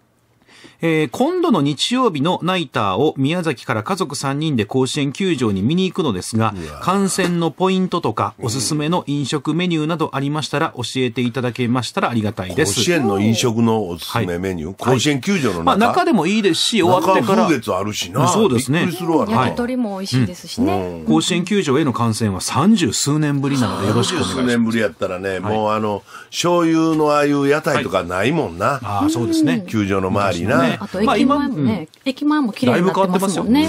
えー、今度の日曜日のナイターを宮崎から家族3人で甲子園球場に見に行くのですが、観戦のポイントとか、おすすめの飲食メニューなどありましたら、教えていただけましたらありがたいです。甲子園の飲食のおすすめメニュー、はい、甲子園球場の中、まあ、中でもいいですし、終わってから。中風月あるしな。そうですね。すはい、焼き鳥も美味しいですしね。甲子園球場への観戦は三十数年ぶりなので、よろしくお願いします。数年ぶりやったらね、もうあの、醤油のああいう屋台とかないもんな。ああ、そうですね。球場の周りな。ね。あと駅前もね、駅前も綺麗になってますもんね。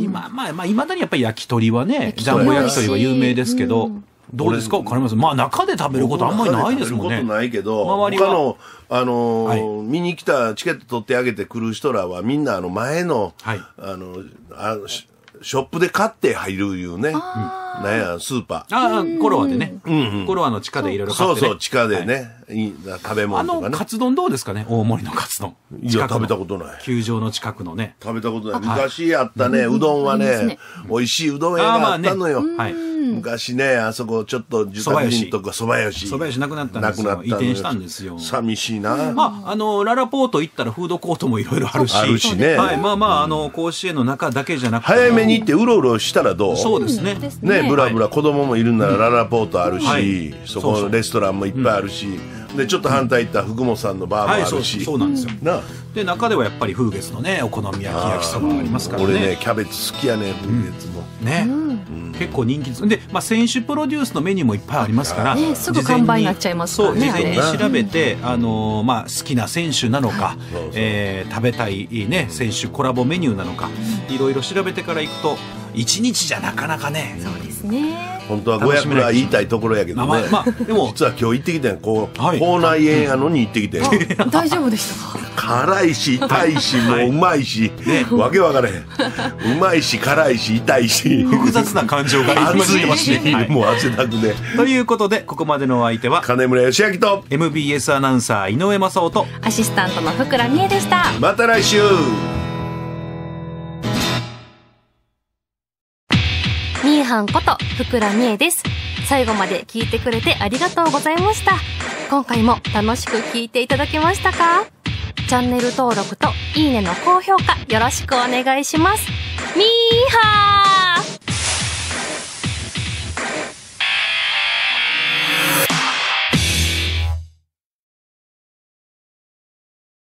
今、まあ、まあ、いだにやっぱり焼き鳥はね、ジャンボ焼き鳥は有名ですけど、どうですかわかりますまあ、中で食べることあんまりないですもんね。ことないけど、周り他の、あのーはい、見に来たチケット取ってあげてくる人らは、みんな、あの、前の、はい、あの、あショップで買って入るいうね。うなんや、スーパー。ああ、コロアでね。うんうん。コロアの地下でいろいろ買って、ね、そうそう、地下でね。はい、食べ物とかね。あの、カツ丼どうですかね大盛りのカツ丼。いや、食べたことない。球場の近くのね。食べたことない。昔やったね、うどんはね、美味しいうどん屋があったのよ。はい。昔ね、あそこちょっと住宅人とか蕎麦し。蕎麦しなくなったんですよ。なくなった移転したんですよ。寂しいな。まあ、あの、ララポート行ったらフードコートもいろいろあるし。あるしね。はい、まあまあ、あの、甲子園の中だけじゃなくて。早めに行ってうろうろしたらどうそうですね。ね、ぶらぶら子供もいるならララポートあるし、はい、そこレストランもいっぱいあるし、うん、でちょっと反対行った福本さんのバーもあるし、はい、そうそうなんですよなで中ではやっぱり風月のねお好み焼き焼きそばありますからね俺ねキャベツ好きやね風月も、うん、ね、うん、結構人気ですで、まあ、選手プロデュースのメニューもいっぱいありますから、ね、すぐ完売になっちゃいますからね事前に調べて、あのまあ、好きな選手なのか、えー、食べたい、ね、選手コラボメニューなのかいろいろ調べてから行くと1日じゃなかなかねそうですね本当は500ぐらい言いたいところやけどね、まあ、まあ、でも実は今日行ってきてんこう、はい、口内炎やのに行ってきて、大丈夫でしたか辛いし痛いし、*laughs* もううまいし、ね、わけわからへんうまいし辛いし痛いし複雑な感情が熱いし、はい、もう汗だくでということでここまでのお相手は金村義明と MBS アナウンサー井上正雄とアシスタントの福良美恵でしたまた来週はんこと福良美恵です。最後まで聞いてくれてありがとうございました。今回も楽しく聞いていただけましたかチャンネル登録といいねの高評価よろしくお願いします。みーはー